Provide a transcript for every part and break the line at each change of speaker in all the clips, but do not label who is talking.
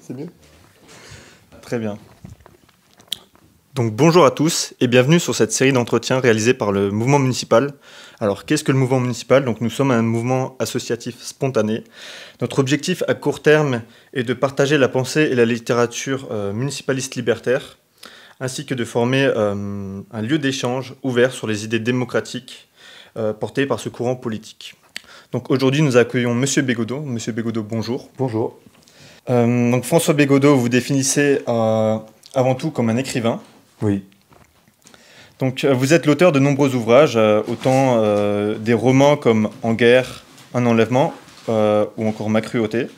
C'est ah, Très bien.
Donc bonjour à tous et bienvenue sur cette série d'entretiens réalisée par le mouvement municipal. Alors qu'est-ce que le mouvement municipal Donc nous sommes un mouvement associatif spontané. Notre objectif à court terme est de partager la pensée et la littérature euh, municipaliste libertaire, ainsi que de former euh, un lieu d'échange ouvert sur les idées démocratiques euh, portées par ce courant politique. Donc aujourd'hui nous accueillons Monsieur Bégodeau. Monsieur Bégodeau, bonjour. Bonjour. Euh, donc François Bégodeau, vous définissez euh, avant tout comme un écrivain. Oui. Donc euh, vous êtes l'auteur de nombreux ouvrages, autant des romans comme En guerre, Un enlèvement ou encore Ma cruauté,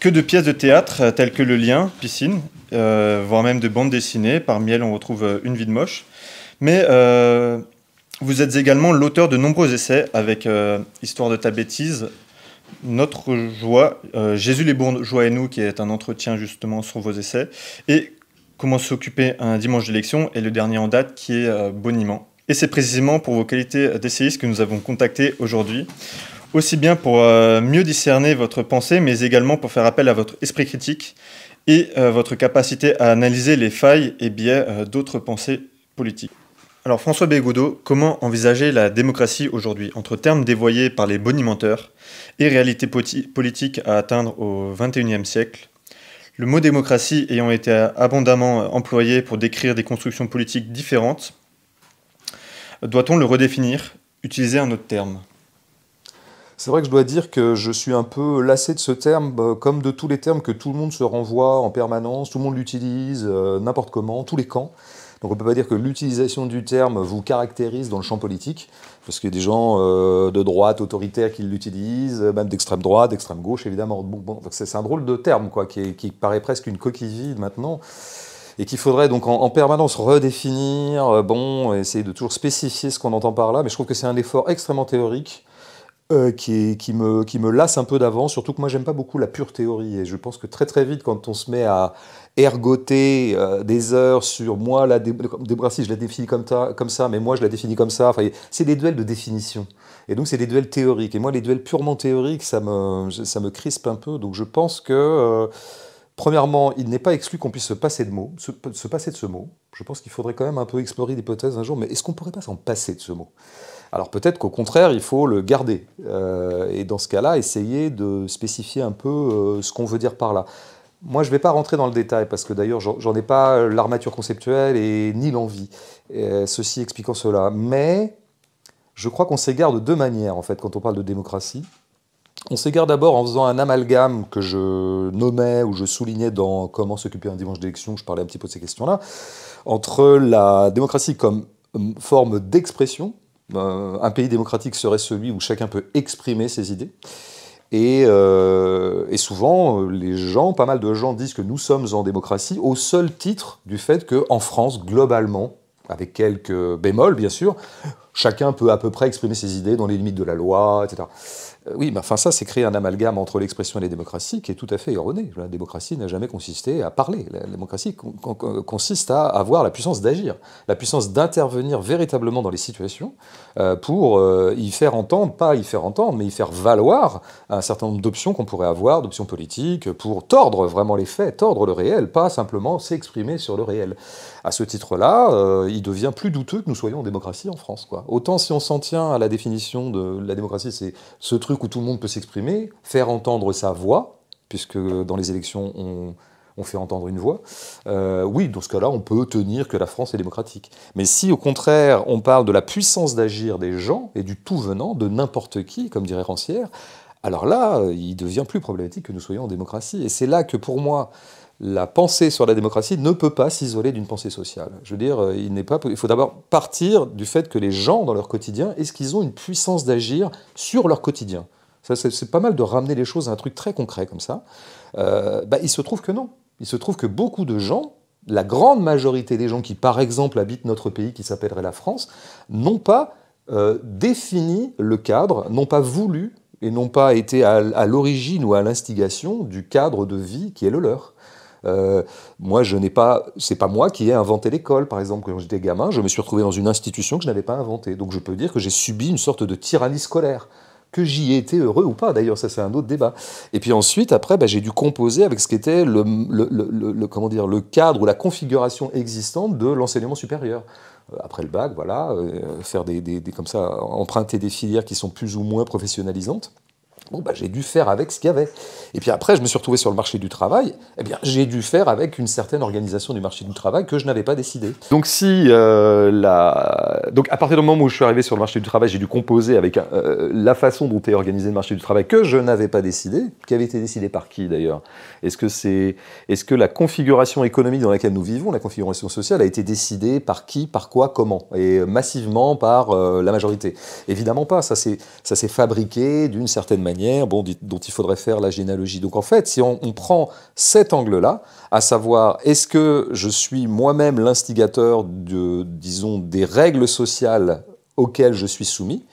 que de pièces de théâtre telles que Le lien, Piscine, voire même de bandes dessinées. Parmi elles, on retrouve Une vie de moche. Mais vous êtes également l'auteur de nombreux essais avec Histoire de ta bêtise, notre joie, euh, Jésus les joie et nous, qui est un entretien justement sur vos essais, et comment s'occuper un dimanche d'élection, et le dernier en date qui est euh, Boniment. Et c'est précisément pour vos qualités d'essayiste que nous avons contacté aujourd'hui, aussi bien pour euh, mieux discerner votre pensée, mais également pour faire appel à votre esprit critique et votre capacité à analyser les failles et biais d'autres pensées politiques. Alors François Bégodeau, comment envisager la démocratie aujourd'hui entre termes dévoyés par les bonimenteurs et réalité politique à atteindre au XXIe siècle Le mot démocratie ayant été abondamment employé pour décrire des constructions politiques différentes, doit-on le redéfinir,
utiliser un autre terme c'est vrai que je dois dire que je suis un peu lassé de ce terme, bah, comme de tous les termes que tout le monde se renvoie en permanence, tout le monde l'utilise euh, n'importe comment, tous les camps. Donc on ne peut pas dire que l'utilisation du terme vous caractérise dans le champ politique, parce qu'il y a des gens euh, de droite autoritaire qui l'utilisent, même d'extrême droite, d'extrême gauche évidemment. Bon, c'est un drôle de terme quoi, qui, paraît presque une coquille vide maintenant. Et qu'il faudrait donc en, permanence redéfinir, euh, bon, essayer de toujours spécifier ce qu'on entend par là, mais je trouve que c'est un effort extrêmement théorique euh, qui, me, qui me lasse un peu d'avant, surtout que moi j'aime pas beaucoup la pure théorie. Et je pense que très très vite, quand on se met à ergoter euh, des heures sur moi, la dé je la définis comme, comme, ça, mais moi je la définis comme ça. Enfin, c'est des duels de définition. Et donc c'est des duels théoriques. Et moi, les duels purement théoriques, ça me, ça me crispe un peu. Donc je pense que, euh, premièrement, il n'est pas exclu qu'on puisse se passer de mots, se, passer de ce mot. Je pense qu'il faudrait quand même un peu explorer l'hypothèse un jour, mais est-ce qu'on pourrait pas s'en passer de ce mot alors peut-être qu'au contraire, il faut le garder. Euh, et dans ce cas-là, essayer de spécifier un peu ce qu'on veut dire par là. Moi, je ne vais pas rentrer dans le détail parce que d'ailleurs, j'en ai pas euh, l'armature conceptuelle et ni l'envie. Euh, ceci expliquant cela. Mais je crois qu'on s'égare de deux manières en fait quand on parle de démocratie. On s'égare d'abord en faisant un amalgame que je nommais ou je soulignais dans Comment s'occuper un dimanche d'élection, je parlais un petit peu de ces questions-là, entre la démocratie comme hum, forme d'expression, euh, un pays démocratique serait celui où chacun peut exprimer ses idées, euh, et, souvent, euh, les gens, pas mal de gens disent que nous sommes en démocratie au seul titre du fait qu'en France, globalement, avec quelques bémols bien sûr, chacun peut à peu près exprimer ses idées dans les limites de la loi, etc. Euh, oui, mais enfin ça, c'est créer un amalgame entre l'expression et les démocraties qui est tout à fait erroné. La démocratie n'a jamais consisté à parler. La démocratie consiste à avoir la puissance d'agir, la puissance d'intervenir véritablement dans les situations euh, pour euh, y faire entendre, pas y faire entendre, mais y faire valoir un certain nombre d'options qu'on pourrait avoir, d'options politiques, pour tordre vraiment les faits, tordre le réel, pas simplement s'exprimer sur le réel à ce titre-là, euh, il devient plus douteux que nous soyons en démocratie en France. Autant si on s'en tient à la définition de la démocratie, c'est ce truc où tout le monde peut s'exprimer, faire entendre sa voix, puisque dans les élections, on, fait entendre une voix. Euh, oui, dans ce cas-là, on peut tenir que la France est démocratique. Mais si, au contraire, on parle de la puissance d'agir des gens et du tout venant de n'importe qui, comme dirait Rancière, alors là, il devient plus problématique que nous soyons en démocratie. Et c'est là que, pour moi, la pensée sur la démocratie ne peut pas s'isoler d'une pensée sociale. Je veux dire, euh, il, pas, il faut d'abord partir du fait que les gens, dans leur quotidien, est-ce qu'ils ont une puissance d'agir sur leur quotidien C'est pas mal de ramener les choses à un truc très concret comme ça. Euh, bah, il se trouve que non. Il se trouve que beaucoup de gens, la grande majorité des gens qui, par exemple, habitent notre pays qui s'appellerait la France, n'ont pas euh, défini le cadre, n'ont pas voulu et n'ont pas été à l'origine ou à l'instigation du cadre de vie qui est le leur. Euh, moi, je n'ai pas, c'est pas moi qui ai inventé l'école, par exemple. Quand j'étais gamin, je me suis retrouvé dans une institution que je n'avais pas inventée. Donc, je peux dire que j'ai subi une sorte de tyrannie scolaire que j'y ai été heureux ou pas. D'ailleurs, ça c'est un autre débat. Et puis ensuite, après, bah, j'ai dû composer avec ce qu'était le, le, comment dire le cadre ou la configuration existante de l'enseignement supérieur. Euh, après le bac, voilà, euh, faire des, comme ça, emprunter des filières qui sont plus ou moins professionnalisantes. Bon, bah, j'ai dû faire avec ce qu'il y avait. Et puis après, je me suis retrouvé sur le marché du travail. Eh bien, j'ai dû faire avec une certaine organisation du marché du travail que je n'avais pas décidé. Donc, si euh, la... donc à partir du moment où je suis arrivé sur le marché du travail, j'ai dû composer avec euh, la façon dont est organisé le marché du travail que je n'avais pas décidé, qui avait été décidé par qui d'ailleurs. Est-ce que c'est, est-ce que la configuration économique dans laquelle nous vivons, la configuration sociale, a été décidée par qui, par quoi, comment, et euh, massivement par la majorité Évidemment pas. Ça ça s'est fabriqué d'une certaine manière dont il faudrait faire la généalogie. Donc en fait, si on, prend cet angle-là, à savoir est-ce que je suis moi-même l'instigateur de, disons, des règles sociales auxquelles je suis soumis,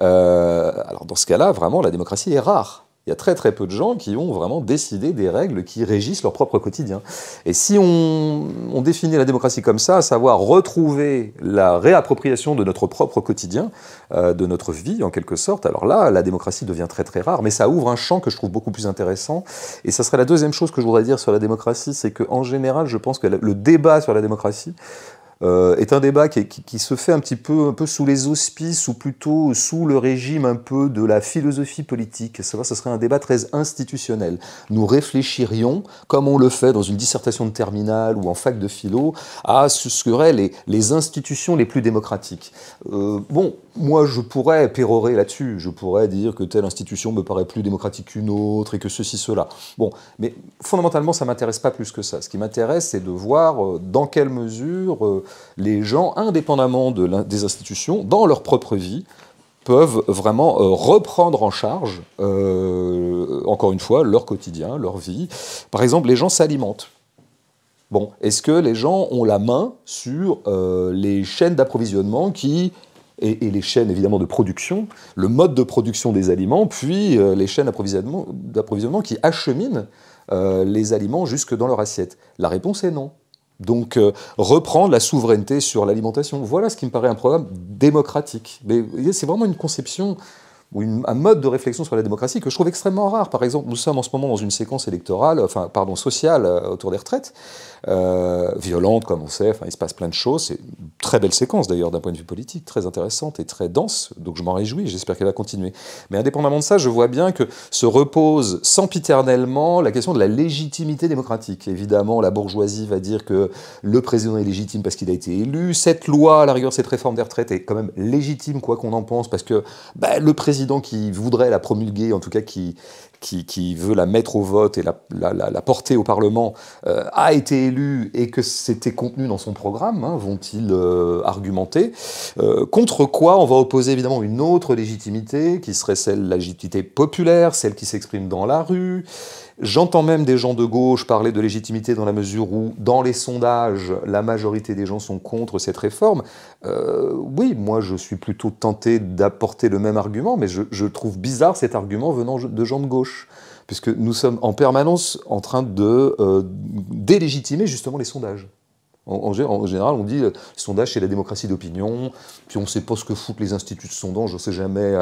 euh, alors dans ce cas-là, vraiment, la démocratie est rare il y a très très peu de gens qui ont vraiment décidé des règles qui régissent leur propre quotidien. Et si on, définit la démocratie comme ça, à savoir retrouver la réappropriation de notre propre quotidien, euh, de notre vie en quelque sorte, alors là, la démocratie devient très très rare, mais ça ouvre un champ que je trouve beaucoup plus intéressant. Et ça serait la deuxième chose que je voudrais dire sur la démocratie, c'est qu'en général, je pense que le débat sur la démocratie, euh, est un débat qui, se fait un petit peu, un peu sous les auspices ou plutôt sous le régime un peu de la philosophie politique. Ça, ce serait un débat très institutionnel. Nous réfléchirions, comme on le fait dans une dissertation de terminale ou en fac de philo, à ce que seraient les, institutions les plus démocratiques. Euh, bon, moi, je pourrais pérorer là-dessus, je pourrais dire que telle institution me paraît plus démocratique qu'une autre et que ceci, cela. Bon, mais fondamentalement, ça ne m'intéresse pas plus que ça. Ce qui m'intéresse, c'est de voir euh, dans quelle mesure euh, les gens, indépendamment des institutions, dans leur propre vie, peuvent vraiment euh, reprendre en charge, encore une fois, leur quotidien, leur vie. Par exemple, les gens s'alimentent. Bon, est-ce que les gens ont la main sur les chaînes d'approvisionnement qui et, les chaînes évidemment de production, le mode de production des aliments, puis euh, les chaînes d'approvisionnement qui acheminent euh, les aliments jusque dans leur assiette La réponse est non. Donc euh, reprendre la souveraineté sur l'alimentation, voilà ce qui me paraît un programme démocratique. Mais c'est vraiment une conception ou une, un mode de réflexion sur la démocratie que je trouve extrêmement rare. Par exemple, nous sommes en ce moment dans une séquence électorale, enfin, pardon, sociale euh, autour des retraites, euh, violente comme on sait, enfin, il se passe plein de choses. C'est une très belle séquence d'ailleurs d'un point de vue politique, très intéressante et très dense, donc je m'en réjouis, j'espère qu'elle va continuer. Mais indépendamment de ça, je vois bien que se repose sempiternellement la question de la légitimité démocratique. Évidemment, la bourgeoisie va dire que le président est légitime parce qu'il a été élu, cette loi, à la rigueur, cette réforme des retraites est quand même légitime, quoi qu'on en pense, parce que bah, le président qui voudrait la promulguer, en tout cas qui, qui, veut la mettre au vote et la, porter au Parlement, euh, a été élu et que c'était contenu dans son programme, hein, vont-ils euh, argumenter euh, Contre quoi on va opposer évidemment une autre légitimité, qui serait celle de la légitimité populaire, celle qui s'exprime dans la rue, J'entends même des gens de gauche parler de légitimité dans la mesure où, dans les sondages, la majorité des gens sont contre cette réforme. Euh, oui, moi, je suis plutôt tenté d'apporter le même argument, mais je, trouve bizarre cet argument venant de gens de gauche puisque nous sommes en permanence en train de euh, délégitimer justement les sondages. En, général, on dit euh, les sondage, c'est la démocratie d'opinion, puis on ne sait pas ce que foutent les instituts de sondage, je ne sais jamais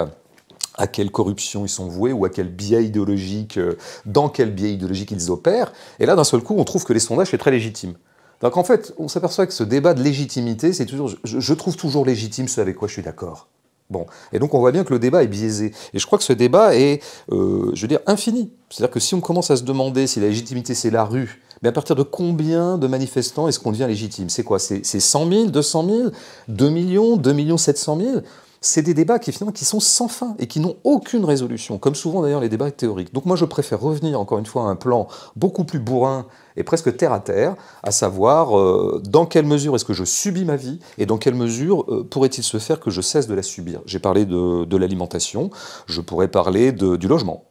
à quelle corruption ils sont voués ou à quel biais idéologique, euh, dans quel biais idéologique ils opèrent. Et là, d'un seul coup, on trouve que les sondages, sont très légitimes. Donc en fait, on s'aperçoit que ce débat de légitimité, c'est toujours, je, trouve toujours légitime ce avec quoi je suis d'accord. Bon, et donc on voit bien que le débat est biaisé. Et je crois que ce débat est, euh, je veux dire, infini. C'est-à-dire que si on commence à se demander si la légitimité c'est la rue, mais à partir de combien de manifestants est-ce qu'on devient légitime C'est quoi C'est 100 000, 200 000, 2 millions, 2 millions 700 000 c'est des débats qui finalement qui sont sans fin et qui n'ont aucune résolution, comme souvent d'ailleurs les débats théoriques. Donc moi je préfère revenir encore une fois à un plan beaucoup plus bourrin et presque terre à terre, à savoir euh, dans quelle mesure est-ce que je subis ma vie et dans quelle mesure euh, pourrait-il se faire que je cesse de la subir. J'ai parlé de, de l'alimentation, je pourrais parler de, du logement,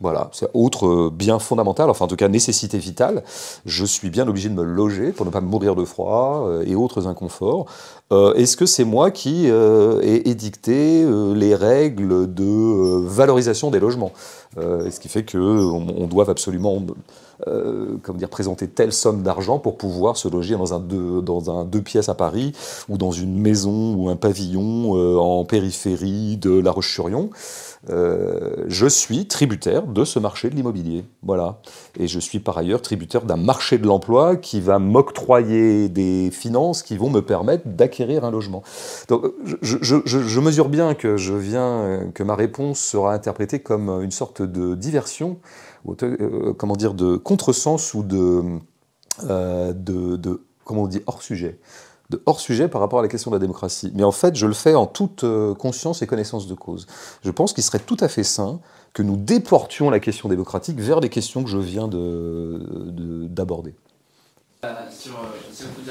voilà, c'est autre euh, bien fondamental, enfin en tout cas nécessité vitale. Je suis bien obligé de me loger pour ne pas mourir de froid euh, et autres inconforts. Euh, est-ce que c'est moi qui ai édicté les règles de valorisation des logements Ce qui fait qu'on on doit absolument euh, comment dire, présenter telle somme d'argent pour pouvoir se loger dans un, deux, dans un deux pièces à Paris, ou dans une maison ou un pavillon euh, en périphérie de La Roche-sur-Yon. Euh, je suis tributaire de ce marché de l'immobilier. Voilà. Et je suis par ailleurs tributaire d'un marché de l'emploi qui va m'octroyer des finances qui vont me permettre d'acquérir un logement. Donc, je, mesure bien que je viens, que ma réponse sera interprétée comme une sorte de diversion euh, comment dire, de contresens ou euh, de, comment on dit, hors sujet de hors sujet par rapport à la question de la démocratie. Mais en fait, je le fais en toute euh, conscience et connaissance de cause. Je pense qu'il serait tout à fait sain que nous déportions la question démocratique vers les questions que je viens d'aborder.
sur, ce que vous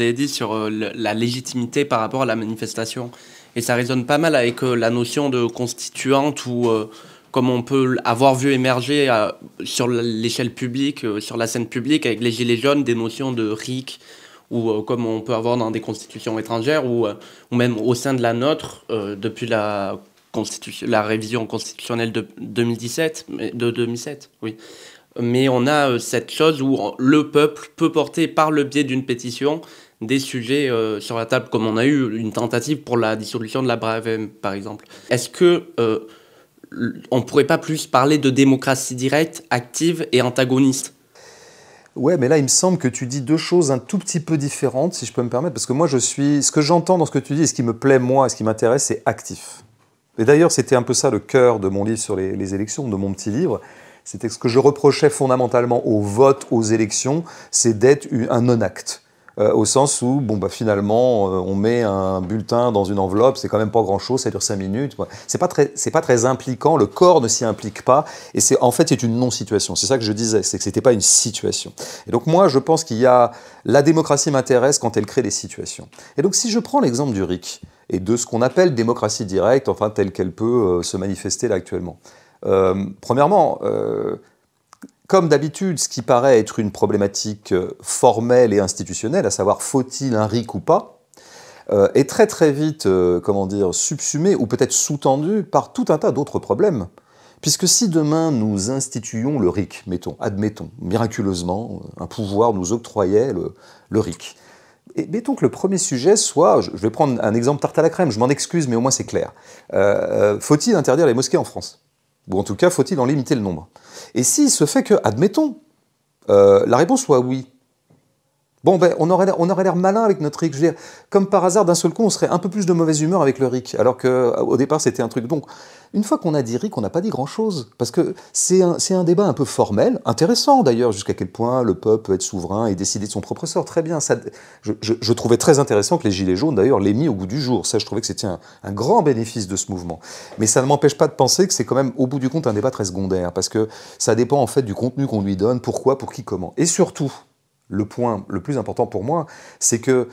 avez dit sur la légitimité par rapport à la manifestation, et ça résonne pas mal avec euh, la notion de constituante ou euh, comme on peut avoir vu émerger euh, sur l'échelle publique, sur la scène publique, avec les Gilets jaunes, des notions de RIC, ou comme on peut avoir dans des constitutions étrangères, ou, même au sein de la nôtre, depuis la, constitution, la révision constitutionnelle de 2017, de 2007, oui. Mais on a cette chose où le peuple peut porter par le biais d'une pétition des sujets euh, sur la table, comme on a eu une tentative pour la dissolution de la BRAVEM, par exemple. Est-ce que euh, on ne pourrait pas plus parler de démocratie directe, active et antagoniste
Ouais, mais là, il me semble que tu dis deux choses un tout petit peu différentes, si je peux me permettre, parce que moi, je suis. Ce que j'entends dans ce que tu dis, ce qui me plaît, moi, ce qui m'intéresse, c'est actif. Et d'ailleurs, c'était un peu ça le cœur de mon livre sur les, les élections, de mon petit livre. C'était ce que je reprochais fondamentalement au vote, aux élections, c'est d'être un non-acte. Euh, au sens où, bon, bah, finalement, euh, on met un bulletin dans une enveloppe, c'est quand même pas grand-chose, ça dure cinq minutes. C'est pas très, pas très impliquant, le corps ne s'y implique pas, et c'est en fait c'est une non-situation. C'est ça que je disais, c'est que ce c'était pas une situation. Et donc moi, je pense qu'il y a la démocratie m'intéresse quand elle crée des situations. Et donc si je prends l'exemple du RIC et de ce qu'on appelle démocratie directe, enfin telle qu'elle peut euh, se manifester là actuellement. premièrement, comme d'habitude, ce qui paraît être une problématique euh, formelle et institutionnelle, à savoir faut-il un RIC ou pas, euh, est très très vite, euh, comment dire, subsumé ou peut-être sous-tendu par tout un tas d'autres problèmes. Puisque si demain nous instituions le RIC, mettons, admettons, miraculeusement, un pouvoir nous octroyait le, RIC, et mettons que le premier sujet soit, je vais prendre un exemple tarte à la crème, je m'en excuse, mais au moins c'est clair. Faut-il interdire les mosquées en France ou en tout cas, faut-il en limiter le nombre Et s'il se fait que, admettons, euh, la réponse soit oui, Bon, ben, on aurait, on aurait l'air malin avec notre RIC. Je veux dire, comme par hasard, d'un seul coup, on serait un peu plus de mauvaise humeur avec le RIC, alors qu'au départ, c'était un truc. Donc, une fois qu'on a dit RIC, on n'a pas dit grand-chose. Parce que c'est un, débat un peu formel, intéressant d'ailleurs, jusqu'à quel point le peuple peut être souverain et décider de son propre sort. Très bien. Ça, je, je, trouvais très intéressant que les Gilets jaunes, d'ailleurs, l'aient mis au bout du jour. Ça, je trouvais que c'était un, un, grand bénéfice de ce mouvement. Mais ça ne m'empêche pas de penser que c'est quand même, au bout du compte, un débat très secondaire. Parce que ça dépend en fait du contenu qu'on lui donne, pourquoi, pour qui, comment. Et surtout, le point le plus important pour moi, c'est que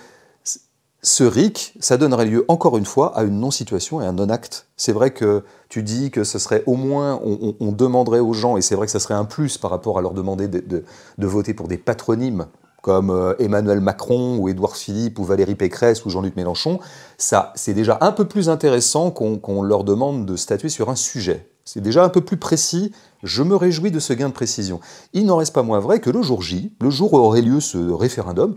ce RIC, ça donnerait lieu encore une fois à une non-situation et à un non-acte. C'est vrai que tu dis que ce serait au moins, on, demanderait aux gens, et c'est vrai que ça serait un plus par rapport à leur demander de, voter pour des patronymes comme euh, Emmanuel Macron ou Édouard Philippe ou Valérie Pécresse ou Jean-Luc Mélenchon, ça c'est déjà un peu plus intéressant qu'on leur demande de statuer sur un sujet. C'est déjà un peu plus précis je me réjouis de ce gain de précision. Il n'en reste pas moins vrai que le jour J, le jour où aurait lieu ce référendum,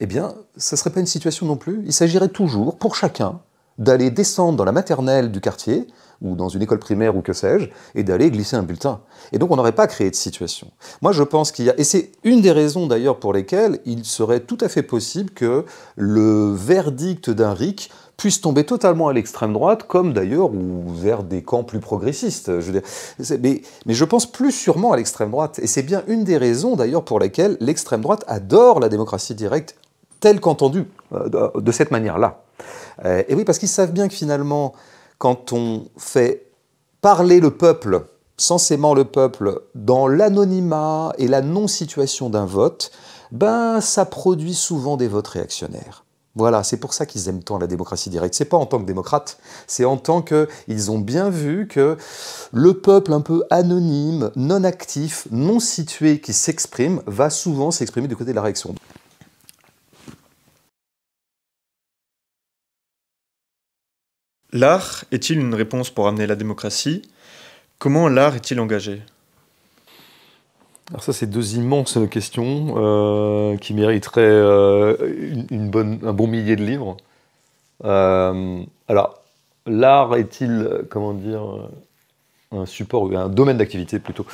eh bien, ça ne serait pas une situation non plus. Il s'agirait toujours, pour chacun, d'aller descendre dans la maternelle du quartier, ou dans une école primaire, ou que sais-je, et d'aller glisser un bulletin. Et donc, on n'aurait pas créé de situation. Moi, je pense qu'il y a, et c'est une des raisons d'ailleurs pour lesquelles il serait tout à fait possible que le verdict d'un RIC puisse tomber totalement à l'extrême droite, comme d'ailleurs ou vers des camps plus progressistes. Je Mais, je pense plus sûrement à l'extrême droite. Et c'est bien une des raisons d'ailleurs pour laquelle l'extrême droite adore la démocratie directe telle qu'entendue, euh, de cette manière-là. Euh, et oui, parce qu'ils savent bien que finalement, quand on fait parler le peuple, censément le peuple, dans l'anonymat et la non-situation d'un vote, ben ça produit souvent des votes réactionnaires. Voilà, c'est pour ça qu'ils aiment tant la démocratie directe. C'est pas en tant que démocrate, c'est en tant qu'ils ont bien vu que le peuple un peu anonyme, non actif, non situé qui s'exprime va souvent s'exprimer du côté de la réaction.
L'art est-il une réponse pour amener la démocratie Comment l'art est-il engagé
alors ça, c'est deux immenses questions euh, qui mériteraient euh, une, bonne, un bon millier de livres. Euh, alors, l'art est-il, comment dire, un support, un domaine d'activité plutôt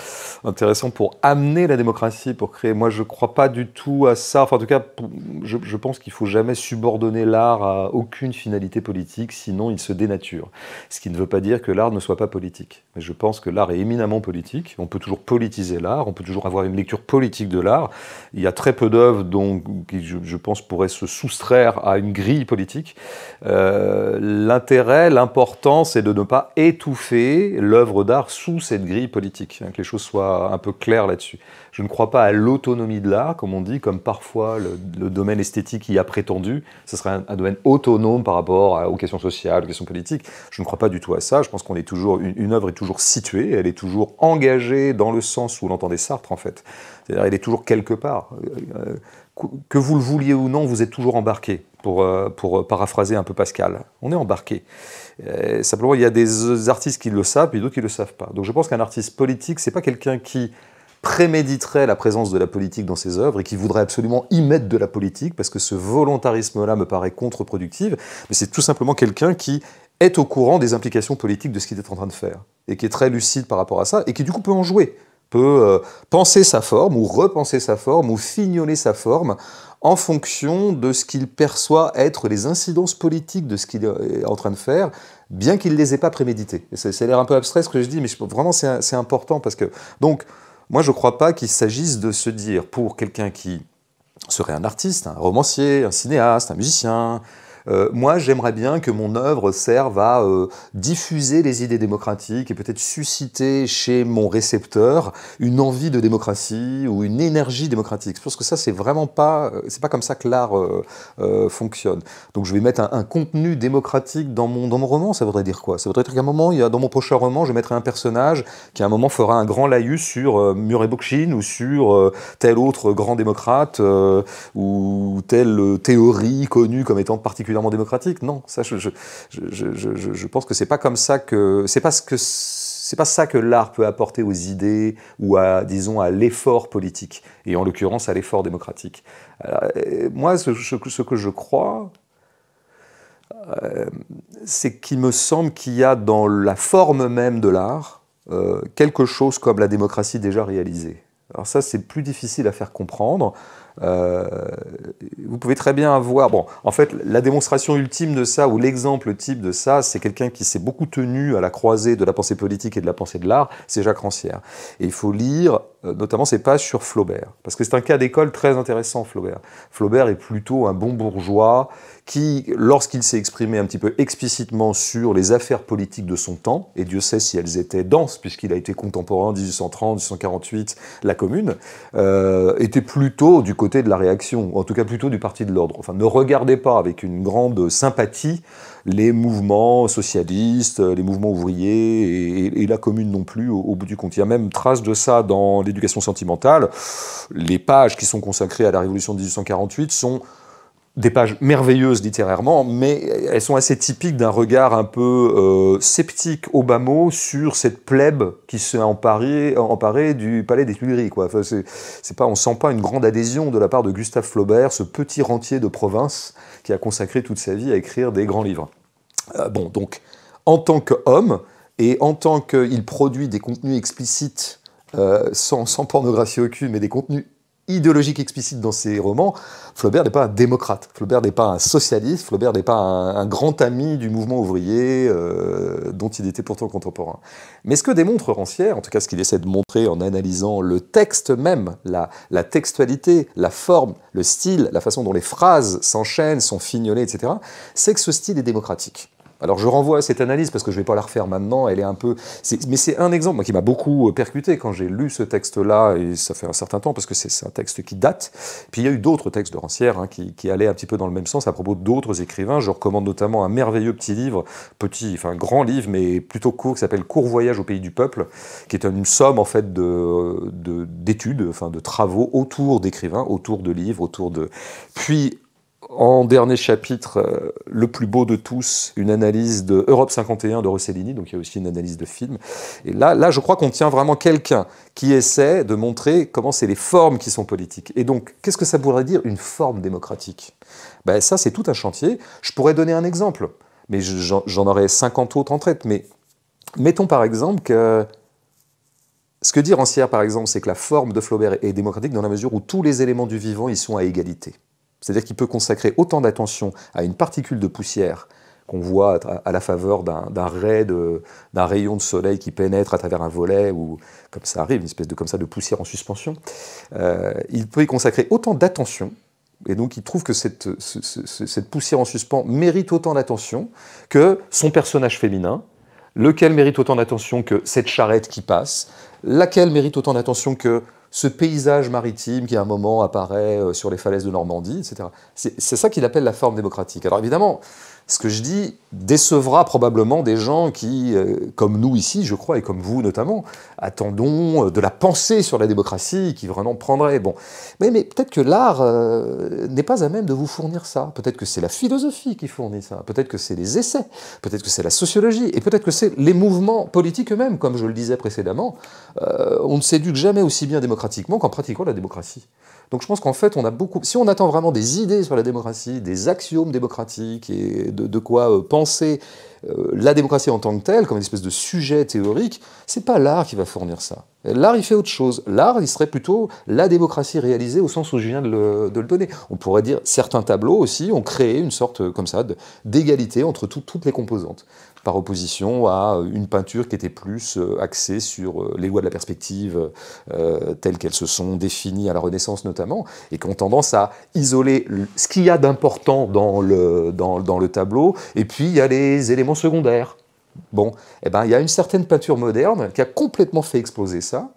intéressant pour amener la démocratie, pour créer. Moi, je ne crois pas du tout à ça. Enfin, en tout cas, je, pense qu'il ne faut jamais subordonner l'art à aucune finalité politique, sinon il se dénature. Ce qui ne veut pas dire que l'art ne soit pas politique. Mais je pense que l'art est éminemment politique. On peut toujours politiser l'art, on peut toujours avoir une lecture politique de l'art. Il y a très peu d'œuvres qui, je, pense, pourraient se soustraire à une grille politique. Euh, l'intérêt, l'important, c'est de ne pas étouffer l'œuvre d'art sous cette grille politique, hein, que les choses soient un peu claires là-dessus. Je ne crois pas à l'autonomie de l'art, comme on dit, comme parfois le, domaine esthétique y a prétendu. Ce serait un, domaine autonome par rapport aux questions sociales, aux questions politiques. Je ne crois pas du tout à ça. Je pense qu'on est toujours une, œuvre est toujours située, elle est toujours engagée dans le sens où l'entendait Sartre en fait. C'est-à-dire, elle est toujours quelque part. Euh, euh, que vous le vouliez ou non, vous êtes toujours embarqué pour, euh, euh, paraphraser un peu Pascal. On est embarqué. Euh, simplement, il y a des artistes qui le savent et d'autres qui ne le savent pas. Donc je pense qu'un artiste politique, ce n'est pas quelqu'un qui préméditerait la présence de la politique dans ses œuvres et qui voudrait absolument y mettre de la politique, parce que ce volontarisme-là me paraît contre-productif, mais c'est tout simplement quelqu'un qui est au courant des implications politiques de ce qu'il est en train de faire, et qui est très lucide par rapport à ça, et qui du coup peut en jouer. Euh, penser sa forme ou repenser sa forme ou fignoler sa forme en fonction de ce qu'il perçoit être les incidences politiques de ce qu'il euh, est en train de faire, bien qu'il ne les ait pas préméditées. C'est l'air un peu abstrait ce que je dis, mais vraiment c'est important parce que... Donc, moi je ne crois pas qu'il s'agisse de se dire, pour quelqu'un qui serait un artiste, un romancier, un cinéaste, un musicien, euh, moi, j'aimerais bien que mon œuvre serve à euh, diffuser les idées démocratiques et peut-être susciter chez mon récepteur une envie de démocratie ou une énergie démocratique. Je pense que ça, c'est vraiment pas, euh, c'est pas comme ça que l'art fonctionne. Donc, je vais mettre un, contenu démocratique dans mon, dans mon roman. Ça voudrait dire quoi Ça voudrait dire qu'à un moment, il dans mon prochain roman, je mettrai un personnage qui, à un moment, fera un grand laïus sur Murray Bookchin ou sur tel autre grand démocrate ou telle théorie connue comme étant particulièrement démocratique. Non, ça, je, pense que c'est pas comme ça que c'est pas ce que c'est pas ça que l'art peut apporter aux idées ou à disons à l'effort politique et en l'occurrence à l'effort démocratique. Euh, moi, ce, que je crois. Euh, c'est qu'il me semble qu'il y a dans la forme même de l'art euh, quelque chose comme la démocratie déjà réalisée. Alors ça, c'est plus difficile à faire comprendre. Euh, vous pouvez très bien avoir. Bon, en fait, la démonstration ultime de ça, ou l'exemple type de ça, c'est quelqu'un qui s'est beaucoup tenu à la croisée de la pensée politique et de la pensée de l'art, c'est Jacques Rancière. Et il faut lire euh, notamment ses pages sur Flaubert, parce que c'est un cas d'école très intéressant, Flaubert. Flaubert est plutôt un bon bourgeois qui, lorsqu'il s'est exprimé un petit peu explicitement sur les affaires politiques de son temps, et Dieu sait si elles étaient denses, puisqu'il a été contemporain 1830, 1848, la Commune, euh, était plutôt du côté de la réaction, en tout cas plutôt du Parti de l'ordre. Enfin, ne regardez pas avec une grande sympathie les mouvements socialistes, euh, les mouvements ouvriers et, la commune non plus au, bout du compte. Il y a même trace de ça dans l'éducation sentimentale. Les pages qui sont consacrées à la Révolution de 1848 sont des pages merveilleuses littérairement, mais elles sont assez typiques d'un regard un peu euh, sceptique au bas mot sur cette plèbe qui s'est emparée, du palais des Tuileries. Quoi. Enfin, c'est, pas, on sent pas une grande adhésion de la part de Gustave Flaubert, ce petit rentier de province qui a consacré toute sa vie à écrire des grands livres. Euh, bon, donc, en tant qu'homme, et en tant qu'il produit des contenus explicites, euh, sans, sans, pornographie aucune, mais des contenus idéologique explicite dans ses romans, Flaubert n'est pas un démocrate, Flaubert n'est pas un socialiste, Flaubert n'est pas un, grand ami du mouvement ouvrier euh, dont il était pourtant contemporain. Mais ce que démontre Rancière, en tout cas ce qu'il essaie de montrer en analysant le texte même, la, la textualité, la forme, le style, la façon dont les phrases s'enchaînent, sont fignolées, etc., c'est que ce style est démocratique. Alors je renvoie à cette analyse parce que je ne vais pas la refaire maintenant, elle est un peu... Mais c'est un exemple qui m'a beaucoup euh, percuté quand j'ai lu ce texte-là, et ça fait un certain temps parce que c'est un texte qui date. Puis il y a eu d'autres textes de Rancière hein, qui, allaient un petit peu dans le même sens à propos d'autres écrivains. Je recommande notamment un merveilleux petit livre, petit, enfin grand livre, mais plutôt court, qui s'appelle Court voyage au pays du peuple, qui est une somme en fait d'études, de, enfin de travaux autour d'écrivains, autour de livres, autour de... Puis en dernier chapitre, euh, le plus beau de tous, une analyse de Europe 51 de Rossellini, donc il y a aussi une analyse de film. Et là, là je crois qu'on tient vraiment quelqu'un qui essaie de montrer comment c'est les formes qui sont politiques. Et donc, qu'est-ce que ça pourrait dire une forme démocratique ben, Ça, c'est tout un chantier. Je pourrais donner un exemple, mais j'en aurais 50 autres en tête. Mais mettons par exemple que ce que dit Rancière, par exemple, c'est que la forme de Flaubert est démocratique dans la mesure où tous les éléments du vivant y sont à égalité. C'est-à-dire qu'il peut consacrer autant d'attention à une particule de poussière qu'on voit à la faveur d'un rayon de soleil qui pénètre à travers un volet ou comme ça arrive, une espèce de comme ça de poussière en suspension. Euh, il peut y consacrer autant d'attention et donc il trouve que cette, cette poussière en suspens mérite autant d'attention que son personnage féminin, lequel mérite autant d'attention que cette charrette qui passe, laquelle mérite autant d'attention que ce paysage maritime qui à un moment apparaît euh, sur les falaises de Normandie, etc. C'est ça qu'il appelle la forme démocratique. Alors évidemment, ce que je dis décevra probablement des gens qui, euh, comme nous ici, je crois, et comme vous notamment, attendons euh, de la pensée sur la démocratie qui vraiment prendrait. Bon, mais, peut-être que l'art euh, n'est pas à même de vous fournir ça. Peut-être que c'est la philosophie qui fournit ça. Peut-être que c'est les essais. Peut-être que c'est la sociologie. Et peut-être que c'est les mouvements politiques eux-mêmes, comme je le disais précédemment. on ne s'éduque jamais aussi bien démocratiquement qu'en pratiquant la démocratie. Donc je pense qu'en fait, on a beaucoup. Si on attend vraiment des idées sur la démocratie, des axiomes démocratiques et de, quoi euh, penser euh, la démocratie en tant que telle, comme une espèce de sujet théorique, c'est pas l'art qui va fournir ça. L'art, il fait autre chose. L'art, il serait plutôt la démocratie réalisée au sens où je viens de le, donner. On pourrait dire certains tableaux aussi ont créé une sorte euh, comme ça d'égalité entre toutes les composantes par opposition à euh, une peinture qui était plus euh, axée sur euh, les lois de la perspective telles qu'elles se sont définies à la Renaissance notamment, et qui ont tendance à isoler ce qu'il y a d'important dans le, tableau, et puis il y a les éléments secondaires. Bon, eh ben, il y a une certaine peinture moderne qui a complètement fait exploser ça,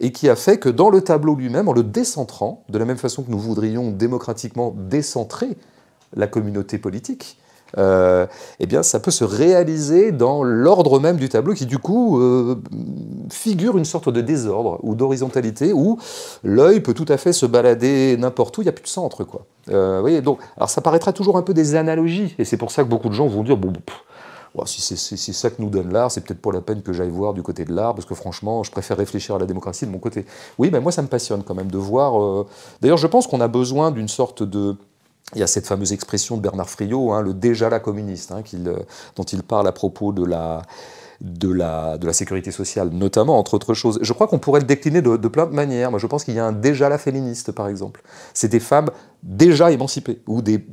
et qui a fait que dans le tableau lui-même, en le décentrant, de la même façon que nous voudrions démocratiquement décentrer la communauté politique, euh, eh bien, ça peut se réaliser dans l'ordre même du tableau qui, du coup, euh, figure une sorte de désordre ou d'horizontalité où l'œil peut tout à fait se balader n'importe où, il n'y a plus de centre, quoi. Euh, vous voyez, donc, alors ça paraîtra toujours un peu des analogies, et c'est pour ça que beaucoup de gens vont dire, bon, si c'est ça que nous donne l'art, c'est peut-être pas la peine que j'aille voir du côté de l'art, parce que franchement, je préfère réfléchir à la démocratie de mon côté. Oui, mais moi, ça me passionne quand même de voir. D'ailleurs, je pense qu'on a besoin d'une sorte de il y a cette fameuse expression de Bernard Friot, hein, le déjà la communiste, hein, euh, dont il parle à propos de la, de la, sécurité sociale, notamment, entre autres choses. Je crois qu'on pourrait le décliner de, plein de manières. Moi, je pense qu'il y a un déjà la féministe, par exemple. C'est des femmes déjà émancipées, ou des,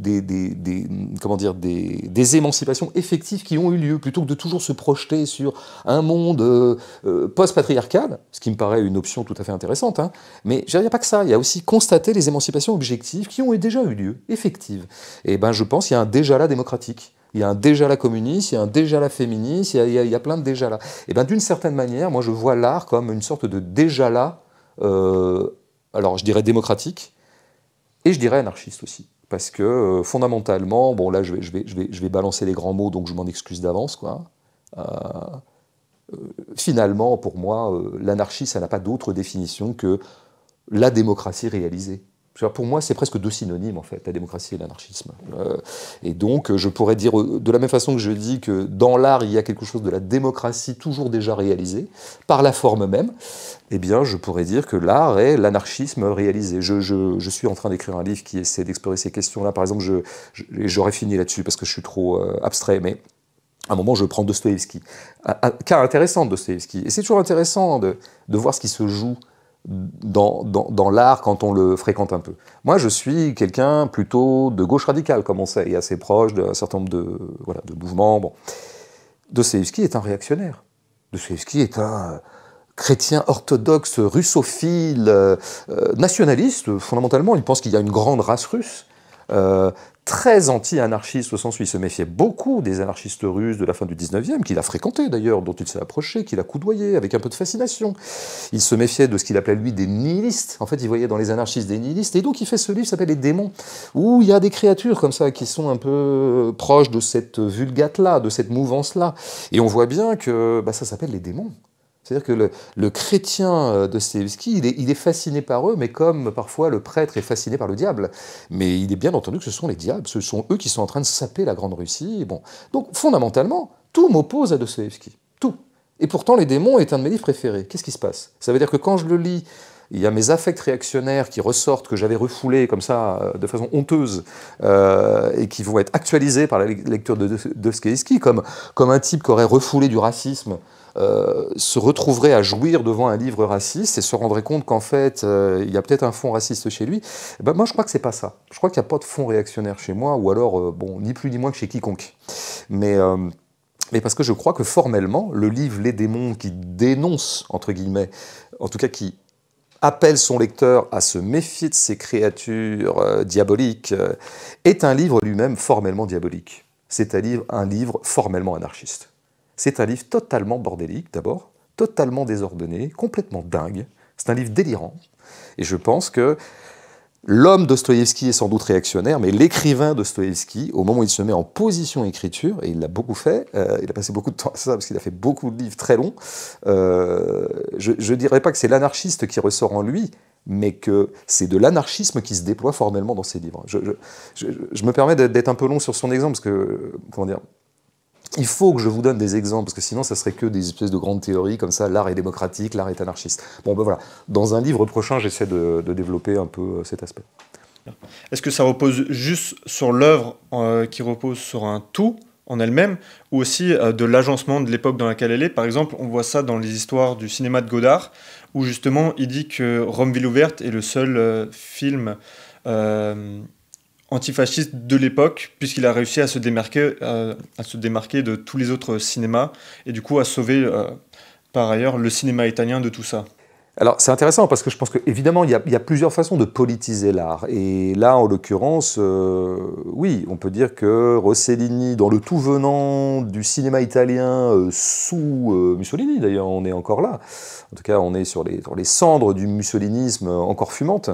comment dire, des, émancipations effectives qui ont eu lieu, plutôt que de toujours se projeter sur un monde euh, euh, post-patriarcal, ce qui me paraît une option tout à fait intéressante. Hein. Mais il n'y a pas que ça, il y a aussi constater les émancipations objectives qui ont déjà eu lieu, effectives. Et eh ben, je pense qu'il y a un déjà la démocratique. Il y a un déjà la communiste, il y a un déjà la féministe, il y a, plein de déjà là. Et bien d'une certaine manière, moi je vois l'art comme une sorte de déjà là, euh, alors je dirais démocratique, et je dirais anarchiste aussi. Parce que euh, fondamentalement, bon là je vais, je, vais, balancer les grands mots, donc je m'en excuse d'avance, quoi. Hein. Euh, finalement, pour moi, l'anarchie, ça n'a pas d'autre définition que la démocratie réalisée pour moi, c'est presque deux synonymes, en fait, la démocratie et l'anarchisme. Euh, et donc, euh, je pourrais dire, euh, de la même façon que je dis que dans l'art, il y a quelque chose de la démocratie toujours déjà réalisée, par la forme même, eh bien, je pourrais dire que l'art est l'anarchisme réalisé. Je, suis en train d'écrire un livre qui essaie d'explorer ces questions-là. Par exemple, j'aurais fini là-dessus parce que je suis trop abstrait, mais à un moment, je prends Dostoevsky. Un, cas intéressant de Dostoevsky. Et c'est toujours intéressant de, de voir ce qui se joue dans, dans, l'art quand on le fréquente un peu. Moi, je suis quelqu'un plutôt de gauche radicale, comme on sait, et assez proche d'un certain nombre de, voilà, de mouvements. Bon. Dostoevsky est un réactionnaire. Dostoevsky est un chrétien orthodoxe, russophile, euh, nationaliste, fondamentalement. Il pense qu'il y a une grande race russe. Euh, très anti-anarchiste au il se méfiait beaucoup des anarchistes russes de la fin du 19e, qu'il a fréquenté d'ailleurs, dont il s'est approché, qu'il a coudoyé avec un peu de fascination. Il se méfiait de ce qu'il appelait lui des nihilistes. En fait, il voyait dans les anarchistes des nihilistes. Et donc, il fait ce livre qui s'appelle Les démons, où il y a des créatures comme ça qui sont un peu euh, proches de cette vulgate-là, de cette mouvance-là. Et on voit bien que bah, ça s'appelle les démons. C'est-à-dire que le, chrétien euh, Dostoevsky, il est, il est fasciné par eux, mais comme parfois le prêtre est fasciné par le diable. Mais il est bien entendu que ce sont les diables, ce sont eux qui sont en train de saper la Grande Russie. Bon. Donc fondamentalement, tout m'oppose à Dostoevsky. Tout. Et pourtant, Les démons est un de mes livres préférés. Qu'est-ce qui se passe Ça veut dire que quand je le lis, il y a mes affects réactionnaires qui ressortent, que j'avais refoulés comme ça, euh, de façon honteuse, euh, et qui vont être actualisés par la lecture de Dostoevsky, comme, comme un type qui aurait refoulé du racisme euh, se retrouverait à jouir devant un livre raciste et se rendrait compte qu'en fait, euh, il y a peut-être un fond raciste chez lui. Eh ben, moi, je crois que c'est pas ça. Je crois qu'il n'y a pas de fond réactionnaire chez moi, ou alors, euh, bon, ni plus ni moins que chez quiconque. Mais mais parce que je crois que formellement, le livre Les démons qui dénonce, entre guillemets, en tout cas qui appelle son lecteur à se méfier de ces créatures diaboliques, est un livre lui-même formellement diabolique. C'est un livre, un livre formellement anarchiste. C'est un livre totalement bordélique d'abord, totalement désordonné, complètement dingue. C'est un livre délirant. Et je pense que l'homme Dostoïevski est sans doute réactionnaire, mais l'écrivain Dostoïevski, au moment où il se met en position écriture, et il l'a beaucoup fait, euh, il a passé beaucoup de temps à ça parce qu'il a fait beaucoup de livres très longs, euh, je ne dirais pas que c'est l'anarchiste qui ressort en lui, mais que c'est de l'anarchisme qui se déploie formellement dans ses livres. Je, je me permets d'être un peu long sur son exemple, parce que, comment dire, il faut que je vous donne des exemples, parce que sinon, ça serait que des espèces de grandes théories comme ça, l'art est démocratique, l'art est anarchiste. Bon, ben voilà, dans un livre prochain, j'essaie de, développer un peu euh, cet aspect.
Est-ce que ça repose juste sur l'œuvre euh, qui repose sur un tout en elle-même, ou aussi euh, de l'agencement de l'époque dans laquelle elle est Par exemple, on voit ça dans les histoires du cinéma de Godard, où justement, il dit que Rome Ville ouverte est le seul film antifasciste de l'époque, puisqu'il a réussi à se, démarquer, euh, à se démarquer de tous les autres cinémas, et du coup à sauver, euh, par ailleurs, le
cinéma italien de tout ça. Alors c'est intéressant parce que je pense qu'évidemment il, il y, a plusieurs façons de politiser l'art et là en l'occurrence euh, oui on peut dire que Rossellini dans le tout venant du cinéma italien sous Mussolini d'ailleurs on est encore là en tout cas on est sur les, sur les cendres du mussolinisme encore fumante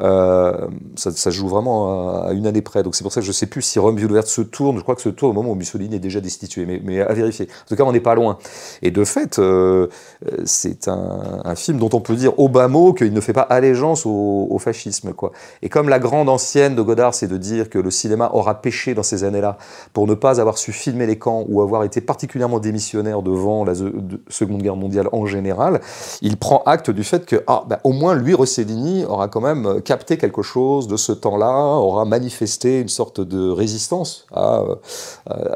euh, ça, ça, joue vraiment à, une année près. Donc c'est pour ça que je ne sais plus si Rome ouvert se tourne. Je crois que se tourne au moment où Mussolini est déjà destitué, mais, mais à vérifier. En tout cas, on n'est pas loin. Et de fait, euh, euh, c'est un, film dont on peut dire au bas mot qu'il ne fait pas allégeance au, fascisme. Quoi. Et comme la grande ancienne de Godard, c'est de dire que le cinéma aura péché dans ces années-là pour ne pas avoir su filmer les camps ou avoir été particulièrement démissionnaire devant la Seconde Guerre mondiale en général, il prend acte du fait que, ah, bah, au moins, lui, Rossellini, aura quand même capter quelque chose de ce temps-là, aura manifesté une sorte de résistance à, euh,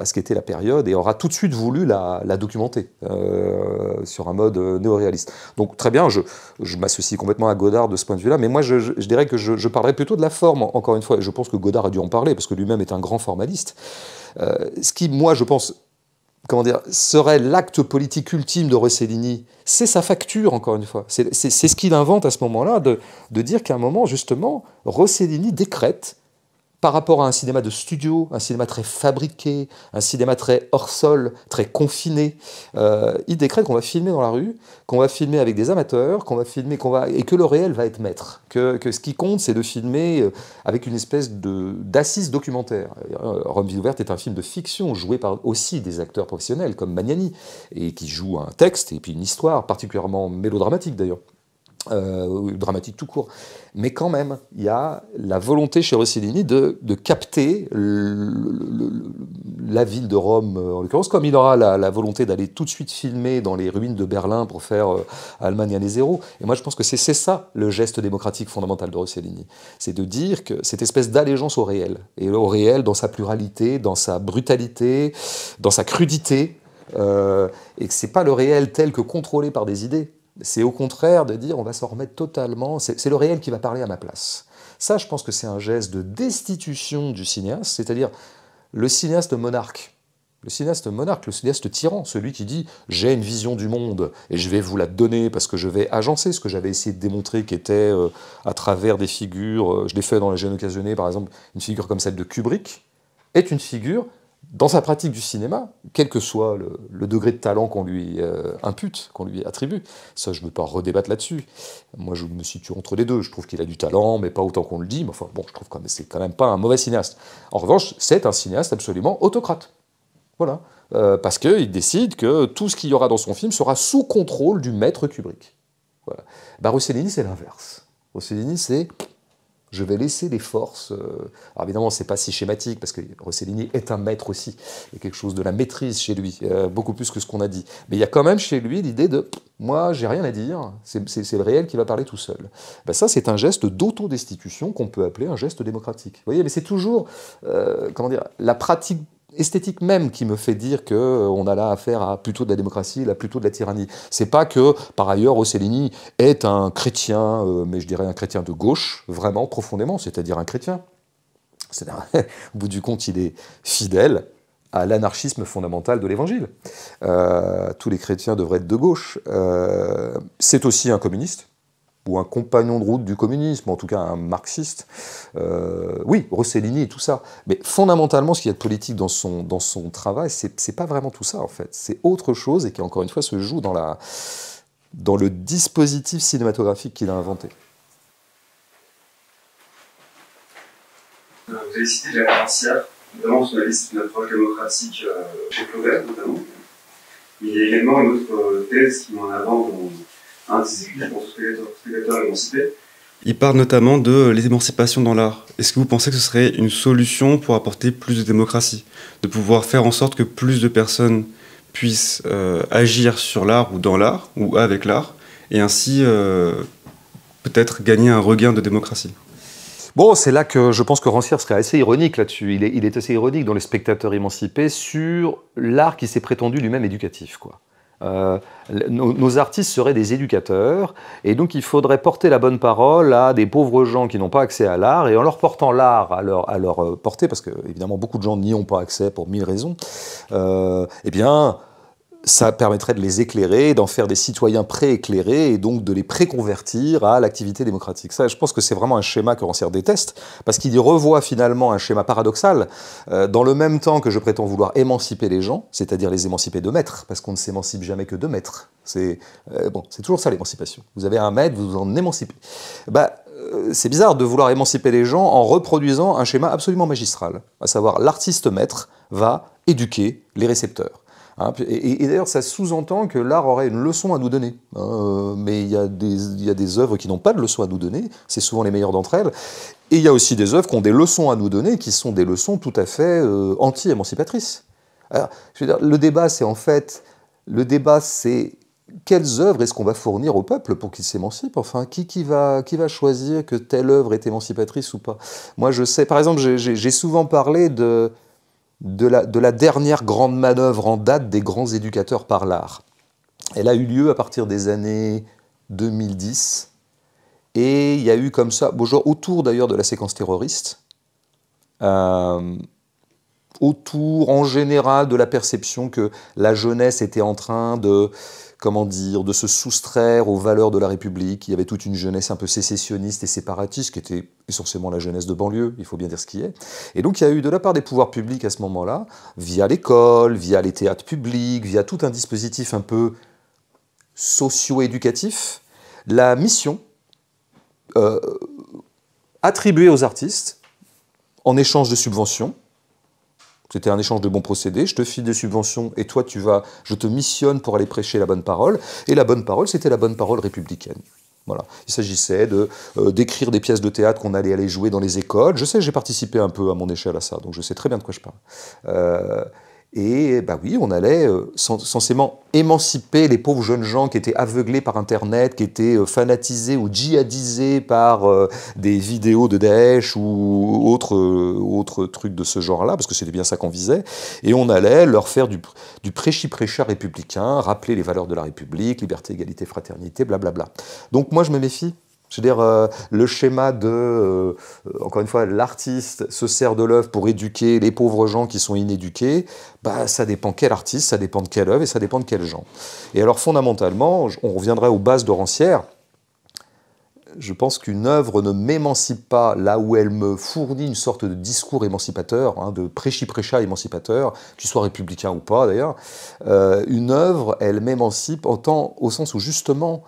ce qu'était la période et aura tout de suite voulu la, documenter euh, sur un mode euh, néoréaliste. Donc très bien, je, m'associe complètement à Godard de ce point de vue-là, mais moi je, dirais que je, parlerai plutôt de la forme, encore une fois, et je pense que Godard a dû en parler, parce que lui-même est un grand formaliste. ce qui, moi, je pense, serait l'acte politique ultime de Rossellini, c'est sa facture, encore une fois. C'est ce qu'il invente à ce moment-là, de, de dire qu'à un moment, justement, Rossellini décrète par rapport à un cinéma de studio, un cinéma très fabriqué, un cinéma très hors sol, très confiné. Euh, il décrète qu'on va filmer dans la rue, qu'on va filmer avec des amateurs, qu'on va filmer, qu'on va et que le réel va être maître. Que, ce qui compte, c'est de filmer euh, avec une espèce de d'assise documentaire. Euh, Rome ville ouverte est un film de fiction joué par aussi des acteurs professionnels comme Magnani et qui joue un texte et puis une histoire particulièrement mélodramatique d'ailleurs euh, dramatique tout court. Mais quand même, il y a la volonté chez Rossellini de, de capter la ville de Rome, euh, en l'occurrence, comme il aura la, volonté d'aller tout de suite filmer dans les ruines de Berlin pour faire euh, Allemagne à les zéros. Et moi, je pense que c'est ça le geste démocratique fondamental de Rossellini. C'est de dire que cette espèce d'allégeance au réel, et au réel dans sa pluralité, dans sa brutalité, dans sa crudité, euh, et que c'est pas le réel tel que contrôlé par des idées, c'est au contraire de dire on va s'en remettre totalement, c'est le réel qui va parler à ma place. Ça, je pense que c'est un geste de destitution du cinéaste, c'est-à-dire le cinéaste monarque. Le cinéaste monarque, le cinéaste tyran, celui qui dit j'ai une vision du monde et je vais vous la donner parce que je vais agencer ce que j'avais essayé de démontrer qui était euh, à travers des figures, euh, je l'ai fait dans La gêne occasionnée par exemple, une figure comme celle de Kubrick, est une figure dans sa pratique du cinéma, quel que soit le, degré de talent qu'on lui euh, impute, qu'on lui attribue, ça je ne veux pas redébattre là-dessus. Moi je me situe entre les deux, je trouve qu'il a du talent, mais pas autant qu'on le dit, mais enfin bon, je trouve que c'est quand même pas un mauvais cinéaste. En revanche, c'est un cinéaste absolument autocrate. Voilà. Euh, parce qu'il décide que tout ce qu'il y aura dans son film sera sous contrôle du maître Kubrick. Voilà. Bah, c'est l'inverse. Rossellini, c'est je vais laisser les forces. Euh, alors évidemment, c'est pas si schématique parce que Rossellini est un maître aussi. Il y a quelque chose de la maîtrise chez lui, euh, beaucoup plus que ce qu'on a dit. Mais il y a quand même chez lui l'idée de moi, j'ai rien à dire. C'est le réel qui va parler tout seul. Ben ça, c'est un geste d'autodestitution qu'on peut appeler un geste démocratique. Vous voyez, mais c'est toujours euh, comment dire la pratique esthétique même qui me fait dire que euh, on a là affaire à plutôt de la démocratie, là plutôt de la tyrannie. C'est pas que par ailleurs Rossellini est un chrétien, euh, mais je dirais un chrétien de gauche vraiment profondément, c'est-à-dire un chrétien. cest au bout du compte, il est fidèle à l'anarchisme fondamental de l'Évangile. Euh, tous les chrétiens devraient être de gauche. c'est aussi un communiste ou un compagnon de route du communisme, en tout cas un marxiste. Euh, oui, Rossellini et tout ça. Mais fondamentalement, ce qu'il y a de politique dans son, dans son travail, c'est pas vraiment tout ça, en fait. C'est autre chose et qui, encore une fois, se joue dans, la, dans le dispositif cinématographique qu'il a inventé. Vous avez cité la financière, notamment sur la liste de approche démocratique euh, chez Claudel, notamment. Il y a également une autre euh, thèse qui met en avant il parle notamment de l'émancipation
dans l'art. Est-ce que vous pensez que ce serait une solution pour apporter plus de démocratie De pouvoir faire en sorte que plus de personnes puissent euh, agir sur l'art ou dans l'art ou avec
l'art et ainsi euh, peut-être gagner un regain de démocratie Bon, c'est là que je pense que Rancière serait assez ironique là-dessus. Il est, il est assez ironique dans Les spectateurs émancipés sur l'art qui s'est prétendu lui-même éducatif. quoi. Euh, nos, artistes seraient des éducateurs, et donc il faudrait porter la bonne parole à des pauvres gens qui n'ont pas accès à l'art, et en leur portant l'art à leur, euh, portée, parce que évidemment beaucoup de gens n'y ont pas accès pour mille raisons, euh, eh bien ça permettrait de les éclairer, d'en faire des citoyens pré-éclairés et donc de les préconvertir à l'activité démocratique. Ça, je pense que c'est vraiment un schéma que Rancière déteste parce qu'il y revoit finalement un schéma paradoxal. Euh, dans le même temps que je prétends vouloir émanciper les gens, c'est-à-dire les émanciper de maîtres, parce qu'on ne s'émancipe jamais que de maîtres. C'est euh, bon, c'est toujours ça l'émancipation. Vous avez un maître, vous en émancipez. Bah, euh, c'est bizarre de vouloir émanciper les gens en reproduisant un schéma absolument magistral, à savoir l'artiste maître va éduquer les récepteurs. Hein, et, d'ailleurs, ça sous-entend que l'art aurait une leçon à nous donner. Hein, euh, mais il y, a des, des œuvres qui n'ont pas de leçon à nous donner, c'est souvent les meilleures d'entre elles. Et il y a aussi des œuvres qui ont des leçons à nous donner, qui sont des leçons tout à fait euh, anti-émancipatrices. le débat, c'est en fait, le débat, c'est quelles œuvres est-ce qu'on va fournir au peuple pour qu'il s'émancipe Enfin, qui, qui, va, qui va choisir que telle œuvre est émancipatrice ou pas Moi, je sais, par exemple, j'ai souvent parlé de de la, dernière grande manœuvre en date des grands éducateurs par l'art. Elle a eu lieu à partir des années 2010. Et il y a eu comme ça, autour d'ailleurs de la séquence terroriste, euh, autour en général de la perception que la jeunesse était en train de comment dire, de se soustraire aux valeurs de la République. Il y avait toute une jeunesse un peu sécessionniste et séparatiste, qui était essentiellement la jeunesse de banlieue, il faut bien dire ce qui est. Et donc il y a eu de la part des pouvoirs publics à ce moment-là, via l'école, via les théâtres publics, via tout un dispositif un peu socio-éducatif, la mission euh, attribuée aux artistes en échange de subventions c'était un échange de bons procédés. Je te file des subventions et toi, tu vas, je te missionne pour aller prêcher la bonne parole. Et la bonne parole, c'était la bonne parole républicaine. Voilà. Il s'agissait de euh, d'écrire des pièces de théâtre qu'on allait aller jouer dans les écoles. Je sais, j'ai participé un peu à mon échelle à ça, donc je sais très bien de quoi je parle. Euh, et bah oui, on allait euh, censément émanciper les pauvres jeunes gens qui étaient aveuglés par Internet, qui étaient euh, fanatisés ou djihadisés par euh, des vidéos de Daesh ou autres autre trucs de ce genre-là, parce que c'était bien ça qu'on visait. Et on allait leur faire du, du prêchi-prêcha républicain, rappeler les valeurs de la République, liberté, égalité, fraternité, blablabla. Donc moi, je me méfie je veux dire, euh, le schéma de, euh, encore une fois, l'artiste se sert de l'œuvre pour éduquer les pauvres gens qui sont inéduqués, bah, ça dépend quel artiste, ça dépend de quelle œuvre et ça dépend de quels gens. Et alors fondamentalement, on reviendrait aux bases Rancière. je pense qu'une œuvre ne m'émancipe pas là où elle me fournit une sorte de discours émancipateur, hein, de prêchi-prêcha émancipateur, qu'il soit républicain ou pas d'ailleurs. Euh, une œuvre, elle m'émancipe en au sens où justement,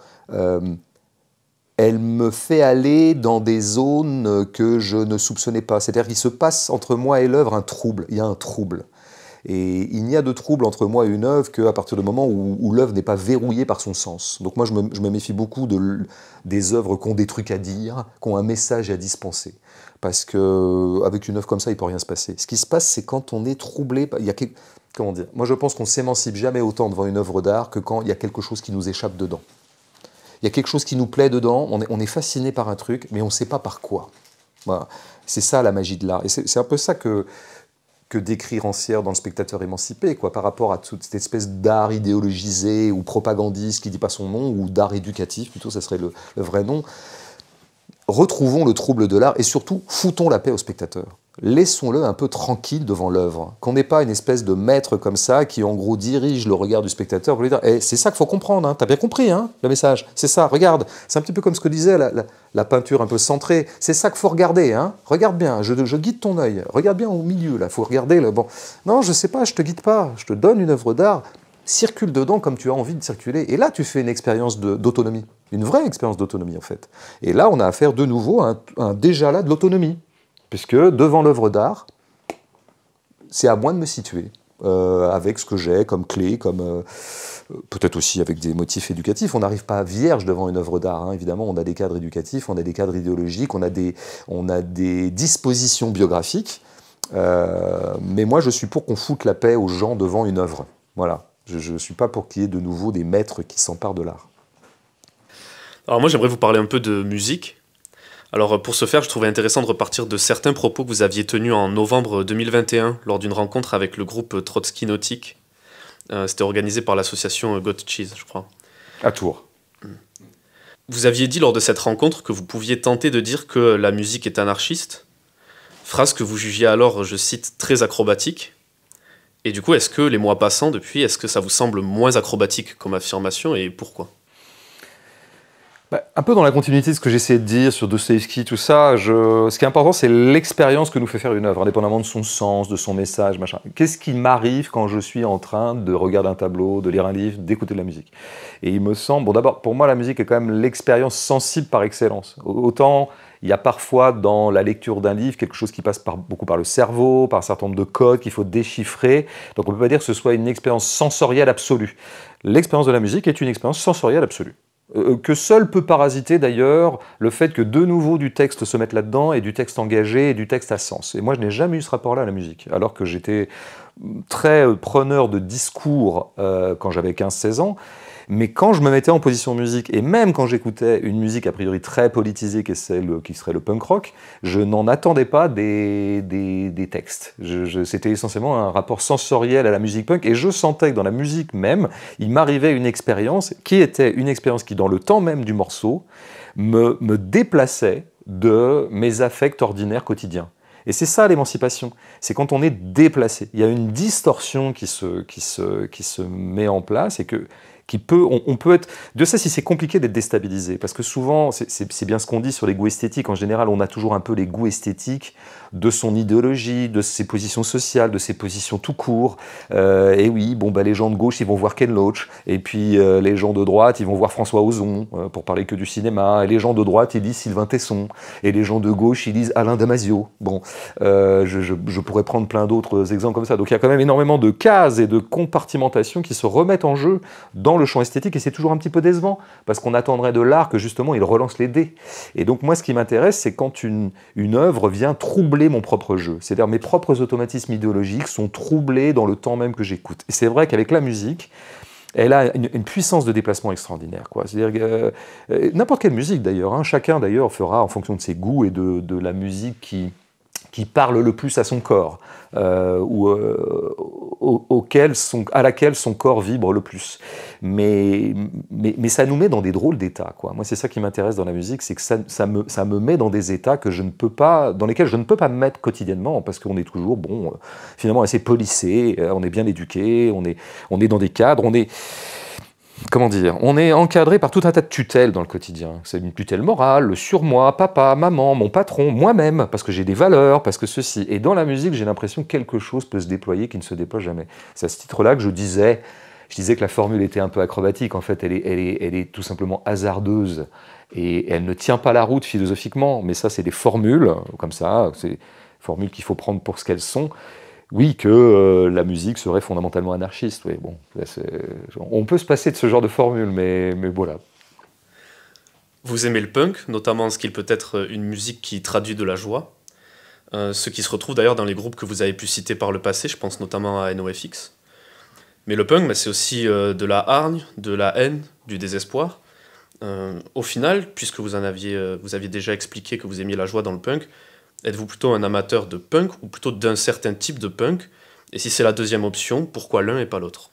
elle me fait aller dans des zones que je ne soupçonnais pas. C'est-à-dire qu'il se passe entre moi et l'œuvre un trouble. Il y a un trouble. Et il n'y a de trouble entre moi et une œuvre qu'à partir du moment où, l'œuvre n'est pas verrouillée par son sens. Donc moi, je me, méfie beaucoup de, des œuvres qui ont des trucs à dire, qui ont un message à dispenser. Parce qu'avec une œuvre comme ça, il ne peut rien se passer. Ce qui se passe, c'est quand on est troublé. Il y comment dire Moi, je pense qu'on s'émancipe jamais autant devant une œuvre d'art que quand il y a quelque chose qui nous échappe dedans. Il y a quelque chose qui nous plaît dedans, on est, fasciné par un truc, mais on ne sait pas par quoi. C'est ça la magie de l'art. Et c'est un peu ça que, que décrit Rancière dans Le Spectateur émancipé, quoi, par rapport à toute cette espèce d'art idéologisé ou propagandiste qui ne dit pas son nom, ou d'art éducatif, plutôt, ça serait le, vrai nom. Retrouvons le trouble de l'art et surtout, foutons la paix au spectateur laissons-le un peu tranquille devant l'œuvre, qu'on n'ait pas une espèce de maître comme ça qui en gros dirige le regard du spectateur pour lui dire eh, c'est ça qu'il faut comprendre, hein. t'as bien compris hein, le message, c'est ça, regarde, c'est un petit peu comme ce que disait la, peinture un peu centrée, c'est ça qu'il faut regarder, hein. regarde bien, je, guide ton œil, regarde bien au milieu là, faut regarder le bon. Non, je ne sais pas, je te guide pas, je te donne une œuvre d'art, circule dedans comme tu as envie de circuler, et là tu fais une expérience d'autonomie, une vraie expérience d'autonomie en fait. Et là on a affaire de nouveau à un déjà là de l'autonomie puisque devant l'œuvre d'art, c'est à moi de me situer. Euh, avec ce que j'ai comme clé, comme euh, peut-être aussi avec des motifs éducatifs. On n'arrive pas vierge devant une œuvre d'art. Hein, évidemment, on a des cadres éducatifs, on a des cadres idéologiques, on a des, on a des dispositions biographiques. Euh, mais moi, je suis pour qu'on foute la paix aux gens devant une œuvre. Voilà. Je ne suis pas pour qu'il y ait de nouveau des maîtres qui s'emparent de l'art.
Alors moi, j'aimerais vous parler un peu de musique. Alors pour ce faire, je trouvais intéressant de repartir de certains propos que vous aviez tenus en novembre 2021 lors d'une rencontre avec le groupe Trotsky Nautique. Euh, c'était organisé par l'association Got Cheese, je crois.
À Tours. Mm.
Vous aviez dit lors de cette rencontre que vous pouviez tenter de dire que la musique est anarchiste, phrase que vous jugiez alors, je cite, très acrobatique. Et du coup, est-ce que les mois passants depuis, est-ce que ça vous semble moins acrobatique comme affirmation et pourquoi
bah, un peu dans la continuité de ce que j'essaie de dire sur Dostoevsky, tout ça, ce qui est important, c'est l'expérience que nous fait faire une œuvre, indépendamment de son sens, de son message, machin. Qu'est-ce qui m'arrive quand je suis en train de regarder un tableau, de lire un livre, d'écouter de la musique Et il me semble, bon d'abord, pour moi, la musique est quand même l'expérience sensible par excellence. Autant il y a parfois dans la lecture d'un livre quelque chose qui passe par, beaucoup par le cerveau, par un certain nombre de codes qu'il faut déchiffrer. Donc on ne peut pas dire que ce soit une expérience sensorielle absolue. L'expérience de la musique est une expérience sensorielle absolue. Euh, que seul peut parasiter d'ailleurs le fait que de nouveau du texte se mette là-dedans, et du texte engagé, et du texte à sens. Et moi, je n'ai jamais eu ce rapport-là à la musique, alors que j'étais très preneur de discours euh, quand j'avais 15-16 ans. Mais quand je me mettais en position musique, et même quand j'écoutais une musique a priori très politisée, qui, celle, qui serait le punk rock, je n'en attendais pas des, des, des textes. Je, C'était essentiellement un rapport sensoriel à la musique punk, et je sentais que dans la musique même, il m'arrivait une expérience qui était une expérience qui, dans le temps même du morceau, me, me déplaçait de mes affects ordinaires quotidiens. Et c'est ça l'émancipation, c'est quand on est déplacé. Il y a une distorsion qui se, qui se, qui se met en place et que peut, on, peut être, de ça si c'est compliqué d'être déstabilisé, parce que souvent, c'est bien ce qu'on dit sur les goûts esthétiques, en général, on a toujours un peu les goûts esthétiques, de son idéologie, de ses positions sociales, de ses positions tout court. Euh, et oui, bon, bah, les gens de gauche, ils vont voir Ken Loach, et puis euh, les gens de droite, ils vont voir François Ozon, euh, pour parler que du cinéma, et les gens de droite, ils disent Sylvain Tesson, et les gens de gauche, ils disent Alain Damasio. Bon, je, pourrais prendre plein d'autres exemples comme ça. Donc il y a quand même énormément de cases et de compartimentations qui se remettent en jeu dans le champ esthétique, et c'est toujours un petit peu décevant, parce qu'on attendrait de l'art que justement il relance les dés. Et donc moi, ce qui m'intéresse, c'est quand une, une œuvre vient troubler mon propre jeu. C'est-à-dire mes propres automatismes idéologiques sont troublés dans le temps même que j'écoute. Et c'est vrai qu'avec la musique, elle a une, puissance de déplacement extraordinaire. C'est-à-dire que euh, euh, n'importe quelle musique d'ailleurs, hein, chacun d'ailleurs fera en fonction de ses goûts et de, de la musique qui, qui parle le plus à son corps, euh, ou, euh, au, auquel à laquelle son corps vibre le plus. Mais, mais, mais ça nous met dans des drôles d'états. Quoi. Moi, c'est ça qui m'intéresse dans la musique, c'est que ça, ça, me, ça me met dans des états que je ne peux pas, dans lesquels je ne peux pas me mettre quotidiennement, parce qu'on est toujours, bon, euh, finalement, assez polissé, euh, on est bien éduqué, on est, on est dans des cadres, on est comment dire, on est encadré par tout un tas de tutelles dans le quotidien. C'est une tutelle morale, sur moi, papa, maman, mon patron, moi-même, parce que j'ai des valeurs, parce que ceci. Et dans la musique, j'ai l'impression que quelque chose peut se déployer qui ne se déploie jamais. C'est à ce titre-là que je disais, je disais que la formule était un peu acrobatique. En fait, elle est, elle est, elle est tout simplement hasardeuse. Et elle ne tient pas la route philosophiquement. Mais ça, c'est des formules, comme ça, c'est formules qu'il faut prendre pour ce qu'elles sont oui, que euh, la musique serait fondamentalement anarchiste. Oui, bon, on peut se passer de ce genre de formule, mais, voilà.
Vous aimez le punk, notamment en ce qu'il peut être euh, une musique qui traduit de la joie, euh, ce qui se retrouve d'ailleurs dans les groupes que vous avez pu citer par le passé, je pense notamment à NOFX. Mais le punk, bah, c'est aussi de la hargne, de la haine, du désespoir. au final, puisque vous, en aviez, vous aviez déjà expliqué que vous aimiez la joie dans le punk, Êtes-vous plutôt un amateur de punk ou plutôt d'un certain type de punk Et si c'est la deuxième option, pourquoi l'un et pas l'autre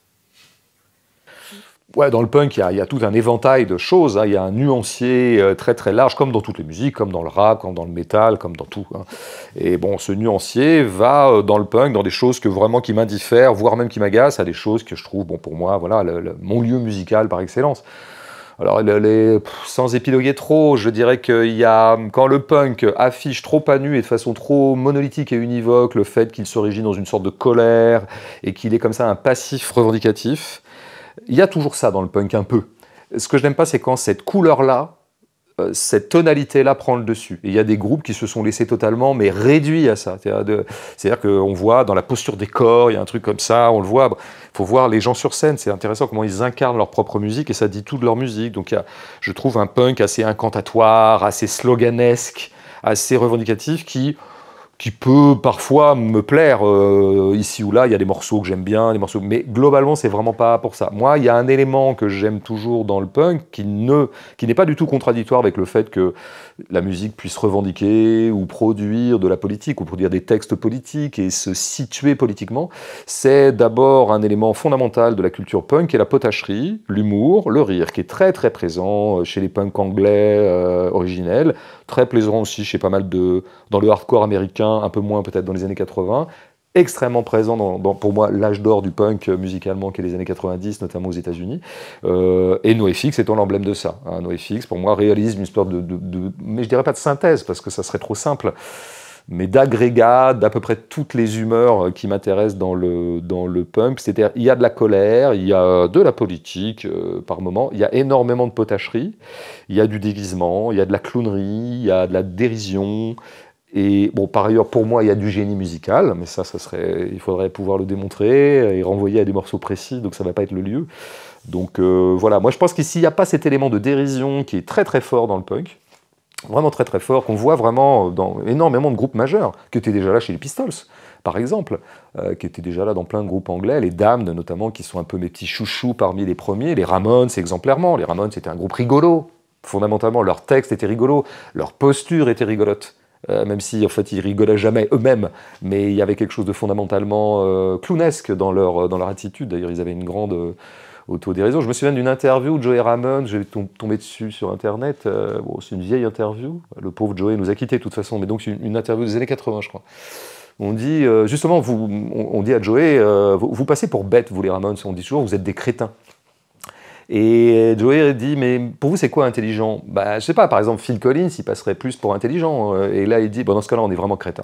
Ouais, dans le punk, il y, a, tout un éventail de choses. Hein. Il y a un nuancier euh, très très large, comme dans toutes les musiques, comme dans le rap, comme dans le métal, comme dans tout. Hein. Et bon, ce nuancier va euh, dans le punk, dans des choses que vraiment qui m'indiffèrent, voire même qui m'agacent, à des choses que je trouve, bon, pour moi, voilà, mon lieu musical par excellence. Alors, sans épiloguer trop, je dirais que y a, quand le punk affiche trop à nu et de façon trop monolithique et univoque le fait qu'il s'origine dans une sorte de colère et qu'il est comme ça un passif revendicatif, il y a toujours ça dans le punk un peu. Ce que je n'aime pas, c'est quand cette couleur-là euh, cette tonalité-là prend le dessus. il y a des groupes qui se sont laissés totalement, mais réduits à ça. C'est-à-dire qu'on voit dans la posture des corps, il y a un truc comme ça, on le voit. Il faut voir les gens sur scène, c'est intéressant comment ils incarnent leur propre musique et ça dit tout de leur musique. Donc il y a, je trouve un punk assez incantatoire, assez sloganesque, assez revendicatif qui qui peut parfois me plaire euh, ici ou là. Il y a des morceaux que j'aime bien, des morceaux, mais globalement, c'est vraiment pas pour ça. Moi, il y a un élément que j'aime toujours dans le punk qui ne, qui n'est pas du tout contradictoire avec le fait que la musique puisse revendiquer ou produire de la politique ou produire des textes politiques et se situer politiquement, c'est d'abord un élément fondamental de la culture punk et la potacherie, l'humour, le rire, qui est très très présent euh, chez les punks anglais euh, originels, très plaisant aussi chez pas mal de... dans le hardcore américain, un peu moins peut-être dans les années 80, extrêmement présent dans, pour moi, l'âge d'or du punk euh, musicalement, qui est les années 90, notamment aux États-Unis. Euh, et NoFX étant l'emblème de ça. Hein. NoFX, pour moi, réalise une sorte de, Mais je dirais pas de synthèse, parce que ça serait trop simple mais d'agrégat d'à peu près toutes les humeurs euh, qui m'intéressent dans le, dans le punk. C'est-à-dire, il y a de la colère, il y a de la politique euh, par moment, il y a énormément de potacherie, il y a du déguisement, il y a de la clownerie, il y a de la dérision, et bon, par ailleurs, pour moi, il y a du génie musical, mais ça, ça serait, il faudrait pouvoir le démontrer et renvoyer à des morceaux précis, donc ça ne va pas être le lieu. Donc euh, voilà, moi je pense qu'ici, il n'y a pas cet élément de dérision qui est très très fort dans le punk, vraiment très très fort, qu'on voit vraiment dans énormément de groupes majeurs, qui étaient déjà là chez les Pistols, par exemple, euh, qui étaient déjà là dans plein de groupes anglais, les Dames notamment, qui sont un peu mes petits chouchous parmi les premiers, les Ramones exemplairement, les Ramones c'était un groupe rigolo, fondamentalement, leur texte était rigolo, leur posture était rigolote. Euh, même si en fait ils rigolaient jamais eux-mêmes, mais il y avait quelque chose de fondamentalement euh, clownesque dans leur, euh, dans leur attitude. D'ailleurs, ils avaient une grande autodérision. Je me souviens d'une interview de Joey Ramon, j'ai tombé dessus sur Internet. c'est une vieille interview. Le pauvre Joey nous a quittés de toute façon, mais donc c'est une, interview des années 80, je crois. On dit, justement, vous, on, dit à Joey, vous, vous, passez pour bête, vous les Ramones, on dit toujours, vous êtes des crétins. Et Joey dit, mais pour vous, c'est quoi intelligent bah, Je sais pas, par exemple, Phil Collins, il passerait plus pour intelligent. Euh, et là, il dit, bon, dans ce cas-là, on est vraiment crétin.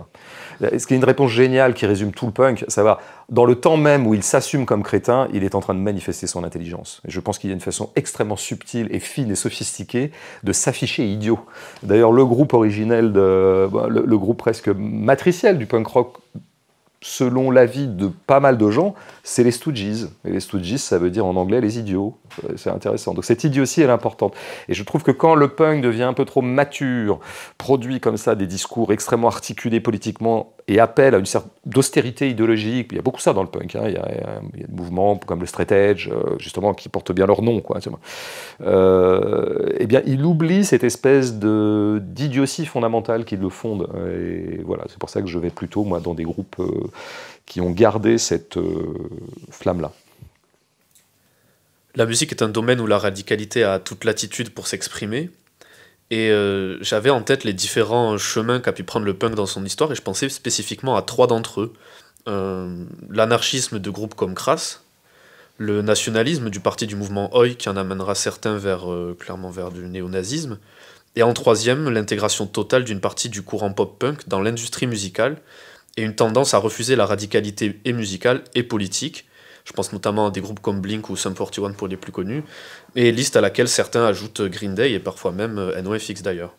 Euh, ce qui est une réponse géniale qui résume tout le punk, savoir, dans le temps même où il s'assume comme crétin, il est en train de manifester son intelligence. Et je pense qu'il y a une façon extrêmement subtile et fine et sophistiquée de s'afficher idiot. D'ailleurs, le groupe originel, de, bah, le groupe presque matriciel du punk rock selon l'avis de pas mal de gens, c'est les Stooges. Et les Stooges, ça veut dire en anglais les idiots. Euh, c'est intéressant. Donc cette idiotie, elle est importante. Et je trouve que quand le punk devient un peu trop mature, produit comme ça des discours extrêmement articulés politiquement et appelle à une certaine d'austérité idéologique, il y a beaucoup ça dans le punk. Hein. Il, y a, des mouvements comme le straight edge, euh, justement, qui portent bien leur nom. Quoi. Euh, eh bien, il oublie cette espèce d'idiotie fondamentale qui le fonde. Et voilà, c'est pour ça que je vais plutôt, moi, dans des groupes. Euh, qui ont gardé cette euh, flamme-là.
La musique est un domaine où la radicalité a toute latitude pour s'exprimer. Et euh, j'avais en tête les différents chemins qu'a pu prendre le punk dans son histoire, et je pensais spécifiquement à trois d'entre eux. Euh, l'anarchisme de groupes comme Crass, le nationalisme du parti du mouvement Oi, qui en amènera certains vers, clairement vers du néonazisme, et en troisième, l'intégration totale d'une partie du courant pop-punk dans l'industrie musicale, et une tendance à refuser la radicalité et musicale et politique. Je pense notamment à des groupes comme Blink ou Sum 41 pour les plus connus, et liste à laquelle certains ajoutent Green Day et parfois même euh, NoFX d'ailleurs.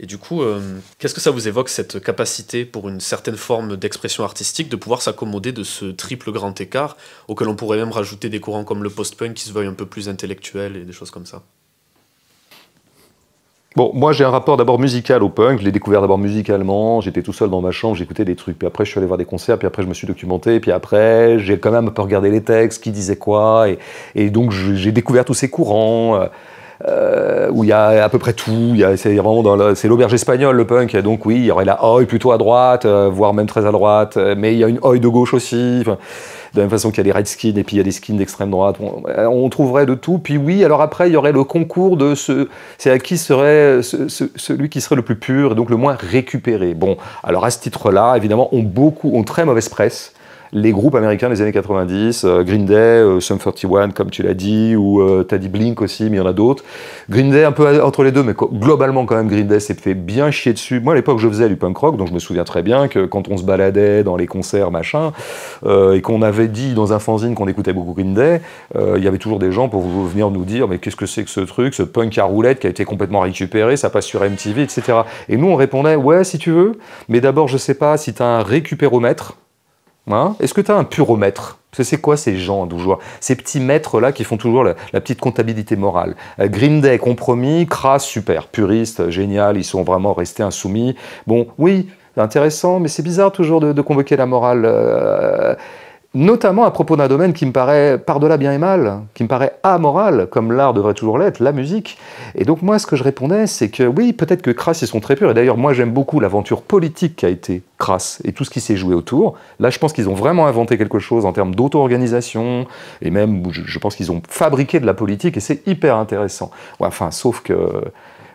Et du coup, euh, qu'est-ce que ça vous évoque cette capacité pour une certaine forme d'expression artistique de pouvoir s'accommoder de ce triple grand écart auquel on pourrait même rajouter des courants comme le post-punk qui se veuille un peu plus intellectuel et des choses comme ça
Bon, moi j'ai un rapport d'abord musical au punk, je l'ai découvert d'abord musicalement, j'étais tout seul dans ma chambre, j'écoutais des trucs, puis après je suis allé voir des concerts, puis après je me suis documenté, puis après j'ai quand même un peu regardé les textes, qui disait quoi, et, donc j'ai découvert tous ces courants. Euh, euh, où il y a à peu près tout. C'est vraiment c'est l'auberge espagnole le punk, donc oui, il y aurait la oi plutôt à droite, euh, voire même très à droite, euh, mais il y a une oi de gauche aussi. de la même façon qu'il y a les Redskins et puis il y a des skins d'extrême droite. On, trouverait de tout. Puis oui, alors après, il y aurait le concours de ce. C'est à qui serait celui qui serait le plus pur et donc le moins récupéré. Bon, alors à ce titre-là, évidemment, on beaucoup, ont très mauvaise presse les groupes américains des années 90, euh, Green Day, euh, Sum 41 comme tu l'as dit, ou euh, Taddy Blink aussi, mais il y en a d'autres. Green Day un peu entre les deux, mais globalement quand même Green Day s'est fait bien chier dessus. Moi à l'époque je faisais du punk rock, donc je me souviens très bien que quand on se baladait dans les concerts machin, et qu'on avait dit dans un fanzine qu'on écoutait beaucoup Green Day, il y avait toujours des gens pour venir nous dire mais qu'est-ce que c'est que ce truc, ce punk à roulette qui a été complètement récupéré, ça passe sur MTV, etc. Et nous on répondait ouais si tu veux, mais d'abord je sais pas si t'as un récupéromètre Hein Est-ce que tu as un puromètre c'est quoi ces gens, toujours Ces petits maîtres-là qui font toujours la, petite comptabilité morale. Euh, Grind, compromis, cras, super, puriste, génial, ils sont vraiment restés insoumis. Bon, oui, intéressant, mais c'est bizarre toujours de, convoquer la morale. Euh, notamment à propos d'un domaine qui me paraît par-delà bien et mal, qui me paraît amoral, comme l'art devrait toujours l'être, la musique. Et donc moi, ce que je répondais, c'est que oui, peut-être que Crass, ils sont très purs, et d'ailleurs moi j'aime beaucoup l'aventure politique qui a été Crass et tout ce qui s'est joué autour. Là, je pense qu'ils ont vraiment inventé quelque chose en termes d'auto-organisation, et même je pense qu'ils ont fabriqué de la politique, et c'est hyper intéressant. enfin, sauf que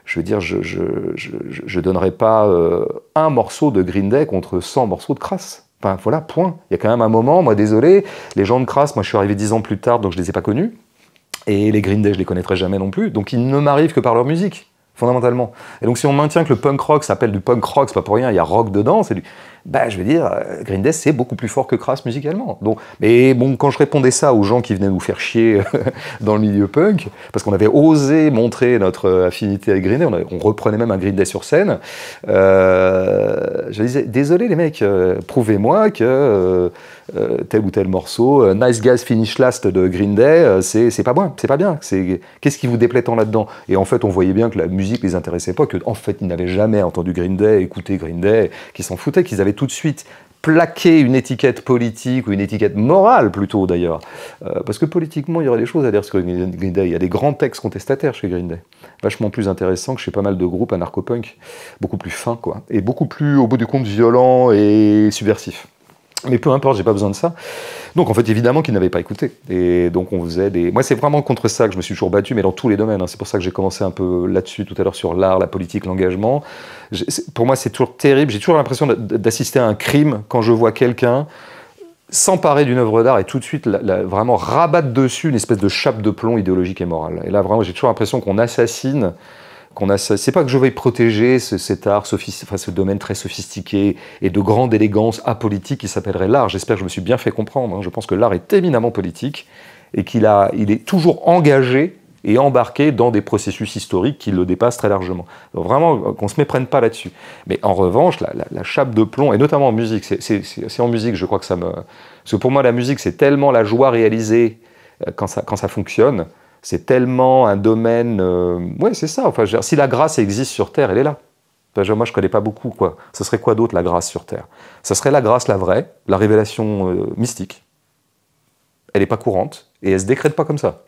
je veux dire, je ne je, pas euh, un morceau de Green Day contre 100 morceaux de crasse voilà, point. Il y a quand même un moment, moi désolé, les gens de crasse, moi je suis arrivé dix ans plus tard, donc je ne les ai pas connus. Et les Green Day, je les connaîtrai jamais non plus. Donc ils ne m'arrivent que par leur musique, fondamentalement. Et donc si on maintient que le punk rock s'appelle du punk rock, c'est pas pour rien, il y a rock dedans, c'est du bah, je veux dire, euh, Green Day, c'est beaucoup plus fort que Crass musicalement. Donc, mais bon, quand je répondais ça aux gens qui venaient nous faire chier dans le milieu punk, parce qu'on avait osé montrer notre euh, affinité à Green Day, on, reprenait même un Green Day sur scène, euh, je disais, désolé les mecs, prouvez-moi que euh, tel ou tel morceau. Euh, nice Guys Finish Last de Green Day, euh, c'est pas bon, c'est pas bien. Qu'est-ce qui vous déplaît tant là-dedans Et en fait, on voyait bien que la musique les intéressait pas, que en fait, ils n'avaient jamais entendu Green Day, écouté Green Day, qu'ils s'en foutaient, qu'ils avaient tout de suite plaqué une étiquette politique ou une étiquette morale plutôt d'ailleurs. parce que politiquement, il y aurait des choses à dire sur Green Day. Il y a des grands textes contestataires chez Green Day. Vachement plus intéressant que chez pas mal de groupes anarcho-punk. Beaucoup plus fin quoi. Et beaucoup plus, au bout du compte, violent et subversif mais peu importe, j'ai pas besoin de ça. Donc en fait, évidemment qu'ils n'avaient pas écouté. Et donc on faisait des. Moi, c'est vraiment contre ça que je me suis toujours battu, mais dans tous les domaines. Hein. C'est pour ça que j'ai commencé un peu là-dessus tout à l'heure sur l'art, la politique, l'engagement. Pour moi, c'est toujours terrible. J'ai toujours l'impression d'assister à un crime quand je vois quelqu'un s'emparer d'une œuvre d'art et tout de suite vraiment rabattre dessus une espèce de chape de plomb idéologique et morale. Et là, vraiment, j'ai toujours l'impression qu'on assassine qu'on a. C'est pas que je veuille protéger ce, cet art, ce domaine très sophistiqué et de grande élégance apolitique qui s'appellerait l'art. J'espère que je me suis bien fait comprendre. Hein. Je pense que l'art est éminemment politique et qu'il est toujours engagé et embarqué dans des processus historiques qui le dépassent très largement. vraiment, qu'on ne se méprenne pas là-dessus. Mais en revanche, la, chape de plomb, et notamment en musique, c'est en musique, je crois que ça me... Parce que pour moi, la musique, c'est tellement la joie réalisée euh, quand ça fonctionne, c'est tellement un domaine. Euh, ouais, c'est ça. Enfin, si la grâce existe sur Terre, elle est là. moi, je connais pas beaucoup quoi. Ce serait quoi d'autre la grâce sur Terre Ce serait la grâce, la vraie, la révélation euh, mystique. Elle n'est pas courante et elle se décrète pas comme ça.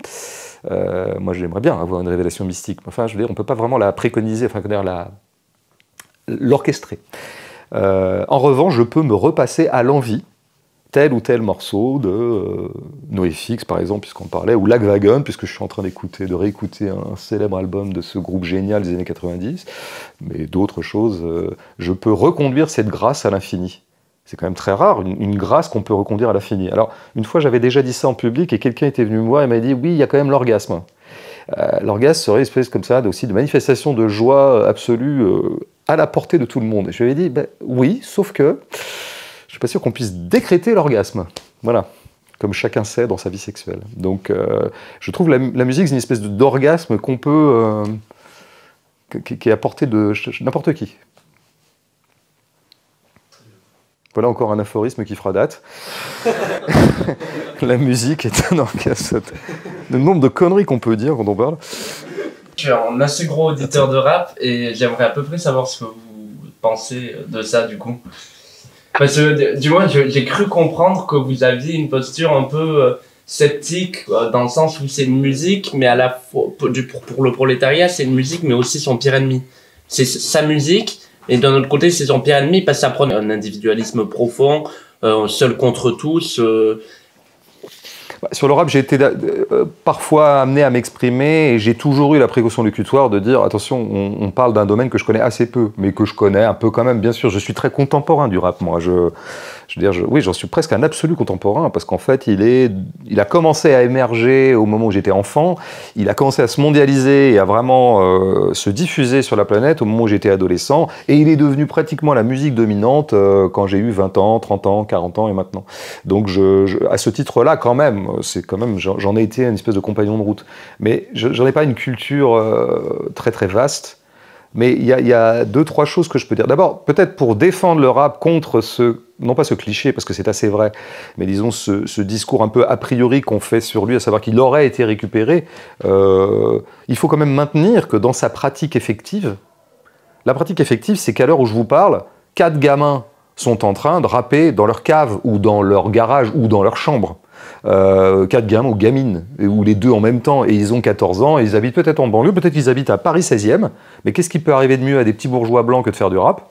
Euh, moi, j'aimerais bien avoir une révélation mystique. Enfin, je veux on peut pas vraiment la préconiser, enfin, la l'orchestrer. en revanche, je peux me repasser à l'envie tel ou tel morceau de euh, Noé Fix, par exemple, puisqu'on parlait, ou Lagwagon, puisque je suis en train d'écouter, de réécouter un, célèbre album de ce groupe génial des années 90, mais d'autres choses. Euh, je peux reconduire cette grâce à l'infini. C'est quand même très rare, une, grâce qu'on peut reconduire à l'infini. Alors, une fois, j'avais déjà dit ça en public et quelqu'un était venu me voir et m'a dit Oui, il y a quand même l'orgasme. Euh, l'orgasme serait une espèce comme ça, aussi de manifestation de joie absolue à la portée de tout le monde. Et je lui ai dit ben, Oui, sauf que je suis pas sûr qu'on puisse décréter l'orgasme. Voilà comme chacun sait dans sa vie sexuelle. Donc euh, je trouve la, la musique, c'est une espèce d'orgasme qu'on peut... Euh, qui, qui, est apporté de n'importe qui. Voilà encore un aphorisme qui fera date. la musique est un orgasme. Le nombre de conneries qu'on peut dire quand on parle.
Je suis un assez gros auditeur de rap et j'aimerais à peu près savoir ce que vous pensez de ça du coup. Parce que, du moins, j'ai cru comprendre que vous aviez une posture un peu euh, sceptique euh, dans le sens où c'est une musique, mais à la fois pour, le prolétariat, c'est une musique, mais aussi son pire ennemi. C'est sa musique, et d'un autre côté, c'est son pire ennemi parce que ça prend un individualisme profond, euh, seul contre tous.
Bah, sur rap j'ai été euh, parfois amené à m'exprimer et j'ai toujours eu la précaution locutoire de dire attention, on, on parle d'un domaine que je connais assez peu, mais que je connais un peu quand même. Bien sûr, je suis très contemporain du rap, moi. Je, je veux dire, oui, j'en suis presque un absolu contemporain, parce qu'en fait, il, est, il a commencé à émerger au moment où j'étais enfant, il a commencé à se mondialiser et à vraiment euh, se diffuser sur la planète au moment où j'étais adolescent, et il est devenu pratiquement la musique dominante euh, quand j'ai eu 20 ans, 30 ans, 40 ans et maintenant. Donc, je, à ce titre-là, quand même, c'est quand même, j'en ai été une espèce de compagnon de route. Mais j'en ai pas une culture euh, très très vaste. Mais il y, a deux, trois choses que je peux dire. D'abord, peut-être pour défendre le rap contre ce, non pas ce cliché, parce que c'est assez vrai, mais disons ce, discours un peu a priori qu'on fait sur lui, à savoir qu'il aurait été récupéré, euh, il faut quand même maintenir que dans sa pratique effective, la pratique effective, c'est qu'à l'heure où je vous parle, quatre gamins sont en train de rapper dans leur cave ou dans leur garage ou dans leur chambre. Euh, quatre gamins ou gamines, ou les deux en même temps, et ils ont 14 ans, et ils habitent peut-être en banlieue, peut-être ils habitent à Paris 16e, mais qu'est-ce qui peut arriver de mieux à des petits bourgeois blancs que de faire du rap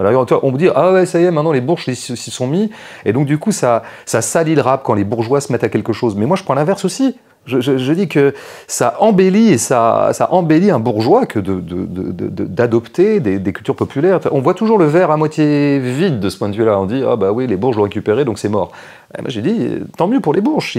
alors, on vous dit, ah ouais, ça y est, maintenant les bourges s'y sont mis. Et donc, du coup, ça, ça salit le rap quand les bourgeois se mettent à quelque chose. Mais moi, je prends l'inverse aussi. Je, dis que ça embellit et ça, embellit un bourgeois que d'adopter des, cultures populaires. On voit toujours le verre à moitié vide de ce point de vue-là. On dit ah bah oui les bourges l'ont récupéré donc c'est mort. moi j'ai dit tant mieux pour les bourges.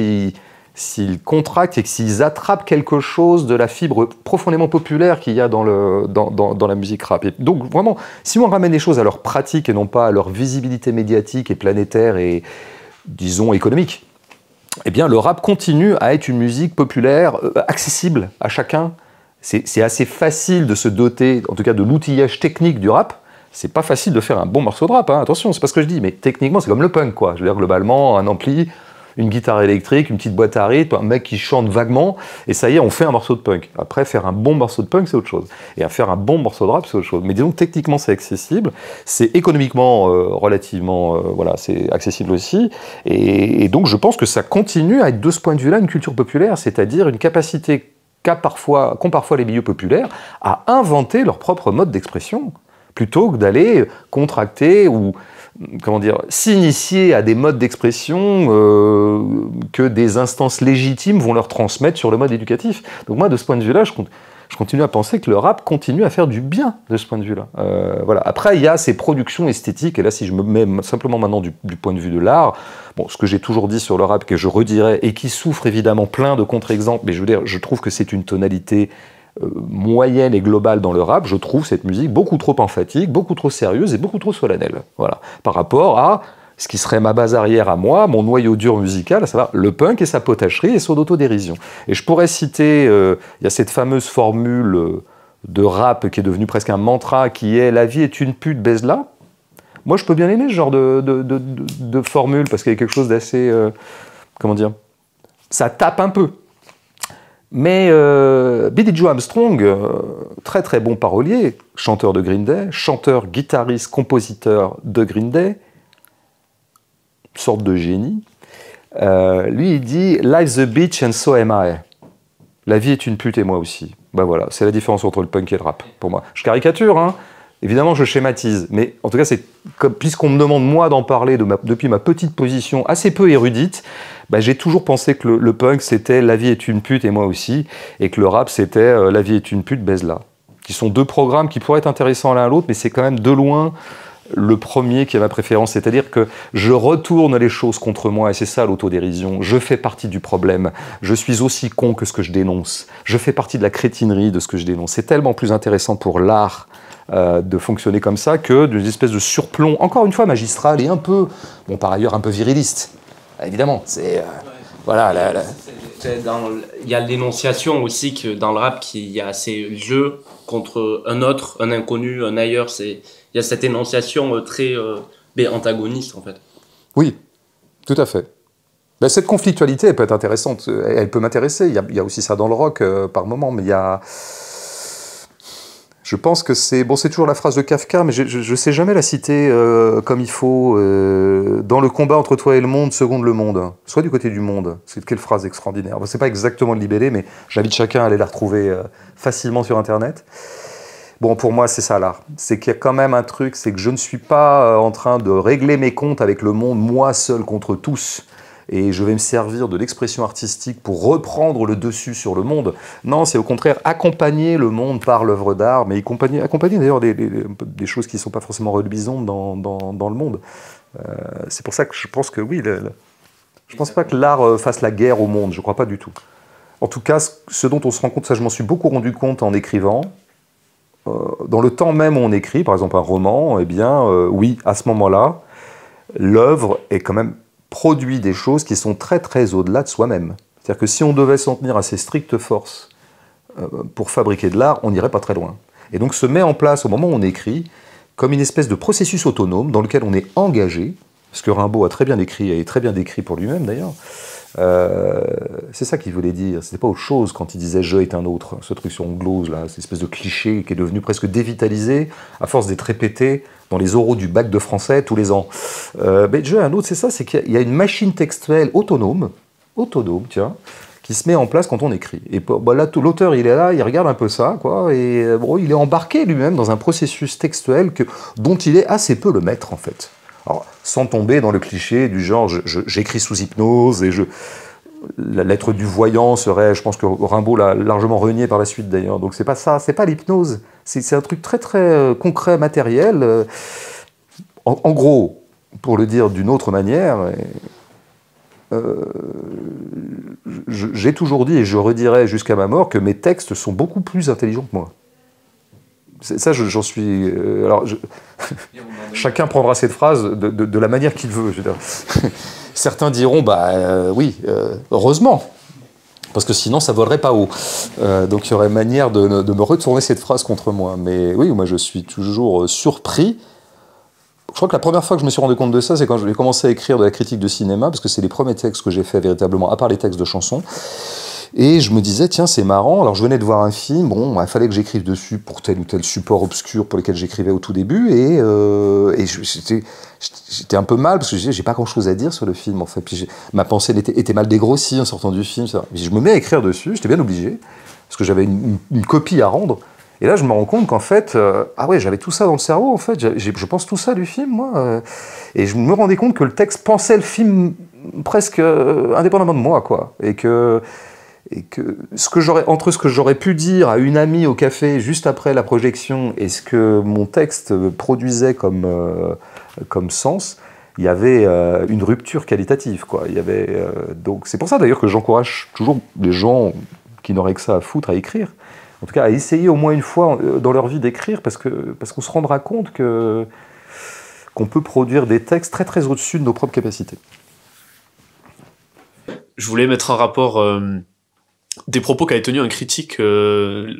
s'ils contractent et s'ils attrapent quelque chose de la fibre profondément populaire qu'il y a dans, la musique rap. donc vraiment, si on ramène les choses à leur pratique et non pas à leur visibilité médiatique et planétaire et, disons, économique, eh bien, le rap continue à être une musique populaire, euh, accessible à chacun. C'est assez facile de se doter, en tout cas, de l'outillage technique du rap. C'est pas facile de faire un bon morceau de rap, hein. attention, c'est pas ce que je dis, mais techniquement, c'est comme le punk, quoi. Je veux dire, globalement, un ampli, une guitare électrique, une petite boîte à rythme, un mec qui chante vaguement, et ça y est, on fait un morceau de punk. Après, faire un bon morceau de punk, c'est autre chose. Et à faire un bon morceau de rap, c'est autre chose. Mais disons, techniquement, c'est accessible, c'est économiquement euh, relativement, euh, voilà, c'est accessible aussi. Et, donc, je pense que ça continue à être, de ce point de vue-là, une culture populaire, c'est-à-dire une capacité qu'ont parfois, parfois les milieux populaires à inventer leur propre mode d'expression, plutôt que d'aller contracter ou comment dire, s'initier à des modes d'expression euh, que des instances légitimes vont leur transmettre sur le mode éducatif. Donc moi, de ce point de vue-là, je, continue à penser que le rap continue à faire du bien de ce point de vue-là. Euh, voilà. Après, il y a ces productions esthétiques, et là, si je me mets simplement maintenant du, point de vue de l'art, bon, ce que j'ai toujours dit sur le rap, que je redirais, et qui souffre évidemment plein de contre-exemples, mais je veux dire, je trouve que c'est une tonalité euh, moyenne et globale dans le rap, je trouve cette musique beaucoup trop emphatique, beaucoup trop sérieuse et beaucoup trop solennelle. Voilà. Par rapport à ce qui serait ma base arrière à moi, mon noyau dur musical, à savoir le punk et sa potacherie et son autodérision. Et je pourrais citer, euh, il y a cette fameuse formule euh, de rap qui est devenue presque un mantra, qui est La vie est une pute, baise-la. Moi, je peux bien aimer ce genre de, formule parce qu'il y a quelque chose d'assez. comment dire Ça tape un peu. Mais euh, Billy Joe Armstrong, euh, très très bon parolier, chanteur de Green Day, chanteur, guitariste, compositeur de Green Day, sorte de génie, euh, lui il dit Life's a bitch and so am I. La vie est une pute et moi aussi. Ben voilà, c'est la différence entre le punk et le rap pour moi. Je caricature, hein, Évidemment, je schématise, mais en tout cas, c'est puisqu'on me demande moi d'en parler depuis ma petite position assez peu érudite, bah, j'ai toujours pensé que le, punk c'était la vie est une pute et moi aussi, et que le rap c'était euh, la vie est une pute, baise là. Qui sont deux programmes qui pourraient être intéressants l'un à l'autre, mais c'est quand même de loin le premier qui est ma préférence, c'est-à-dire que je retourne les choses contre moi, et c'est ça l'autodérision. Je fais partie du problème. Je suis aussi con que ce que je dénonce. Je fais partie de la crétinerie de ce que je dénonce. C'est tellement plus intéressant pour l'art euh, de fonctionner comme ça que d'une espèce de surplomb, encore une fois magistral et un peu, bon par ailleurs un peu viriliste. Évidemment, c'est... Euh, voilà.
il y a l'énonciation aussi que dans le rap, qu'il y a ces jeux contre un autre, un inconnu, un ailleurs. C'est, il y a cette énonciation euh, très ben, antagoniste en fait.
Oui, tout à fait. Ben, cette conflictualité, peut être intéressante. Elle, peut m'intéresser. Il, il, y a aussi ça dans le rock par moment, mais il y a. Je pense que c'est bon, c'est toujours la phrase de Kafka, mais je ne sais jamais la citer euh, comme il faut. Euh, dans le combat entre toi et le monde, seconde le monde. Soit du côté du monde. C'est quelle phrase extraordinaire. Bon, c'est pas exactement le libellé, mais j'invite chacun à aller la retrouver euh, facilement sur Internet. Bon, pour moi, c'est ça l'art. C'est qu'il y a quand même un truc, c'est que je ne suis pas en train de régler mes comptes avec le monde, moi seul contre tous et je vais me servir de l'expression artistique pour reprendre le dessus sur le monde. Non, c'est au contraire accompagner le monde par l'œuvre d'art, mais accompagner, accompagner d'ailleurs des, choses qui ne sont pas forcément reluisantes dans, dans, le monde. Euh, c'est pour ça que je pense que oui, je ne pense pas que l'art euh, fasse la guerre au monde, je ne crois pas du tout. En tout cas, ce dont on se rend compte, ça je m'en suis beaucoup rendu compte en écrivant, euh, dans le temps même où on écrit, par exemple un roman, eh bien, oui, à ce moment-là, l'œuvre est quand même produit des choses qui sont très très au-delà de soi-même. C'est-à-dire que si on devait s'en tenir à ses strictes forces euh, pour fabriquer de l'art, on n'irait pas très loin. Et donc se met en place au moment où on écrit comme une espèce de processus autonome dans lequel on est engagé, ce que Rimbaud a très bien écrit et très bien décrit pour lui-même d'ailleurs. Euh, c'est ça qu'il voulait dire. C'était pas aux choses quand il disait je est un autre. Ce truc sur on là, cette espèce de cliché qui est devenu presque dévitalisé à force d'être répété dans les oraux du bac de français tous les ans. Euh, mais déjà, un autre, c'est ça, c'est qu'il y a une machine textuelle autonome, autonome, tiens, qui se met en place quand on écrit. Et bah, là, l'auteur, il est là, il regarde un peu ça, quoi, et euh, il est embarqué lui-même dans un processus textuel que, dont il est assez peu le maître, en fait. Alors, sans tomber dans le cliché du genre, j'écris sous hypnose et je la lettre du voyant serait, je pense que Rimbaud l'a largement renié par la suite d'ailleurs. Donc c'est pas ça, c'est pas l'hypnose. C'est un truc très très euh, concret, matériel. Euh, en, gros, pour le dire d'une autre manière, euh, j'ai toujours dit et je redirai jusqu'à ma mort que mes textes sont beaucoup plus intelligents que moi ça, j'en suis. Euh, alors, chacun prendra cette phrase de, la manière qu'il veut. Certains diront, bah euh, oui, euh, heureusement, parce que sinon ça volerait pas haut. donc il y aurait manière de, de, me retourner cette phrase contre moi. Mais oui, moi je suis toujours surpris. Je crois que la première fois que je me suis rendu compte de ça, c'est quand j'ai commencé à écrire de la critique de cinéma, parce que c'est les premiers textes que j'ai fait véritablement, à part les textes de chansons. Et je me disais, tiens, c'est marrant. Alors, je venais de voir un film. Bon, il fallait que j'écrive dessus pour tel ou tel support obscur pour lequel j'écrivais au tout début. Et, euh, j'étais un peu mal parce que j'ai pas grand chose à dire sur le film, en fait. Puis ma pensée était, mal dégrossie en sortant du film. Ça. je me mets à écrire dessus. J'étais bien obligé parce que j'avais une, copie à rendre. Et là, je me rends compte qu'en fait, euh, ah ouais, j'avais tout ça dans le cerveau, en fait. Je pense tout ça du film, moi. Euh. et je me rendais compte que le texte pensait le film presque indépendamment de moi, quoi. Et que et que ce que j'aurais entre ce que j'aurais pu dire à une amie au café juste après la projection et ce que mon texte produisait comme euh, comme sens, il y avait euh, une rupture qualitative quoi. Il y avait euh, donc c'est pour ça d'ailleurs que j'encourage toujours les gens qui n'auraient que ça à foutre à écrire. En tout cas, à essayer au moins une fois dans leur vie d'écrire parce que parce qu'on se rendra compte que qu'on peut produire des textes très très au-dessus de nos propres capacités.
Je voulais mettre un rapport des propos qu'avait tenu un critique euh,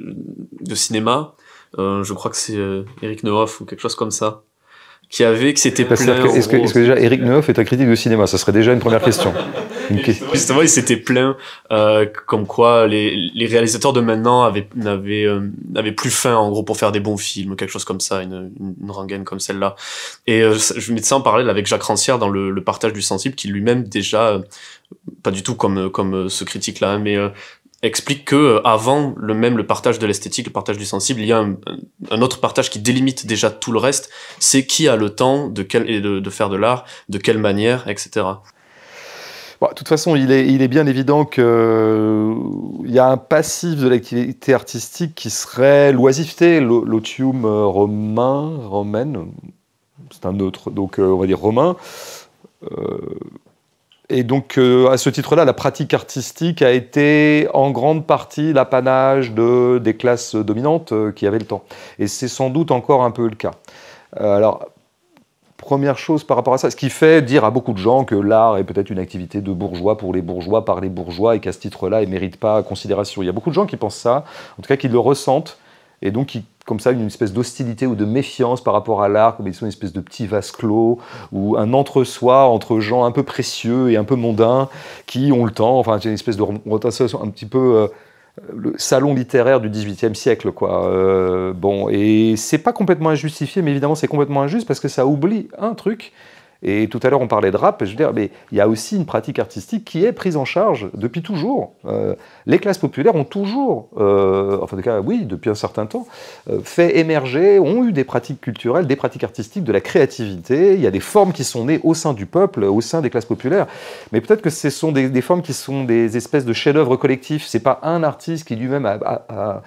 de cinéma, euh, je crois que c'est euh, Eric Neuf ou quelque chose comme ça, qui avait que c'était plein. Est-ce que, est
que, déjà Eric Neuf est un critique de cinéma Ça serait déjà une première question. Justement,
il s'était plaint euh, comme quoi les, les, réalisateurs de maintenant avaient, n'avaient euh, plus faim en gros pour faire des bons films, quelque chose comme ça, une, une, rengaine comme celle-là. Et euh, je mettre ça en parallèle avec Jacques Rancière dans le, le partage du sensible, qui lui-même déjà pas du tout comme comme ce critique là hein, mais explique que euh, avant le même le partage de l'esthétique, le partage du sensible, il y a un, autre partage qui délimite déjà tout le reste, c'est qui a le temps de, faire de l'art, de quelle manière, etc.
de toute façon, il est, il est bien évident qu'il y a un passif de l'activité artistique qui serait l'oisiveté, l'otium euh, romain, romaine, c'est un autre, donc euh, on va dire romain. Et donc, euh, à ce titre-là, la pratique artistique a été en grande partie l'apanage de, des classes dominantes euh, qui avaient le temps. Et c'est sans doute encore un peu le cas. Euh, alors, première chose par rapport à ça, ce qui fait dire à beaucoup de gens que l'art est peut-être une activité de bourgeois pour les bourgeois, par les bourgeois, et qu'à ce titre-là, il ne mérite pas considération. Il y a beaucoup de gens qui pensent ça, en tout cas qui le ressentent, et donc qui comme ça une espèce d'hostilité ou de méfiance par rapport à l'art, comme ils sont une espèce de petit vase clos ou un entre-soi entre gens un peu précieux et un peu mondains qui ont le temps. Enfin, c'est une espèce de rotation un petit peu. Euh, le salon littéraire du XVIIIe siècle, quoi. Euh, bon, et c'est pas complètement injustifié, mais évidemment c'est complètement injuste parce que ça oublie un truc, et tout à l'heure, on parlait de rap, je veux dire, mais il y a aussi une pratique artistique qui est prise en charge depuis toujours. Euh, les classes populaires ont toujours, euh, enfin, en tout cas, oui, depuis un certain temps, euh, fait émerger, ont eu des pratiques culturelles, des pratiques artistiques, de la créativité. Il y a des formes qui sont nées au sein du peuple, au sein des classes populaires. Mais peut-être que ce sont des, formes qui sont des espèces de chefs-d'œuvre collectifs. C'est pas un artiste qui lui-même a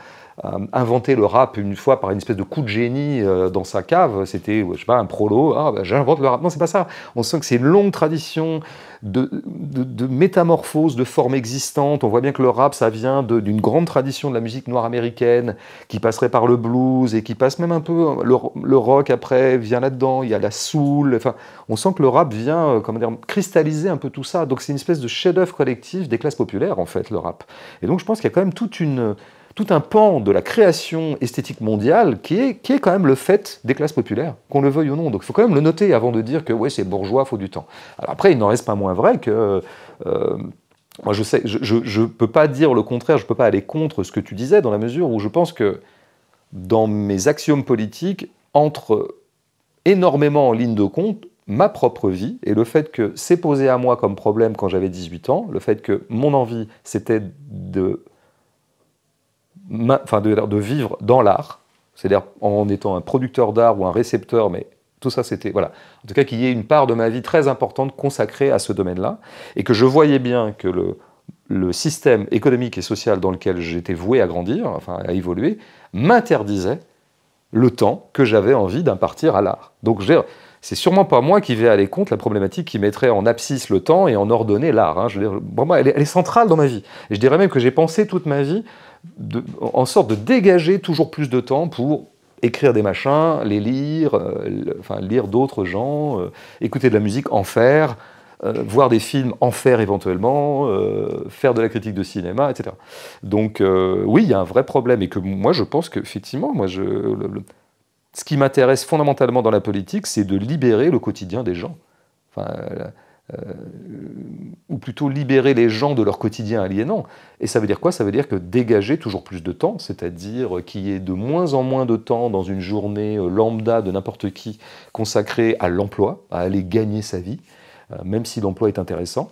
euh, inventer le rap une fois par une espèce de coup de génie euh, dans sa cave. C'était, je sais pas, un prolo. Ah, bah, j'invente le rap. Non, c'est pas ça. On sent que c'est une longue tradition de, de, de, métamorphose de forme existantes. On voit bien que le rap, ça vient d'une grande tradition de la musique noire américaine qui passerait par le blues et qui passe même un peu. Hein, le, le rock après vient là-dedans. Il y a la soul. Enfin, on sent que le rap vient, euh, comment dire, cristalliser un peu tout ça. Donc c'est une espèce de chef-d'œuvre collectif des classes populaires en fait, le rap. Et donc je pense qu'il y a quand même toute une tout un pan de la création esthétique mondiale qui est, qui est quand même le fait des classes populaires, qu'on le veuille ou non. Donc il faut quand même le noter avant de dire que ouais, c'est bourgeois, faut du temps. Alors après, il n'en reste pas moins vrai que... Euh, moi, je sais, je ne peux pas dire le contraire, je ne peux pas aller contre ce que tu disais, dans la mesure où je pense que dans mes axiomes politiques, entre énormément en ligne de compte ma propre vie et le fait que c'est posé à moi comme problème quand j'avais 18 ans, le fait que mon envie c'était de enfin, de, de vivre dans l'art, c'est-à-dire en étant un producteur d'art ou un récepteur, mais tout ça, c'était. Voilà. En tout cas, qu'il y ait une part de ma vie très importante consacrée à ce domaine-là, et que je voyais bien que le, système économique et social dans lequel j'étais voué à grandir, enfin à évoluer, m'interdisait le temps que j'avais envie d'impartir à l'art. Donc, c'est sûrement pas moi qui vais aller contre la problématique qui mettrait en abscisse le temps et en ordonnée l'art. Hein. elle est, elle est centrale dans ma vie. Et je dirais même que j'ai pensé toute ma vie en sorte de dégager toujours plus de temps pour écrire des machins, les lire, euh, enfin, lire d'autres gens, euh, écouter de la musique, en faire, euh, voir des films, en faire éventuellement, faire de la critique de cinéma, etc. Donc oui, il y a un vrai problème et que moi je pense qu'effectivement, moi je, ce qui m'intéresse fondamentalement dans la politique, c'est de libérer le quotidien des gens. Enfin, euh, ou plutôt libérer les gens de leur quotidien aliénant. Et ça veut dire quoi Ça veut dire que dégager toujours plus de temps, c'est-à-dire qu'il y ait de moins en moins de temps dans une journée euh, lambda de n'importe qui consacrée à l'emploi, à aller gagner sa vie, euh, même si l'emploi est intéressant.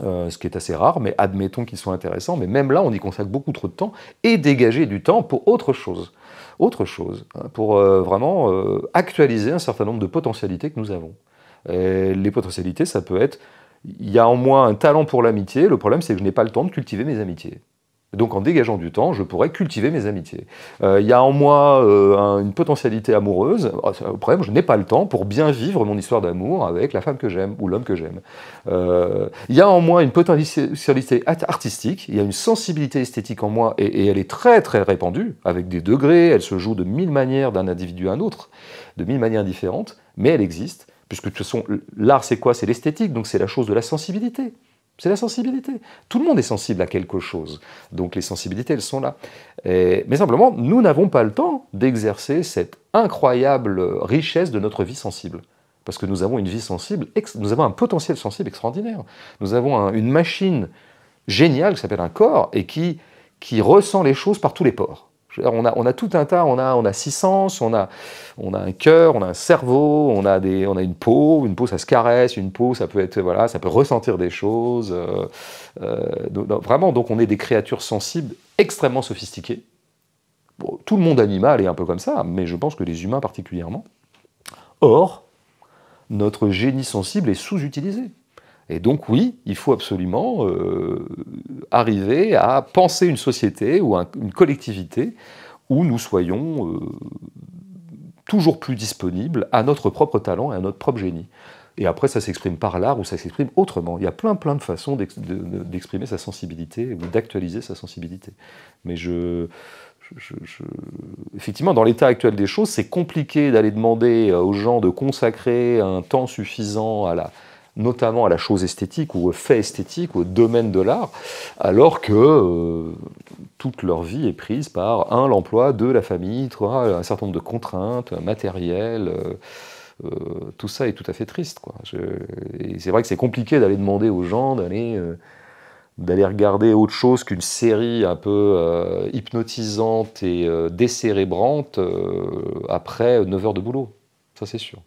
ce qui est assez rare, mais admettons qu'il soit intéressant, mais même là, on y consacre beaucoup trop de temps, et dégager du temps pour autre chose. Autre chose, hein, pour vraiment actualiser un certain nombre de potentialités que nous avons. Euh, les potentialités, ça peut être, il y a en moi un talent pour l'amitié, le problème c'est que je n'ai pas le temps de cultiver mes amitiés. Donc en dégageant du temps, je pourrais cultiver mes amitiés. Euh, il y a en moi euh, une potentialité amoureuse. Oh, le problème, je n'ai pas le temps pour bien vivre mon histoire d'amour avec la femme que j'aime ou l'homme que j'aime. Il y a en moi une potentialité artistique. Il y a une sensibilité esthétique en moi et, elle est très très répandue, avec des degrés. Elle se joue de mille manières d'un individu à un autre, de mille manières différentes, mais elle existe. Puisque de l'art, c'est quoi C'est l'esthétique, donc c'est la chose de la sensibilité. C'est la sensibilité. Tout le monde est sensible à quelque chose. Donc les sensibilités, elles sont là. mais simplement, nous n'avons pas le temps d'exercer cette incroyable richesse de notre vie sensible. Parce que nous avons une vie sensible, nous avons un potentiel sensible extraordinaire. Nous avons une machine géniale qui s'appelle un corps et qui, qui ressent les choses par tous les ports on a, tout un tas, on a, six sens, on a, un cœur, on a un cerveau, on a, des, on a une peau, une peau ça se caresse, une peau ça peut être, voilà, ça peut ressentir des choses. Euh, euh, vraiment, donc on est des créatures sensibles extrêmement sophistiquées. tout le monde animal est un peu comme ça, mais je pense que les humains particulièrement. Or, notre génie sensible est sous-utilisé. Et donc oui, il faut absolument euh, arriver à penser une société ou une collectivité où nous soyons euh, toujours plus disponibles à notre propre talent et à notre propre génie. Et après, ça s'exprime par l'art ou ça s'exprime autrement. Il y a plein, plein de façons d'exprimer sa sensibilité ou d'actualiser sa sensibilité. Mais je... effectivement, dans l'état actuel des choses, c'est compliqué d'aller demander aux gens de consacrer un temps suffisant à la, notamment à la chose esthétique ou au fait esthétique, au domaine de l'art, alors que euh, toute leur vie est prise par, un, l'emploi, deux, la famille, trois, un certain nombre de contraintes matérielles. Euh, euh, tout ça est tout à fait triste. c'est vrai que c'est compliqué d'aller demander aux gens d'aller regarder autre chose qu'une série un peu hypnotisante et décérébrante après 9 heures de boulot. Ça, c'est sûr.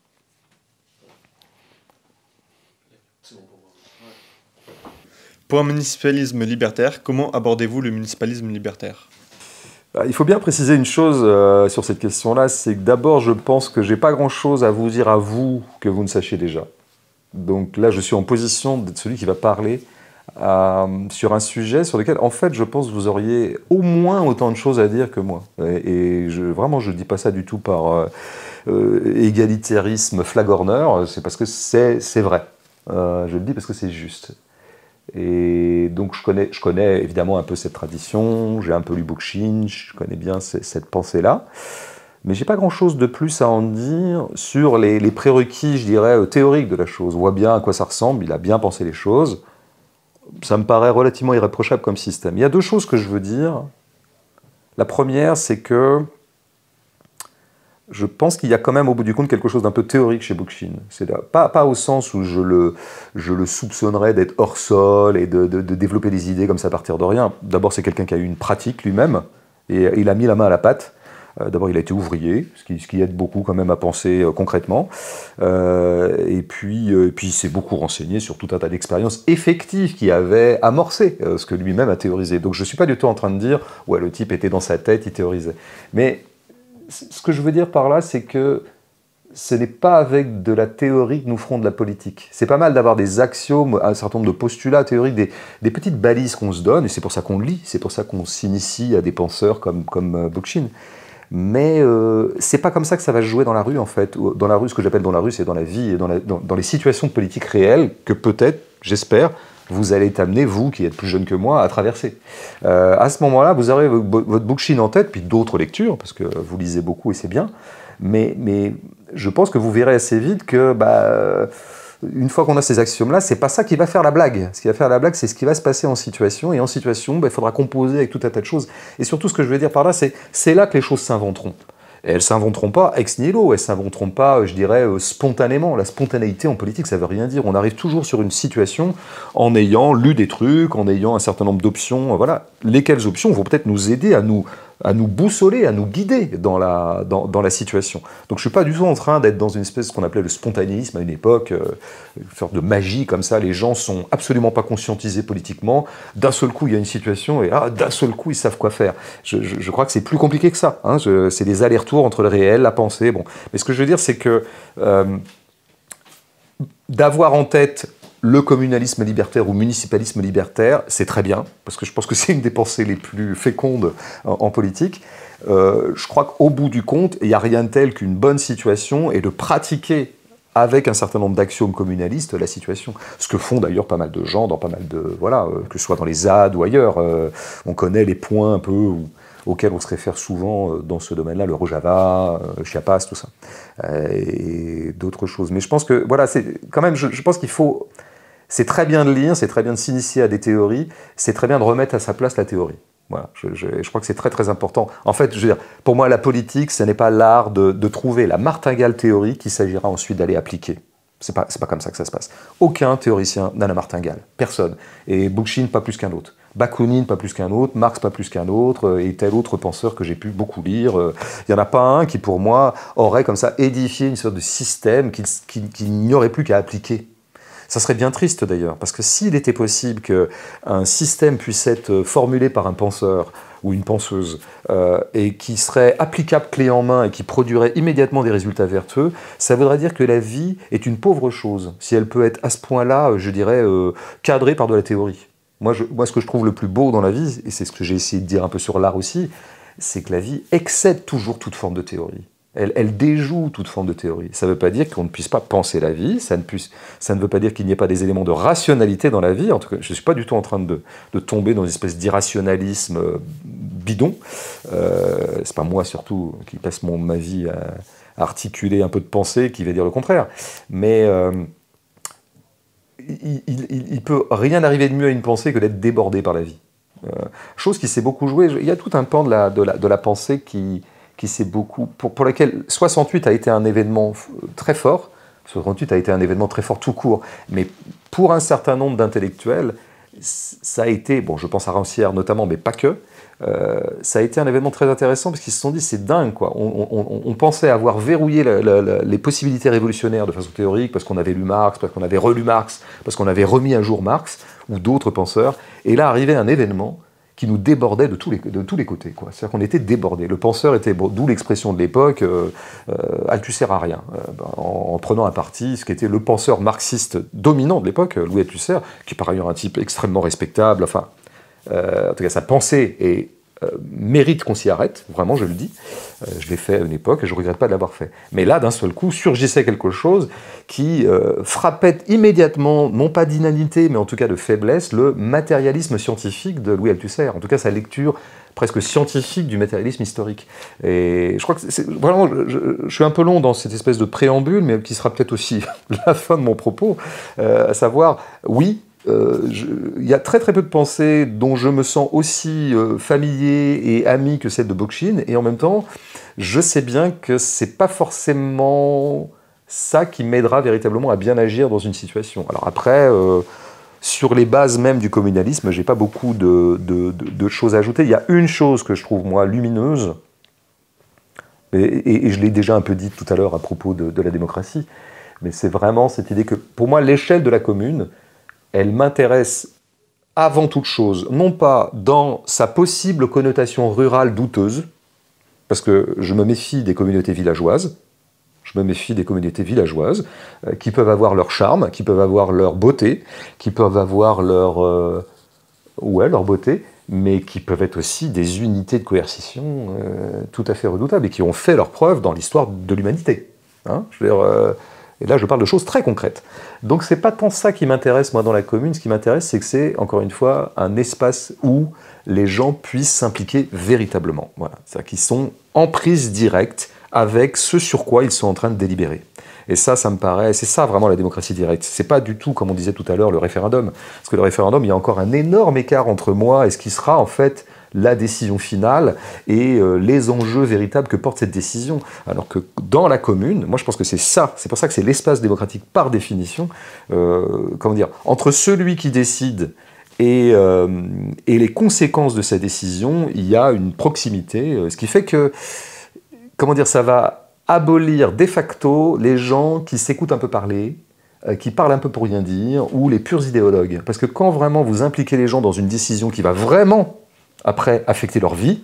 Pour un municipalisme libertaire,
comment abordez-vous le municipalisme libertaire
bah, il faut bien préciser une chose euh, sur cette question-là, c'est que d'abord, je pense que j'ai pas grand-chose à vous dire à vous que vous ne sachiez déjà. Donc là, je suis en position d'être celui qui va parler euh, sur un sujet sur lequel, en fait, je pense que vous auriez au moins autant de choses à dire que moi. Et, vraiment, je ne dis pas ça du tout par euh, égalitarisme flagorneur, c'est parce que c'est vrai. je le dis parce que c'est juste. Et donc je connais, je connais évidemment un peu cette tradition, j'ai un peu lu Bookchin, je connais bien cette pensée-là. Mais j'ai pas grand-chose de plus à en dire sur les, les, prérequis, je dirais, euh, théoriques de la chose. On voit bien à quoi ça ressemble, il a bien pensé les choses. Ça me paraît relativement irréprochable comme système. Il y a deux choses que je veux dire. La première, c'est que je pense qu'il y a quand même au bout du compte quelque chose d'un peu théorique chez Bookchin. C'est pas, pas au sens où je le, soupçonnerais d'être hors sol et de, développer des idées comme ça à partir de rien. D'abord, c'est quelqu'un qui a eu une pratique lui-même et il a mis la main à la pâte. Euh, d'abord, il a été ouvrier, ce qui, aide beaucoup quand même à penser euh, concrètement. Euh, et puis, puis il s'est beaucoup renseigné sur tout un tas d'expériences effectives qui avaient amorcé ce que lui-même a théorisé. Donc, je ne suis pas du tout en train de dire, ouais, le type était dans sa tête, il théorisait. Mais ce que je veux dire par là, c'est que ce n'est pas avec de la théorie que nous ferons de la politique. C'est pas mal d'avoir des axiomes, un certain nombre de postulats théoriques, des, petites balises qu'on se donne, et c'est pour ça qu'on lit, c'est pour ça qu'on s'initie à des penseurs comme, comme euh, Bookchin. Mais euh, c'est pas comme ça que ça va jouer dans la rue, en fait. Dans la rue, ce que j'appelle dans la rue, c'est dans la vie et dans, dans les situations de politique réelles que peut-être, j'espère, vous allez t'amener, vous qui êtes plus jeune que moi, à traverser. Euh, à ce moment-là, vous aurez votre bookshin en tête, puis d'autres lectures, parce que vous lisez beaucoup et c'est bien. Mais, je pense que vous verrez assez vite que... Bah, euh, une fois qu'on a ces axiomes-là, c'est pas ça qui va faire la blague. Ce qui va faire la blague, c'est ce qui va se passer en situation. Et en situation, bah, il faudra composer avec tout un tas de choses. Et surtout, ce que je veux dire par là, c'est c'est là que les choses s'inventeront. Elles elles s'inventeront pas ex nihilo, elles s'inventeront pas, euh, je dirais, euh, spontanément. La spontanéité en politique, ça veut rien dire. On arrive toujours sur une situation en ayant lu des trucs, en ayant un certain nombre d'options. Voilà, lesquelles options vont peut-être nous aider à nous à nous boussoler, à nous guider dans la, dans, dans la situation. Donc je ne suis pas du tout en train d'être dans une espèce qu'on appelait le spontanéisme à une époque, euh, une sorte de magie comme ça, les gens sont absolument pas conscientisés politiquement, d'un seul coup il y a une situation et ah, d'un seul coup ils savent quoi faire. Je, je, crois que c'est plus compliqué que ça, hein. c'est des allers-retours entre le réel, la pensée. Bon. Mais ce que je veux dire c'est que... Euh, d'avoir en tête le communalisme libertaire ou municipalisme libertaire, c'est très bien, parce que je pense que c'est une des pensées les plus fécondes en, politique. Euh, je crois qu'au bout du compte, il n'y a rien de tel qu'une bonne situation et de pratiquer avec un certain nombre d'axiomes communalistes la situation. Ce que font d'ailleurs pas mal de gens dans pas mal de. Voilà, euh, que ce soit dans les ZAD ou ailleurs. Euh, on connaît les points un peu auxquels on se réfère souvent dans ce domaine-là, le Rojava, Chiapas, tout ça, et d'autres choses. Mais je pense que, voilà, c'est quand même, je pense qu'il faut c'est très bien de lire, c'est très bien de s'initier à des théories, c'est très bien de remettre à sa place la théorie. Voilà, je, crois que c'est très très important. En fait, je pour moi, la politique, ce n'est pas l'art de, trouver la martingale théorie qu'il s'agira ensuite d'aller appliquer. C'est pas, pas comme ça que ça se passe. Aucun théoricien n'a la martingale. Personne. Et Bookchin, pas plus qu'un autre. Bakounine, pas plus qu'un autre. Marx, pas plus qu'un autre. Euh, et tel autre penseur que j'ai pu beaucoup lire. Euh, il n'y en a pas un qui, pour moi, aurait comme ça édifié une sorte de système qu'il n'y aurait plus qu'à appliquer. Ça serait bien triste d'ailleurs, parce que s'il était possible qu'un système puisse être euh, formulé par un penseur, ou une penseuse, euh, et qui serait applicable clé en main et qui produirait immédiatement des résultats vertueux, ça voudrait dire que la vie est une pauvre chose, si elle peut être à ce point-là, euh, je dirais, cadrée par de la théorie. Moi, moi, ce que je trouve le plus beau dans la vie, et c'est ce que j'ai essayé de dire un peu sur l'art aussi, c'est que la vie excède toujours toute forme de théorie. Elle, déjoue toute forme de théorie. Ça ne veut pas dire qu'on ne puisse pas penser la vie, ça ne, puisse, ça ne veut pas dire qu'il n'y ait pas des éléments de rationalité dans la vie. En tout cas, je ne suis pas du tout en train de, tomber dans une espèce d'irrationalisme euh, bidon. Euh, c'est pas moi surtout qui passe mon, ma vie à, articuler un peu de pensée qui va dire le contraire. Mais euh, il, il, peut rien arriver de mieux à une pensée que d'être débordé par la vie. Euh, chose qui s'est beaucoup jouée. Il y a tout un pan de la pensée qui beaucoup, pour, pour, laquelle 68 a été un événement très fort. 68 a été un événement très fort tout court, mais pour un certain nombre d'intellectuels, ça a été, bon, je pense à Rancière notamment, mais pas que, euh, ça a été un événement très intéressant parce qu'ils se sont dit c'est dingue quoi. On, pensait avoir verrouillé les possibilités révolutionnaires de façon théorique parce qu'on avait lu Marx, parce qu'on avait relu Marx, parce qu'on avait remis un jour Marx ou d'autres penseurs. Et là arrivait un événement qui nous débordait de tous les, de tous les côtés. C'est-à-dire qu'on était débordé. Le penseur était, d'où l'expression de l'époque, euh, euh Althusser à rien, euh, ben, en, prenant à partie ce qui était le penseur marxiste dominant de l'époque, Louis Althusser, qui est par ailleurs un type extrêmement respectable, enfin, euh, en tout cas sa pensée est euh, mérite qu'on s'y arrête, vraiment, je le dis. Euh, je l'ai fait à une époque et je ne regrette pas de l'avoir fait. Mais là, d'un seul coup, surgissait quelque chose qui euh, frappait immédiatement, non pas d'inanité, mais en tout cas de faiblesse, le matérialisme scientifique de Louis Althusser, en tout cas sa lecture presque scientifique du matérialisme historique. Et je crois que c'est vraiment, je, suis un peu long dans cette espèce de préambule, mais qui sera peut-être aussi la fin de mon propos, à savoir, oui, euh, il y a très très peu de pensées dont je me sens aussi euh, familier et ami que celle de Bokshin, et en même temps, je sais bien que c'est pas forcément ça qui m'aidera véritablement à bien agir dans une situation. Alors après, euh, sur les bases même du communalisme, j'ai pas beaucoup de, choses à ajouter. Il y a une chose que je trouve moi lumineuse, et je l'ai déjà un peu dit tout à l'heure à propos de, la démocratie, mais c'est vraiment cette idée que pour moi l'échelle de la commune, elle m'intéresse avant toute chose, non pas dans sa possible connotation rurale douteuse, parce que je me méfie des communautés villageoises, je me méfie des communautés villageoises, euh, qui peuvent avoir leur charme, qui peuvent avoir leur beauté, qui peuvent avoir leur... Euh, ouais, leur beauté, mais qui peuvent être aussi des unités de coercition euh, tout à fait redoutables et qui ont fait leur preuve dans l'histoire de l'humanité. Hein je veux dire, et là, je parle de choses très concrètes. Donc, ce n'est pas tant ça qui m'intéresse, moi, dans la commune. Ce qui m'intéresse, c'est que c'est, encore une fois, un espace où les gens puissent s'impliquer véritablement. Voilà. C'est-à-dire qu'ils sont en prise directe avec ce sur quoi ils sont en train de délibérer. Et ça, ça me paraît, c'est ça vraiment la démocratie directe. C'est pas du tout, comme on disait tout à l'heure, le référendum. Parce que le référendum, il y a encore un énorme écart entre moi et ce qui sera, en fait, la décision finale et euh, les enjeux véritables que porte cette décision. Alors que dans la commune, moi je pense que c'est ça, c'est pour ça que c'est l'espace démocratique par définition, euh, comment dire, entre celui qui décide et, euh, et, les conséquences de sa décision, il y a une proximité, ce qui fait que, comment dire, ça va abolir de facto les gens qui s'écoutent un peu parler, qui parlent un peu pour rien dire, ou les purs idéologues. Parce que quand vraiment vous impliquez les gens dans une décision qui va vraiment après affecter leur vie,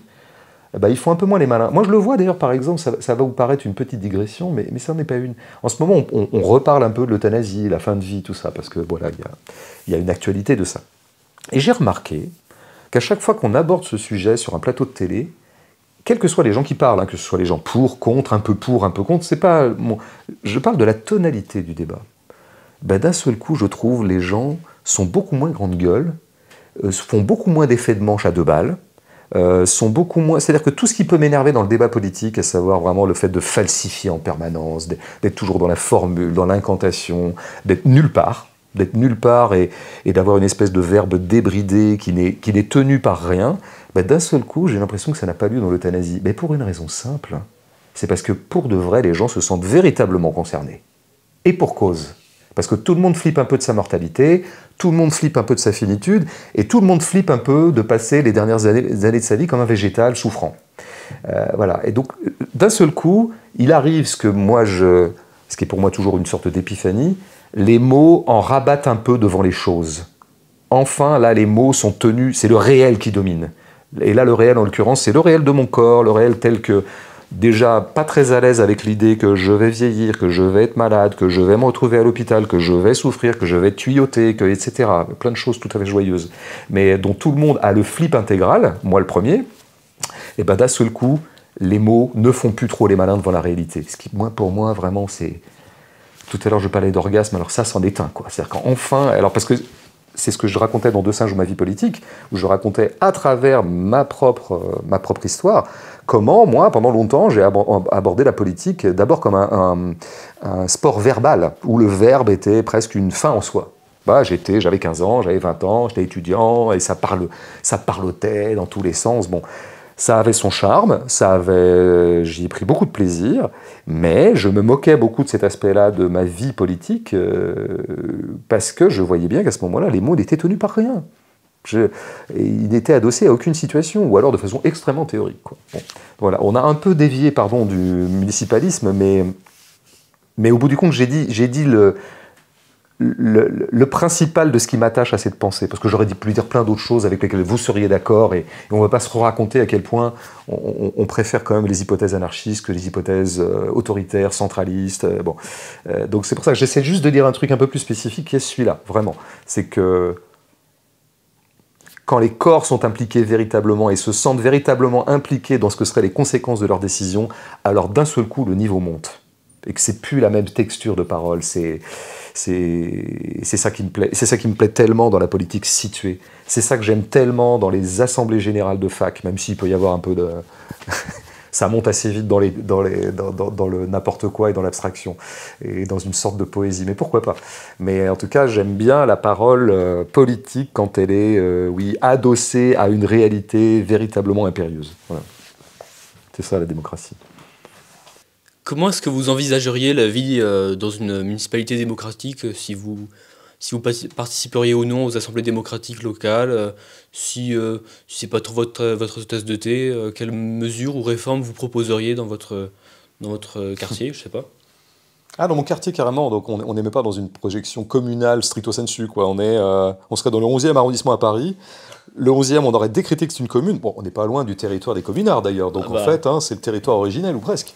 eh ben, ils font un peu moins les malins. Moi, je le vois d'ailleurs, par exemple, ça, va vous paraître une petite digression, mais, mais ça n'est pas une. En ce moment, on, reparle un peu de l'euthanasie, la fin de vie, tout ça, parce que voilà, il y a, une actualité de ça. Et j'ai remarqué qu'à chaque fois qu'on aborde ce sujet sur un plateau de télé, quels que soient les gens qui parlent, hein, que ce soit les gens pour, contre, un peu pour, un peu contre, c'est pas. je parle de la tonalité du débat. Ben, d'un seul coup, je trouve les gens sont beaucoup moins grande gueule euh, font beaucoup moins d'effets de manche à deux balles. Euh, sont beaucoup moins. C'est-à-dire que tout ce qui peut m'énerver dans le débat politique, à savoir vraiment le fait de falsifier en permanence, d'être toujours dans la formule, dans l'incantation, d'être nulle part, d'être nulle part et, d'avoir une espèce de verbe débridé qui n'est tenu par rien, bah, d'un seul coup, j'ai l'impression que ça n'a pas lieu dans l'euthanasie. Mais pour une raison simple, c'est parce que pour de vrai, les gens se sentent véritablement concernés. Et pour cause. Parce que tout le monde flippe un peu de sa mortalité, tout le monde flippe un peu de sa finitude et tout le monde flippe un peu de passer les dernières années, de sa vie comme un végétal souffrant. Euh, voilà. Et donc, euh, d'un seul coup, il arrive ce que moi je, ce qui est pour moi toujours une sorte d'épiphanie, les mots en rabattent un peu devant les choses. Enfin, là, les mots sont tenus, c'est le réel qui domine. Et là, le réel, en l'occurrence, c'est le réel de mon corps, le réel tel que déjà pas très à l'aise avec l'idée que je vais vieillir, que je vais être malade, que je vais me retrouver à l'hôpital, que je vais souffrir, que je vais tuyauter, que, etc. Plein de choses tout à fait joyeuses, mais dont tout le monde a le flip intégral, moi le premier, et eh ben d'un seul coup, les mots ne font plus trop les malins devant la réalité. Ce qui, pour moi, vraiment, c'est. Tout à l'heure, je parlais d'orgasme, alors ça, s'en est un, quoi. C'est-à-dire qu'enfin, alors parce que c'est ce que je racontais dans Deux singes ou ma vie politique, où je racontais à travers ma propre, euh, ma propre histoire comment, moi, pendant longtemps, j'ai abordé la politique d'abord comme un, sport verbal, où le verbe était presque une fin en soi. Bah, j'étais, j'avais 15 ans, j'avais 20 ans, j'étais étudiant, et ça, parle, ça parlotait dans tous les sens. Bon, ça avait son charme, ça avait, euh, j'y ai pris beaucoup de plaisir, mais je me moquais beaucoup de cet aspect-là de ma vie politique euh, parce que je voyais bien qu'à ce moment-là, les mots n'étaient tenus par rien. Je, il n'était adossé à aucune situation, ou alors de façon extrêmement théorique. voilà, on a un peu dévié, pardon, du municipalisme, mais, mais au bout du compte, j'ai dit, j'ai dit le, le, principal de ce qui m'attache à cette pensée, parce que j'aurais pu dire plein d'autres choses avec lesquelles vous seriez d'accord, et, on ne va pas se raconter à quel point on, préfère quand même les hypothèses anarchistes que les hypothèses euh, autoritaires, centralistes. Euh, bon, euh, donc c'est pour ça que j'essaie juste de dire un truc un peu plus spécifique, qui est celui-là, vraiment. C'est que quand les corps sont impliqués véritablement et se sentent véritablement impliqués dans ce que seraient les conséquences de leurs décisions, alors d'un seul coup, le niveau monte et que c'est plus la même texture de parole. C'est c'est ça qui me plaît. C'est ça qui me plaît tellement dans la politique située. C'est ça que j'aime tellement dans les assemblées générales de fac, même s'il peut y avoir un peu de ça monte assez vite dans, les, dans, les, dans, dans, le n'importe quoi et dans l'abstraction, et dans une sorte de poésie. Mais pourquoi pas Mais en tout cas, j'aime bien la parole euh, politique quand elle est euh, oui, adossée à une réalité véritablement impérieuse. Voilà. C'est ça la démocratie.
Comment est-ce que vous envisageriez la vie euh, dans une municipalité démocratique euh, si vous, si participeriez ou non aux assemblées démocratiques locales euh, Si, ce n'est pas trop votre, votre tasse de thé, quelles mesures ou réformes vous proposeriez dans votre,
dans votre quartier Je sais pas. Ah, dans mon quartier, carrément. Donc, on n'est même pas dans une projection communale stricto sensu. Quoi. On, est, on serait dans le 11e arrondissement à Paris. Le 11e, on aurait décrété que c'est une commune. Bon, on n'est pas loin du territoire des communards, d'ailleurs. Donc, ah en bah. fait, hein, c'est le territoire originel, ou presque.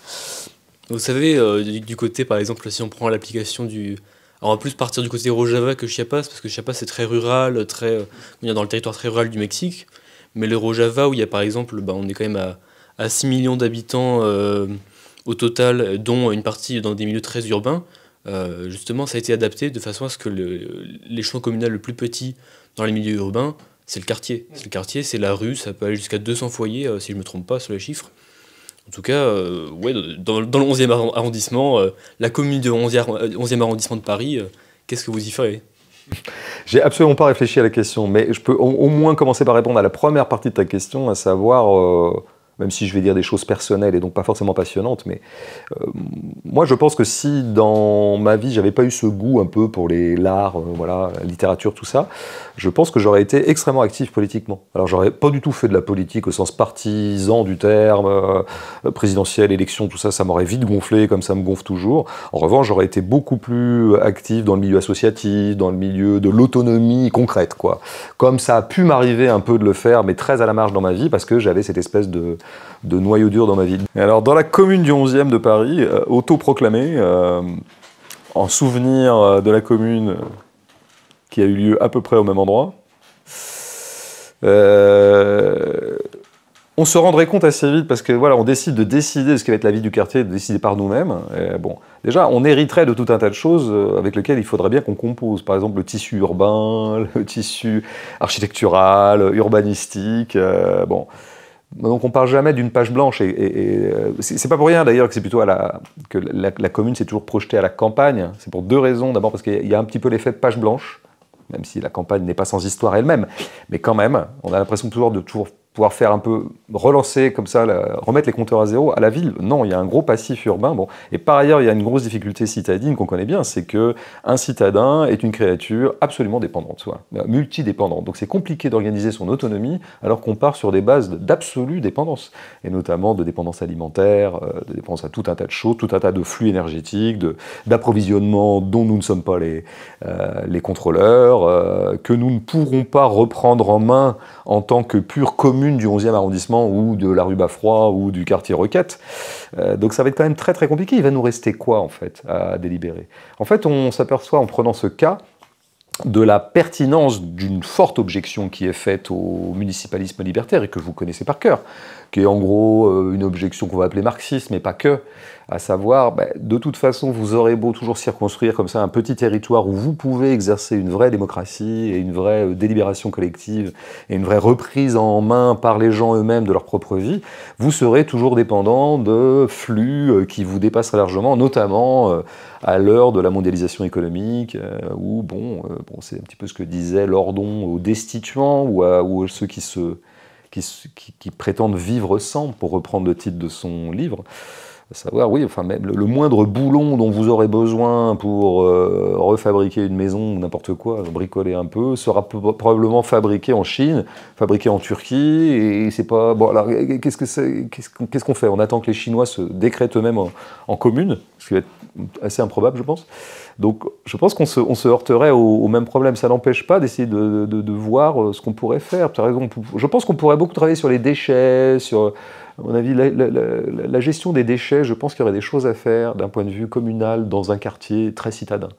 Vous savez, euh, du, côté, par exemple, si on prend l'application du. Alors, en plus, partir du côté Rojava que Chiapas, parce que Chiapas, c'est très rural, très, est euh, dans le territoire très rural du Mexique. Mais le Rojava, où il y a, par exemple, bah, on est quand même à, 6 millions d'habitants euh, au total, dont une partie dans des milieux très urbains, justement, ça a été adapté de façon à ce que l'échelon communal le plus petit dans les milieux urbains, c'est le quartier. C'est le quartier, c'est la rue, ça peut aller jusqu'à 200 foyers, si je ne me trompe pas sur les chiffres. En tout cas, euh, ouais, dans, le 11e arrondissement, euh, la commune du 11e, euh, arrondissement de Paris, qu'est-ce que vous y ferez
j'ai absolument pas réfléchi à la question, mais je peux au, moins commencer par répondre à la première partie de ta question, à savoir même si je vais dire des choses personnelles et donc pas forcément passionnantes, mais euh, moi je pense que si dans ma vie j'avais pas eu ce goût un peu pour les l'art, euh, voilà, la littérature, tout ça, je pense que j'aurais été extrêmement actif politiquement. Alors j'aurais pas du tout fait de la politique au sens partisan du terme, présidentiel, euh, présidentielle, élection, tout ça, ça m'aurait vite gonflé comme ça me gonfle toujours. En revanche, j'aurais été beaucoup plus actif dans le milieu associatif, dans le milieu de l'autonomie concrète, quoi. Comme ça a pu m'arriver un peu de le faire, mais très à la marge dans ma vie parce que j'avais cette espèce de de noyau durs dans ma vie. Alors, dans la commune du 11e de Paris, auto euh, autoproclamée, euh, en souvenir euh, de la commune qui a eu lieu à peu près au même endroit, on se rendrait compte assez vite parce que voilà, on décide de décider ce qui va être la vie du quartier, de décider par nous-mêmes. Bon, déjà, on hériterait de tout un tas de choses avec lesquelles il faudrait bien qu'on compose. Par exemple, le tissu urbain, le tissu architectural, urbanistique. bon, donc on parle jamais d'une page blanche et, et, euh, c'est pas pour rien d'ailleurs que c'est plutôt la que la, commune s'est toujours projetée à la campagne. C'est pour deux raisons. D'abord parce qu'il y a un petit peu l'effet de page blanche, même si la campagne n'est pas sans histoire elle-même. Mais quand même, on a l'impression toujours de toujours pouvoir faire un peu relancer comme ça, la, remettre les compteurs à zéro à la ville. Non, il y a un gros passif urbain. Bon, et par ailleurs, il y a une grosse difficulté citadine qu'on connaît bien, c'est que un citadin est une créature absolument dépendante, soit euh, multidépendante. Donc c'est compliqué d'organiser son autonomie alors qu'on part sur des bases d'absolue dépendance, et notamment de dépendance alimentaire, euh, de dépendance à tout un tas de choses, tout un tas de flux énergétiques, d'approvisionnement dont nous ne sommes pas les, euh, les contrôleurs, que nous ne pourrons pas reprendre en main en tant que pure commune du 11e arrondissement ou de la rue Baffroi ou du quartier Roquette. Euh, donc ça va être quand même très très compliqué. Il va nous rester quoi en fait à délibérer En fait, on s'aperçoit en prenant ce cas de la pertinence d'une forte objection qui est faite au municipalisme libertaire et que vous connaissez par cœur qui est en gros euh, une objection qu'on va appeler marxiste, mais pas que, à savoir, bah, de toute façon, vous aurez beau toujours circonscrire comme ça un petit territoire où vous pouvez exercer une vraie démocratie et une vraie euh, délibération collective et une vraie reprise en main par les gens eux-mêmes de leur propre vie, vous serez toujours dépendant de flux euh, qui vous dépassent largement, notamment à l'heure de la mondialisation économique, où, bon, bon c'est un petit peu ce que disait Lordon aux destituants ou à ceux qui se qui, qui, prétendent vivre sans, pour reprendre le titre de son livre. À savoir, oui, enfin, même le, moindre boulon dont vous aurez besoin pour euh, refabriquer une maison ou n'importe quoi, bricoler un peu, sera probablement fabriqué en Chine, fabriqué en Turquie, et c'est pas. Bon, alors, qu'est-ce qu'on fait On attend que les Chinois se décrètent eux-mêmes en commune, ce qui va être assez improbable, je pense. Donc je pense qu'on se, heurterait au, même problème. Ça n'empêche pas d'essayer de, voir euh, ce qu'on pourrait faire. Par exemple, Je pense qu'on pourrait beaucoup travailler sur les déchets, sur, à mon avis, la, gestion des déchets. Je pense qu'il y aurait des choses à faire d'un point de vue communal dans un quartier très citadin.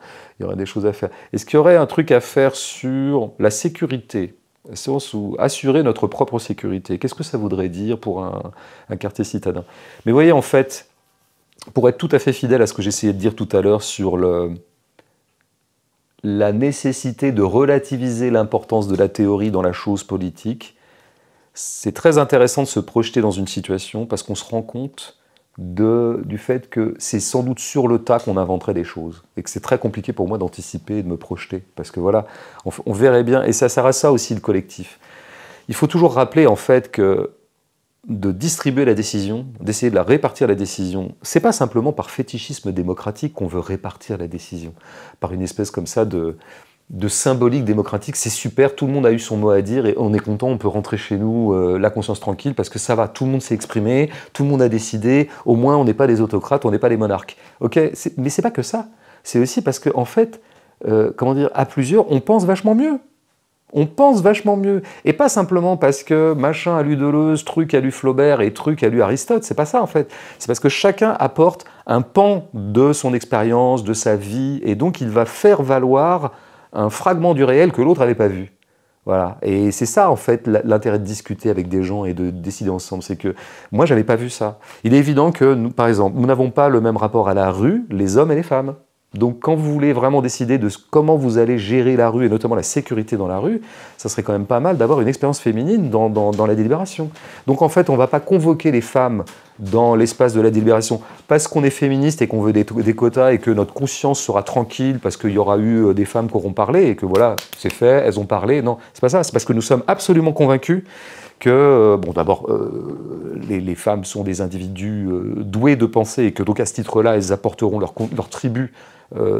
Il y aurait des choses à faire. Est-ce qu'il y aurait un truc à faire sur la sécurité sens où assurer notre propre sécurité. Qu'est-ce que ça voudrait dire pour un, un quartier citadin Mais voyez, en fait, pour être tout à fait fidèle à ce que j'essayais de dire tout à l'heure sur le, la nécessité de relativiser l'importance de la théorie dans la chose politique, c'est très intéressant de se projeter dans une situation parce qu'on se rend compte de, du fait que c'est sans doute sur le tas qu'on inventerait des choses et que c'est très compliqué pour moi d'anticiper et de me projeter parce que voilà, on, on verrait bien et ça sert à ça aussi le collectif. Il faut toujours rappeler en fait que de distribuer la décision, d'essayer de la répartir la décision, c'est pas simplement par fétichisme démocratique qu'on veut répartir la décision, par une espèce comme ça de, de symbolique démocratique, c'est super, tout le monde a eu son mot à dire et on est content, on peut rentrer chez nous euh, la conscience tranquille parce que ça va, tout le monde s'est exprimé, tout le monde a décidé, au moins on n'est pas des autocrates, on n'est pas des monarques. Ok, mais c'est pas que ça, c'est aussi parce que en fait, euh, comment dire, à plusieurs, on pense vachement mieux on pense vachement mieux. Et pas simplement parce que machin a lu Deleuze, truc a lu Flaubert et truc a lu Aristote, c'est pas ça en fait. C'est parce que chacun apporte un pan de son expérience, de sa vie, et donc il va faire valoir un fragment du réel que l'autre n'avait pas vu. Voilà. Et c'est ça, en fait, l'intérêt de discuter avec des gens et de décider ensemble. C'est que moi, j'avais pas vu ça. Il est évident que, nous, par exemple, nous n'avons pas le même rapport à la rue, les hommes et les femmes. Donc quand vous voulez vraiment décider de comment vous allez gérer la rue, et notamment la sécurité dans la rue, ça serait quand même pas mal d'avoir une expérience féminine dans, la délibération. Donc en fait, on ne va pas convoquer les femmes dans l'espace de la délibération parce qu'on est féministe et qu'on veut des, quotas et que notre conscience sera tranquille parce qu'il y aura eu euh, des femmes qui auront parlé et que voilà, c'est fait, elles ont parlé. Non, c'est pas ça, c'est parce que nous sommes absolument convaincus que, euh, bon, d'abord, euh, les, femmes sont des individus euh, doués de penser, et que donc à ce titre-là, elles apporteront leur, leur tribut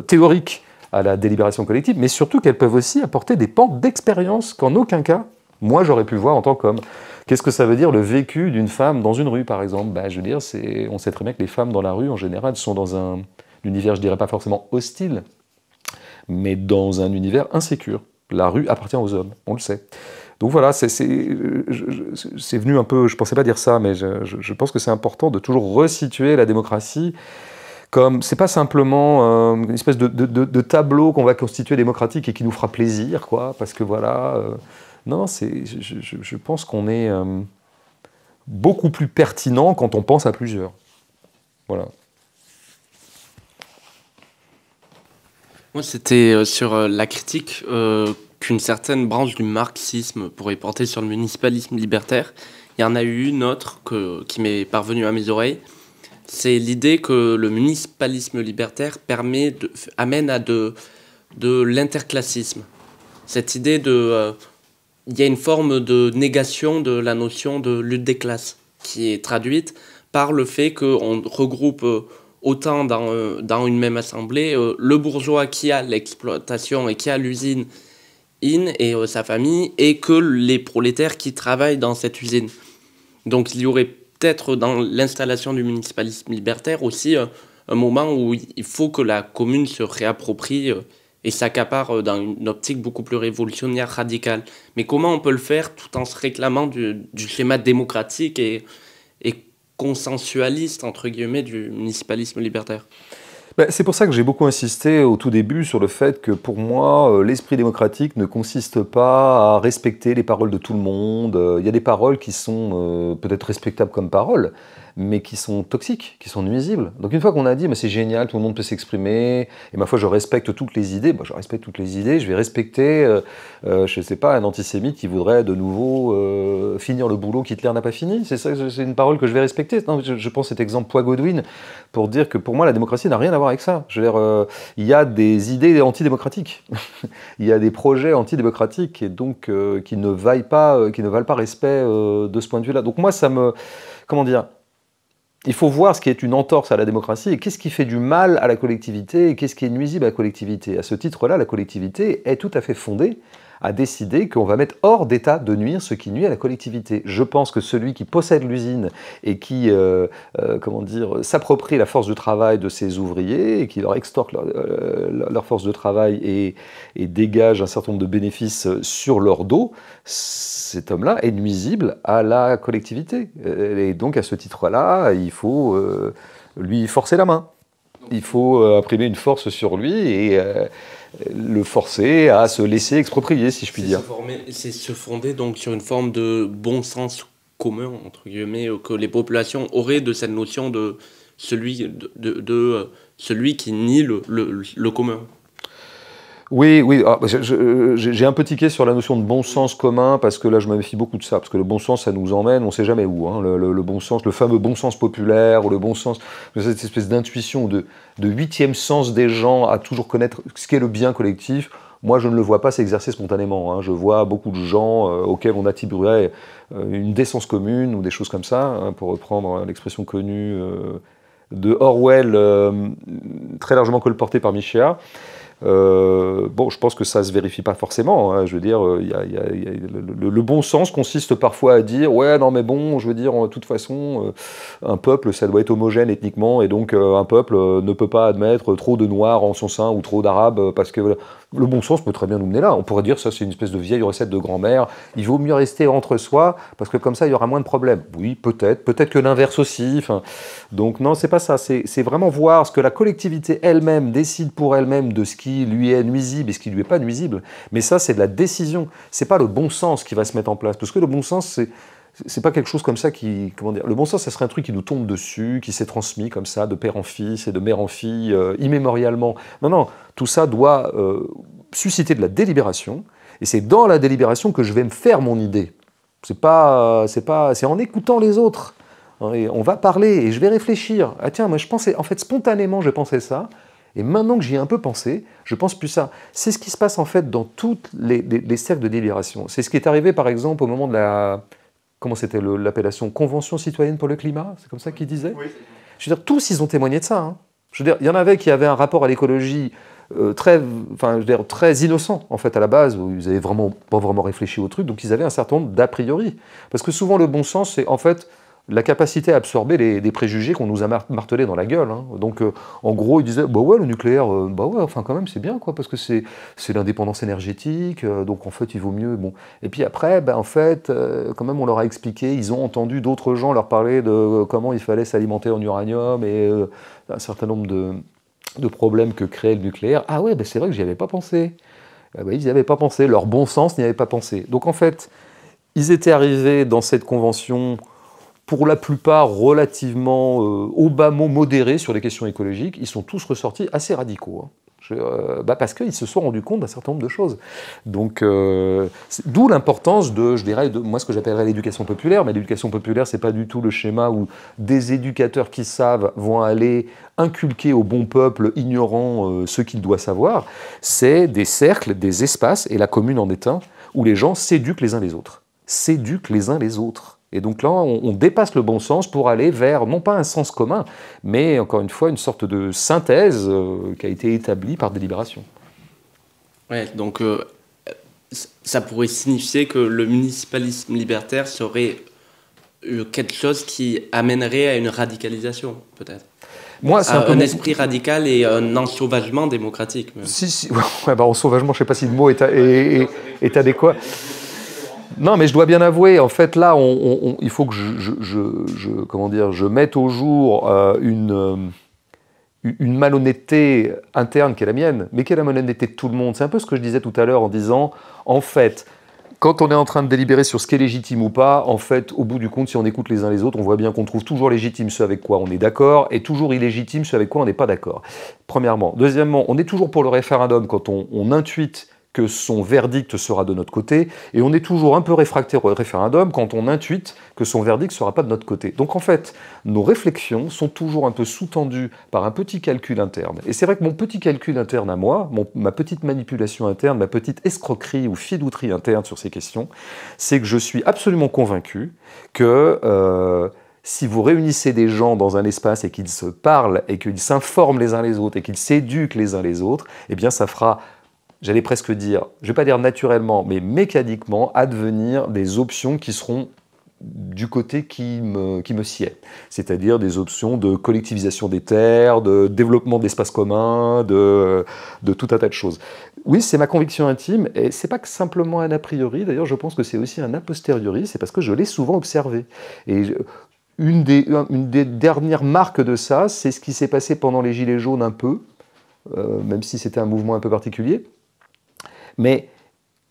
théorique à la délibération collective, mais surtout qu'elles peuvent aussi apporter des pentes d'expérience qu'en aucun cas, moi, j'aurais pu voir en tant qu'homme. Qu'est-ce que ça veut dire le vécu d'une femme dans une rue, par exemple ben, Je veux dire, on sait très bien que les femmes dans la rue, en général, sont dans un univers, je dirais pas forcément hostile, mais dans un univers insécure. La rue appartient aux hommes, on le sait. Donc voilà, c'est venu un peu, je ne pensais pas dire ça, mais je, pense que c'est important de toujours resituer la démocratie comme c'est pas simplement euh, une espèce de, tableau qu'on va constituer démocratique et qui nous fera plaisir, quoi, parce que voilà. Euh, non, c'est, je, pense qu'on est euh, beaucoup plus pertinent quand on pense à plusieurs. Voilà.
Moi, c'était sur la critique qu'une certaine branche du marxisme pourrait porter sur le municipalisme libertaire. Il y en a eu une autre que, qui m'est parvenue à mes oreilles. C'est l'idée que le municipalisme libertaire permet de, amène à de, de l'interclassisme. Cette idée de... Euh, il y a une forme de négation de la notion de lutte des classes qui est traduite par le fait qu'on regroupe euh, autant dans, euh, dans une même assemblée le bourgeois qui a l'exploitation et qui a l'usine In et euh, sa famille et que les prolétaires qui travaillent dans cette usine. Donc il y aurait peut-être dans l'installation du municipalisme libertaire aussi euh, un moment où il faut que la commune se réapproprie euh, et s'accapare dans une optique beaucoup plus révolutionnaire, radicale. Mais comment on peut le faire tout en se réclamant du, schéma démocratique et, et consensualiste, entre guillemets, du municipalisme libertaire
bah, c'est pour ça que j'ai beaucoup insisté au tout début sur le fait que pour moi, euh, l'esprit démocratique ne consiste pas à respecter les paroles de tout le monde. Euh, il y a des paroles qui sont euh, peut-être respectables comme paroles, mais qui sont toxiques, qui sont nuisibles. Donc une fois qu'on a dit, mais c'est génial, tout le monde peut s'exprimer, et ma foi, je respecte toutes les idées, je respecte toutes les idées, je vais respecter, euh, euh, je ne sais pas, un antisémite qui voudrait de nouveau euh, finir le boulot qu'Hitler n'a pas fini. C'est ça, c'est une parole que je vais respecter. je, pense prends cet exemple poids Godwin pour dire que pour moi, la démocratie n'a rien à voir avec ça. Je veux dire, il y a des idées antidémocratiques, il y a des projets antidémocratiques, et donc qui ne qui ne valent pas respect de ce point de vue-là. Donc moi, ça me... Comment dire il faut voir ce qui est une entorse à la démocratie et qu'est-ce qui fait du mal à la collectivité et qu'est-ce qui est nuisible à la collectivité. À ce titre-là, la collectivité est tout à fait fondée a décidé qu'on va mettre hors d'état de nuire ce qui nuit à la collectivité. Je pense que celui qui possède l'usine et qui euh, euh, comment dire s'approprie la force de travail de ses ouvriers et qui leur extorque leur, euh, force de travail et, et, dégage un certain nombre de bénéfices sur leur dos, cet homme-là est nuisible à la collectivité. Et donc à ce titre-là, il faut lui forcer la main. Il faut imprimer une force sur lui et le forcer à se laisser exproprier, si je puis dire.
C'est se fonder donc sur une forme de bon sens commun, entre guillemets, euh, que les populations auraient de cette notion de celui, de, euh, celui qui nie le commun.
Oui, oui. Ah, bah, j'ai un peu tiqué sur la notion de bon sens commun parce que là, je me beaucoup de ça. Parce que le bon sens, ça nous emmène, on ne sait jamais où. Hein, le, bon sens, le fameux bon sens populaire ou le bon sens, cette espèce d'intuition, de, huitième sens des gens à toujours connaître ce qu'est le bien collectif. Moi, je ne le vois pas s'exercer spontanément. Hein. Je vois beaucoup de gens euh, auxquels on attribuerait euh, une décence commune ou des choses comme ça, hein, pour reprendre l'expression connue euh, de Orwell, très largement colportée par Michéa. Euh, bon, je pense que ça se vérifie pas forcément. Hein. Je veux dire, euh, le, le, bon sens consiste parfois à dire ouais, non mais bon, je veux dire, de toute façon, euh, un peuple, ça doit être homogène ethniquement, et donc un peuple ne peut pas admettre trop de noirs en son sein ou trop d'arabes parce que le bon sens peut très bien nous mener là. On pourrait dire ça, c'est une espèce de vieille recette de grand-mère. Il vaut mieux rester entre soi parce que comme ça, il y aura moins de problèmes. Oui, peut-être. Peut-être que l'inverse aussi. donc non, c'est pas ça. C'est vraiment voir ce que la collectivité elle-même décide pour elle-même de ce qui lui est nuisible et ce qui lui est pas nuisible. Mais ça, c'est de la décision. C'est pas le bon sens qui va se mettre en place parce que le bon sens, c'est c'est pas quelque chose comme ça qui. Comment dire Le bon sens, ça serait un truc qui nous tombe dessus, qui s'est transmis comme ça, de père en fils et de mère en fille, euh, immémorialement. Non, non, tout ça doit euh, susciter de la délibération, et c'est dans la délibération que je vais me faire mon idée. C'est pas, c'est pas, c'est en écoutant les autres. Hein, et on va parler et je vais réfléchir. Ah tiens, moi je pensais, en fait, spontanément, je pensais ça. Et maintenant que j'y ai un peu pensé, je pense plus ça. C'est ce qui se passe en fait dans tous les, les, les cercles de délibération. C'est ce qui est arrivé par exemple au moment de la, comment c'était l'appellation Convention citoyenne pour le climat C'est comme ça qu'ils disaient oui. Je veux dire, tous, ils ont témoigné de ça. Hein. Je veux dire, il y en avait qui avaient un rapport à l'écologie euh, très, enfin, je veux dire, très innocent, en fait, à la base, où ils n'avaient vraiment, pas vraiment réfléchi au truc, donc ils avaient un certain nombre d'a priori. Parce que souvent, le bon sens, c'est en fait, la capacité à absorber les, préjugés qu'on nous a martelés dans la gueule. Hein. Donc, euh, en gros, ils disaient, bah ouais, le nucléaire, euh, bah ouais, enfin quand même, c'est bien, quoi, parce que c'est l'indépendance énergétique, euh, donc en fait, il vaut mieux. Bon. Et puis après, bah, en fait, quand même, on leur a expliqué, ils ont entendu d'autres gens leur parler de comment il fallait s'alimenter en uranium et un certain nombre de, problèmes que créait le nucléaire. Ah ouais, bah, c'est vrai que j'y avais pas pensé. Bah, ils n'y avaient pas pensé, leur bon sens n'y avait pas pensé. Donc en fait, ils étaient arrivés dans cette convention pour la plupart relativement euh, bas mot modérés sur les questions écologiques, ils sont tous ressortis assez radicaux. Hein. Euh, bah, parce qu'ils se sont rendus compte d'un certain nombre de choses. Donc, euh, d'où l'importance de, je dirais, moi ce que j'appellerais l'éducation populaire. Mais l'éducation populaire, c'est pas du tout le schéma où des éducateurs qui savent vont aller inculquer au bon peuple ignorant ce qu'il doit savoir. C'est des cercles, des espaces, et la commune en est un, où les gens s'éduquent les uns les autres. S'éduquent les uns les autres. Et donc là, on, dépasse le bon sens pour aller vers, non pas un sens commun, mais encore une fois, une sorte de synthèse euh, qui a été établie par délibération.
Ouais, donc euh, ça pourrait signifier que le municipalisme libertaire serait euh, quelque chose qui amènerait à une radicalisation, peut-être.
Moi, c'est un, esprit
radical et un ensauvagement démocratique.
Si, si. Ouais, bah, ensauvagement, je ne sais pas si le mot est, est adéquat. Non, mais je dois bien avouer, en fait, là, il faut que je, comment dire, je mette au jour euh, une, euh, une malhonnêteté interne qui est la mienne, mais qui est la malhonnêteté de tout le monde. C'est un peu ce que je disais tout à l'heure en disant, en fait, quand on est en train de délibérer sur ce qui est légitime ou pas, en fait, au bout du compte, si on écoute les uns les autres, on voit bien qu'on trouve toujours légitime ce avec quoi on est d'accord et toujours illégitime ce avec quoi on n'est pas d'accord. Premièrement. Deuxièmement, on est toujours pour le référendum quand on intuite que son verdict sera de notre côté, et on est toujours un peu réfractaire au référendum quand on intuite que son verdict ne sera pas de notre côté. Donc en fait, nos réflexions sont toujours un peu sous-tendues par un petit calcul interne. Et c'est vrai que mon petit calcul interne à moi, ma petite manipulation interne, ma petite escroquerie ou fidouterie interne sur ces questions, c'est que je suis absolument convaincu que... Euh, si vous réunissez des gens dans un espace et qu'ils se parlent et qu'ils s'informent les uns les autres et qu'ils s'éduquent les uns les autres, eh bien ça fera j'allais presque dire, je ne vais pas dire naturellement, mais mécaniquement, advenir des options qui seront du côté qui me, qui me sied, c'est-à-dire des options de collectivisation des terres, de développement d'espaces communs, de, de tout un tas de choses. Oui, c'est ma conviction intime, et c'est pas que simplement un a priori, d'ailleurs je pense que c'est aussi un a posteriori, c'est parce que je l'ai souvent observé. Et une, des, une des dernières marques de ça, c'est ce qui s'est passé pendant les Gilets jaunes un peu, euh, même si c'était un mouvement un peu particulier, mais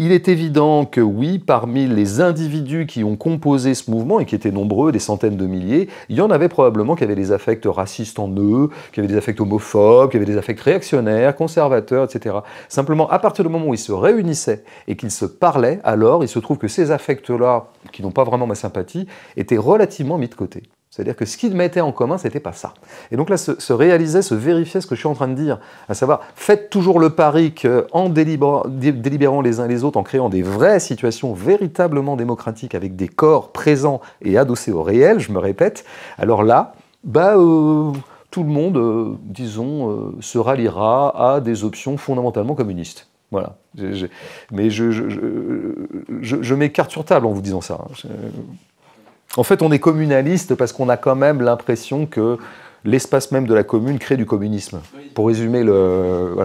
il est évident que oui, parmi les individus qui ont composé ce mouvement, et qui étaient nombreux, des centaines de milliers, il y en avait probablement qui avaient des affects racistes en eux, qui avaient des affects homophobes, qui avaient des affects réactionnaires, conservateurs, etc. Simplement, à partir du moment où ils se réunissaient et qu'ils se parlaient, alors il se trouve que ces affects-là, qui n'ont pas vraiment ma sympathie, étaient relativement mis de côté. C'est-à-dire que ce qu'ils mettaient en commun, ce n'était pas ça. Et donc là, se, réaliser, se vérifier ce que je suis en train de dire, à savoir, faites toujours le pari qu'en délibérant, les uns les autres, en créant des vraies situations véritablement démocratiques avec des corps présents et adossés au réel, je me répète, alors là, bah, euh, tout le monde, euh, disons, euh, se ralliera à des options fondamentalement communistes. Voilà. mais je, je m'écarte sur table en vous disant ça. Hein. En fait, on est communaliste parce qu'on a quand même l'impression que l'espace même de la commune crée du communisme. Pour résumer le.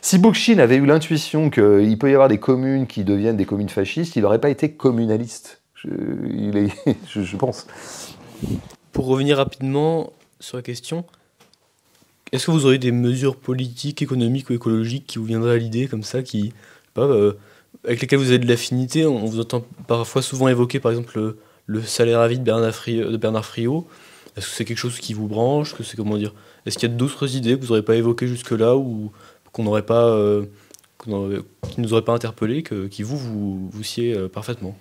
Si Bookchin avait eu l'intuition qu'il peut y avoir des communes qui deviennent des communes fascistes, il n'aurait pas été communaliste. Je, pense.
Pour revenir rapidement sur la question, est-ce que vous auriez des mesures politiques, économiques ou écologiques qui vous viendraient à l'idée comme ça, qui, euh, avec lesquelles vous avez de l'affinité On vous entend parfois souvent évoquer, par exemple, le salaire à vie de Bernard, Friot, Est-ce que c'est quelque chose qui vous branche que c'est comment dire Est-ce qu'il y a d'autres idées que vous n'aurez pas évoquées jusque-là ou qu'on n'aurait pas, euh, qui nous auraient pas interpellé, que, qui vous vous, vous euh, parfaitement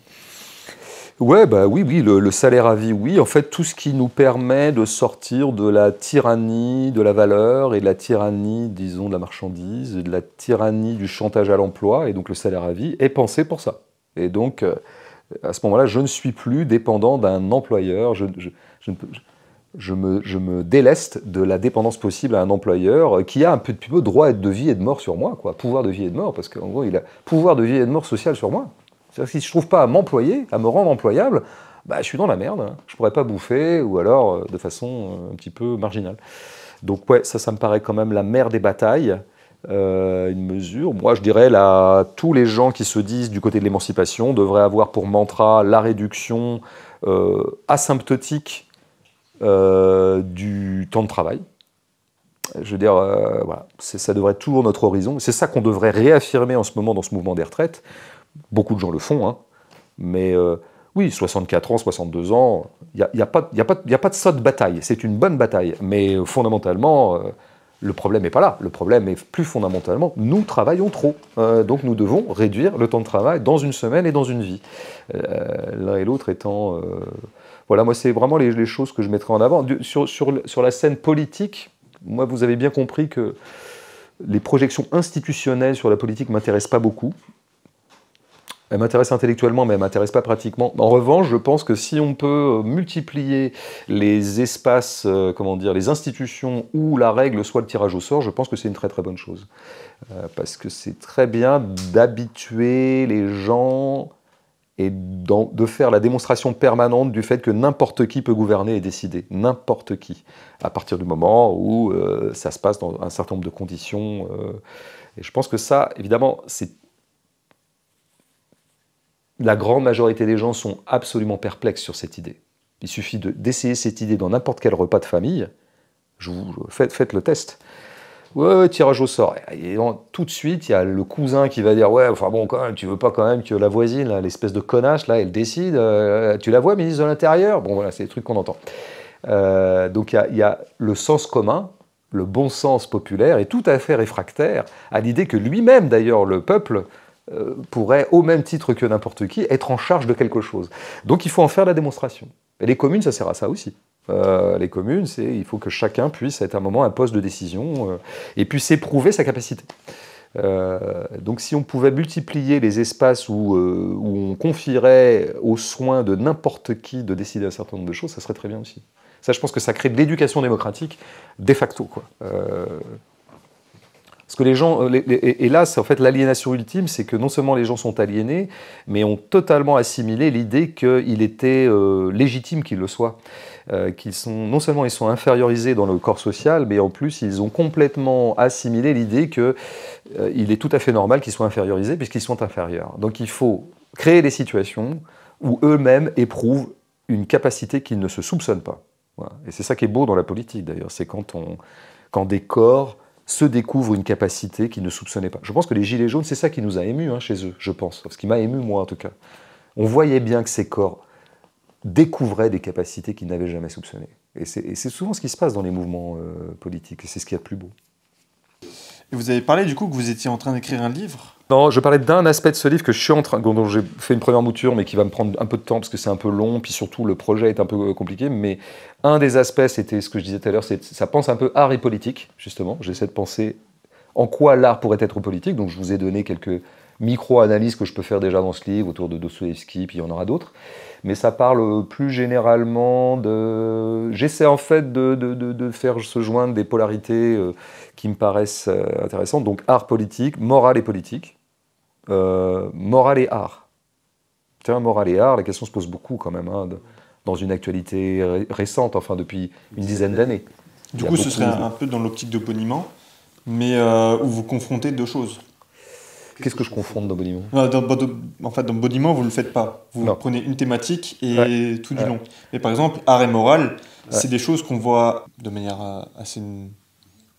Ouais, bah oui, oui, le, salaire à vie, oui. En fait, tout ce qui nous permet de sortir de la tyrannie de la valeur et de la tyrannie, disons, de la marchandise, et de la tyrannie du chantage à l'emploi, et donc le salaire à vie est pensé pour ça. Et donc, euh, à ce moment-là, je ne suis plus dépendant d'un employeur, je, me, déleste de la dépendance possible à un employeur qui a un peu peu droit de vie et de mort sur moi, quoi, pouvoir de vie et de mort, parce qu'en gros, il a pouvoir de vie et de mort social sur moi. C'est-à-dire si je ne trouve pas à m'employer, à me rendre employable, bah, je suis dans la merde, hein. je ne pourrais pas bouffer, ou alors euh, de façon euh, un petit peu marginale. Donc ouais, ça, ça me paraît quand même la mère des batailles. Euh, une mesure. Moi, je dirais tous les gens qui se disent du côté de l'émancipation devraient avoir pour mantra la réduction euh, asymptotique euh, du temps de travail. Je veux dire, voilà, ça devrait être toujours notre horizon. C'est ça qu'on devrait réaffirmer en ce moment dans ce mouvement des retraites. Beaucoup de gens le font, hein, mais oui, 64 ans, 62 ans, il n'y a, y a, pas, a, a, pas de saut de bataille. C'est une bonne bataille, mais fondamentalement le problème n'est pas là. Le problème est plus fondamentalement, nous travaillons trop. Euh, donc nous devons réduire le temps de travail dans une semaine et dans une vie. Euh, l'un et l'autre étant... Euh, voilà, moi, c'est vraiment les, choses que je mettrai en avant. Sur, sur, sur, la scène politique, moi, vous avez bien compris que les projections institutionnelles sur la politique ne m'intéressent pas beaucoup. Elle m'intéresse intellectuellement, mais elle m'intéresse pas pratiquement. En revanche, je pense que si on peut euh, multiplier les espaces, euh, comment dire, les institutions où la règle soit le tirage au sort, je pense que c'est une très très bonne chose. Euh, parce que c'est très bien d'habituer les gens et de faire la démonstration permanente du fait que n'importe qui peut gouverner et décider, n'importe qui, à partir du moment où ça se passe dans un certain nombre de conditions. et je pense que ça, évidemment, c'est la grande majorité des gens sont absolument perplexes sur cette idée. Il suffit d'essayer cette idée dans n'importe quel repas de famille. Je vous, faites, faites le test. Ouais, tirage au sort. Et tout de suite, il y a le cousin qui va dire Ouais, enfin bon, quand même, tu veux pas quand même que la voisine, l'espèce de connasse, là, elle décide. Euh, tu la vois, ministre de l'Intérieur Bon, voilà, c'est des trucs qu'on entend. Euh, donc il y, y, a le sens commun, le bon sens populaire est tout à fait réfractaire à l'idée que lui-même, d'ailleurs, le peuple, euh, pourrait, au même titre que n'importe qui, être en charge de quelque chose. Donc il faut en faire la démonstration. Et les communes, ça sert à ça aussi. Euh, les communes, c'est il faut que chacun puisse être à un moment un poste de décision euh, et puisse éprouver sa capacité. donc si on pouvait multiplier les espaces où, on confierait aux soins de n'importe qui de décider un certain nombre de choses, ça serait très bien aussi. Ça, je pense que ça crée de l'éducation démocratique de facto. Quoi que les gens, euh, et là, c'est en fait l'aliénation ultime, c'est que non seulement les gens sont aliénés, mais ont totalement assimilé l'idée qu'il était euh, légitime qu'ils le soient. Euh, qu'ils sont, non seulement ils sont infériorisés dans le corps social, mais en plus ils ont complètement assimilé l'idée qu'il est tout à fait normal qu'ils soient infériorisés puisqu'ils sont inférieurs. Donc il faut créer des situations où eux-mêmes éprouvent une capacité qu'ils ne se soupçonnent pas. Et c'est ça qui est beau dans la politique d'ailleurs, c'est quand, on, quand des corps se découvre une capacité qu'ils ne soupçonnaient pas. Je pense que les Gilets jaunes, c'est ça qui nous a émus hein, chez eux, je pense. Ce qui m'a ému, moi, en tout cas. On voyait bien que ces corps découvraient des capacités qu'ils n'avaient jamais soupçonnées. Et c'est souvent ce qui se passe dans les mouvements euh, politiques, c'est ce qu'il y a de plus beau
vous avez parlé du coup que vous étiez en train d'écrire un livre
non, je parlais d'un aspect de ce livre que je suis en train, dont j'ai fait une première mouture, mais qui va me prendre un peu de temps parce que c'est un peu long, puis surtout le projet est un peu euh, compliqué. Mais un des aspects, c'était ce que je disais tout à l'heure, c'est ça pense un peu art et politique, justement. J'essaie de penser en quoi l'art pourrait être politique. Donc je vous ai donné quelques micro-analyses que je peux faire déjà dans ce livre autour de Dostoevsky, puis il y en aura d'autres. Mais ça parle euh, plus généralement de. J'essaie en fait de, faire se joindre des polarités. Euh, qui me paraissent euh, intéressantes. Donc art politique, morale et politique, euh, morale et art. Tiens, morale et art, la question se pose beaucoup quand même, hein, dans une actualité récente, enfin depuis une dizaine d'années. Du coup, ce serait un,
peu dans l'optique de Boniment,
mais euh, où vous confrontez deux choses. Qu'est-ce que je confronte bah, dans Boniment
bah, En fait, dans Boniment, vous ne le faites pas. Vous prenez une thématique et tout du long. Mais par exemple, art et morale, c'est des choses qu'on voit de manière assez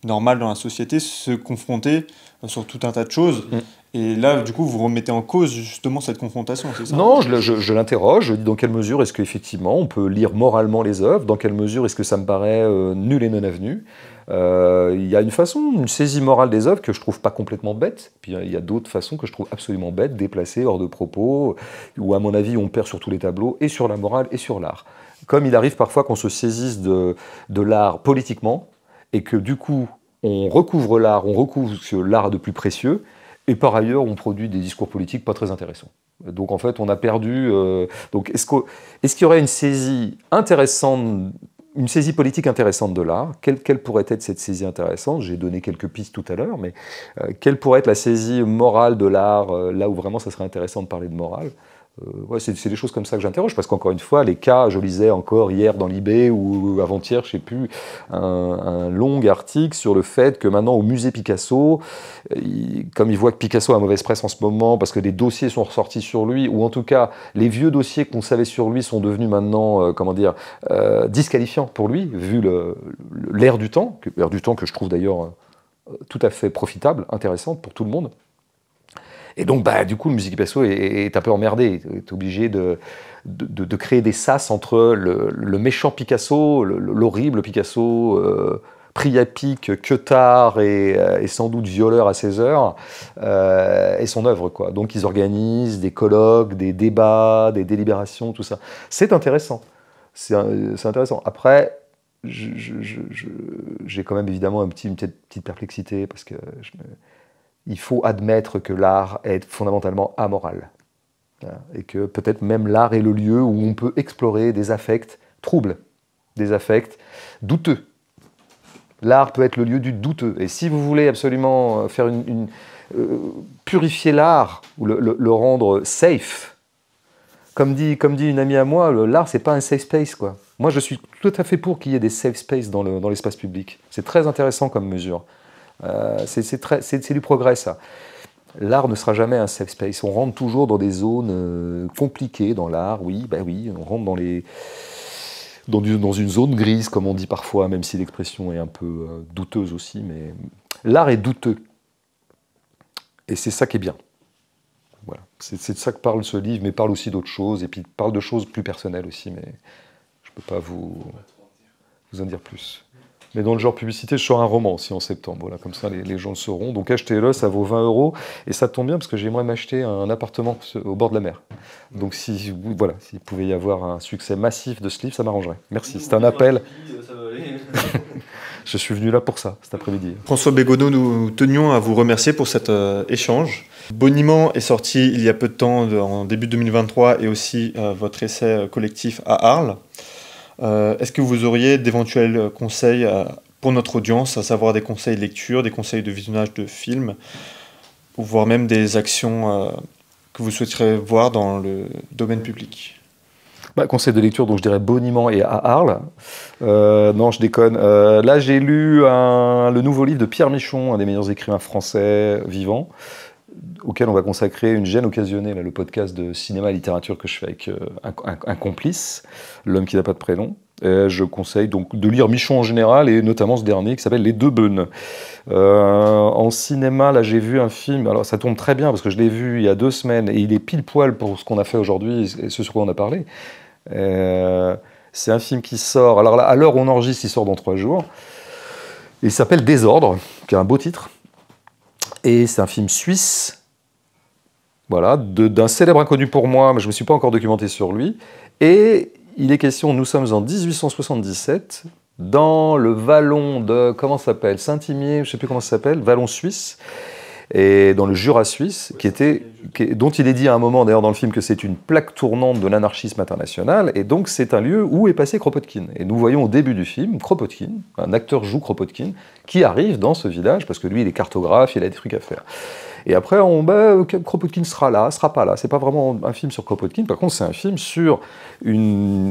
normal dans la société, se confronter euh, sur tout un tas de choses. Mm. Et là, du coup, vous remettez en cause justement cette confrontation, c'est
ça Non, je, l'interroge. Je, dis dans quelle mesure est-ce qu'effectivement on peut lire moralement les œuvres Dans quelle mesure est-ce que ça me paraît euh, nul et non avenu euh, Il y a une façon, une saisie morale des œuvres que je trouve pas complètement bête. Puis hein, il y a d'autres façons que je trouve absolument bêtes, déplacées, hors de propos, où à mon avis on perd sur tous les tableaux, et sur la morale, et sur l'art. Comme il arrive parfois qu'on se saisisse de l'art politiquement, et que du coup, on recouvre l'art, on recouvre ce l'art de plus précieux, et par ailleurs, on produit des discours politiques pas très intéressants. Donc en fait, on a perdu. Euh, donc est-ce qu'il y aurait une saisie intéressante, une saisie politique intéressante de l'art quelle, pourrait être cette saisie intéressante J'ai donné quelques pistes tout à l'heure, mais euh, quelle pourrait être la saisie morale de l'art, euh, là où vraiment ça serait intéressant de parler de morale euh, c'est des choses comme ça que j'interroge, parce qu'encore une fois, les cas, je lisais encore hier dans l'IB ou avant-hier, je sais plus, un, long article sur le fait que maintenant au musée Picasso, euh, comme il voit que Picasso a mauvaise presse en ce moment, parce que des dossiers sont ressortis sur lui, ou en tout cas, les vieux dossiers qu'on savait sur lui sont devenus maintenant, euh, comment dire, disqualifiants pour lui, vu l'ère du temps, l'ère du temps que je trouve d'ailleurs tout à fait profitable, intéressante pour tout le monde. Et donc, bah, du coup, Musique Picasso est, un peu emmerdé, est obligé de, de, créer des sas entre le, méchant Picasso, l'horrible Picasso, priapique, que tard et, sans doute violeur à 16 heures, euh, et son œuvre. Quoi. Donc, ils organisent des colloques, des débats, des délibérations, tout ça. C'est intéressant. C'est intéressant. Après, j'ai quand même évidemment un petit, une petite, petite perplexité parce que je il faut admettre que l'art est fondamentalement amoral. Hein, et que peut-être même l'art est le lieu où on peut explorer des affects troubles, des affects douteux. L'art peut être le lieu du douteux. Et si vous voulez absolument euh, faire une, euh, purifier l'art ou le, rendre safe, comme dit, comme dit une amie à moi, l'art c'est pas un safe space quoi. Moi je suis tout à fait pour qu'il y ait des safe spaces dans l'espace public. C'est très intéressant comme mesure. Euh, c'est du progrès, ça. L'art ne sera jamais un safe space. On rentre toujours dans des zones euh, compliquées dans l'art, oui, bah oui, on rentre dans dans, une zone grise, comme on dit parfois, même si l'expression est un peu euh, douteuse aussi. Mais l'art est douteux. Et c'est ça qui est bien. C'est de ça que parle ce livre, mais parle aussi d'autres choses, et puis parle de choses plus personnelles aussi, mais je ne peux pas vous en dire plus mais dans le genre publicité, je sors un roman aussi en septembre. Voilà, comme ça, les, gens le sauront. Donc achetez-le, ça vaut 20 euros. Et ça tombe bien parce que j'aimerais m'acheter un appartement au bord de la mer. Donc si, voilà, s'il pouvait y avoir un succès massif de ce livre, ça m'arrangerait. Merci. C'est un appel. je suis venu là pour ça, cet après-midi.
François Bégodeau, nous tenions à vous remercier pour cet euh, échange. Boniment est sorti il y a peu de temps, en début 2023, et aussi euh, votre essai euh, collectif à Arles. Euh, est-ce que vous auriez d'éventuels conseils euh, pour notre audience, à savoir des conseils de lecture, des conseils de visionnage de films, voire même des actions euh, que vous souhaiterez voir dans le domaine public
bah, conseil de lecture, donc je dirais Boniment et à Arles. non, je déconne. là, j'ai lu le nouveau livre de Pierre Michon, un des meilleurs écrivains français vivants, auquel on va consacrer une gêne occasionnée, le podcast de cinéma et littérature que je fais avec euh, un, complice, l'homme qui n'a pas de prénom. je conseille donc de lire Michon en général et notamment ce dernier qui s'appelle Les Deux Beunes. Euh, en cinéma, là j'ai vu un film, alors ça tombe très bien parce que je l'ai vu il y a deux semaines et il est pile poil pour ce qu'on a fait aujourd'hui et ce sur quoi on a parlé. Euh, c'est un film qui sort, alors là, à l'heure où on enregistre, il sort dans trois jours. Il s'appelle Désordre, qui est un beau titre et c'est un film suisse, voilà, d'un célèbre inconnu pour moi, mais je ne me suis pas encore documenté sur lui. Et il est question, nous sommes en 1877, dans le vallon de, comment s'appelle Saint-Imier, je ne sais plus comment ça s'appelle, vallon suisse et dans le Jura suisse, dont il est dit à un moment d'ailleurs dans le film que c'est une plaque tournante de l'anarchisme international, et donc c'est un lieu où est passé Kropotkin. Et nous voyons au début du film Kropotkin, un acteur joue Kropotkin, qui arrive dans ce village, parce que lui il est cartographe, il a des trucs à faire. Et après, on, bah, Kropotkin sera là, sera pas là. C'est pas vraiment un film sur Kropotkin. Par contre, c'est un film sur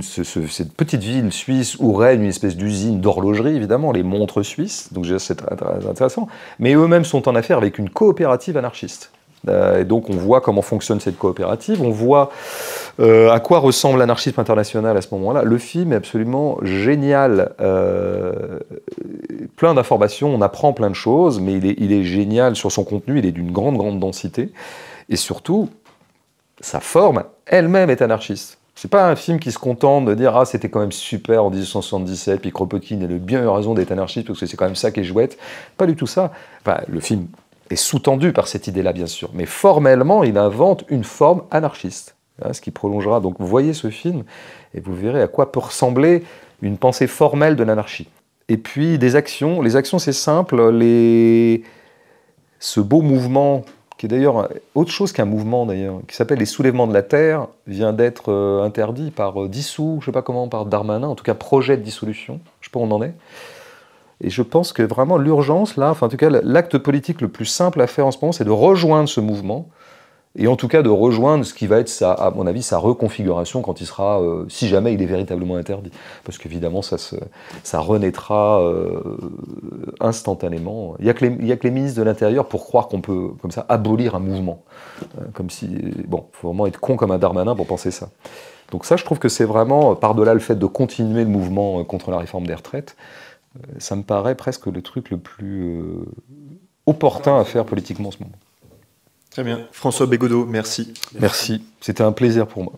cette petite ville suisse où règne une espèce d'usine d'horlogerie, évidemment, les montres suisses. Donc, c'est très intéressant. Mais eux-mêmes sont en affaire avec une coopérative anarchiste. Euh, et donc on voit comment fonctionne cette coopérative, on voit euh, à quoi ressemble l'anarchisme international à ce moment-là. Le film est absolument génial, euh, plein d'informations, on apprend plein de choses, mais il est, il est génial sur son contenu, il est d'une grande, grande densité. Et surtout, sa forme elle-même est anarchiste. C'est pas un film qui se contente de dire Ah, c'était quand même super en 1877, puis Kropotkin a le bien eu raison d'être anarchiste parce que c'est quand même ça qui est jouette. Pas du tout ça. Enfin, le film est sous-tendu par cette idée-là, bien sûr, mais formellement, il invente une forme anarchiste, hein, ce qui prolongera. Donc vous voyez ce film et vous verrez à quoi peut ressembler une pensée formelle de l'anarchie. Et puis des actions. Les actions, c'est simple. Les... Ce beau mouvement, qui est d'ailleurs autre chose qu'un mouvement d'ailleurs, qui s'appelle les soulèvements de la Terre, vient d'être euh, interdit par euh, dissous, je ne sais pas comment, par Darmanin, en tout cas projet de dissolution, je ne sais pas où on en est. Et je pense que vraiment l'urgence, là, en tout cas l'acte politique le plus simple à faire en ce moment, c'est de rejoindre ce mouvement, et en tout cas de rejoindre ce qui va être, à mon avis, sa reconfiguration quand il sera, euh, si jamais il est véritablement interdit. Parce qu'évidemment, ça, ça renaîtra euh, instantanément. Il n'y a, que les, a que les ministres de l'Intérieur pour croire qu'on peut, comme ça, abolir un mouvement. Euh, comme si, bon, il faut vraiment être con comme un Darmanin pour penser ça. Donc ça, je trouve que c'est vraiment, par-delà le fait de continuer le mouvement contre la réforme des retraites, euh, ça me paraît presque le truc le plus euh, opportun à faire politiquement en ce moment. Très bien. François
Bégodeau, merci.
Merci. C'était un plaisir pour moi.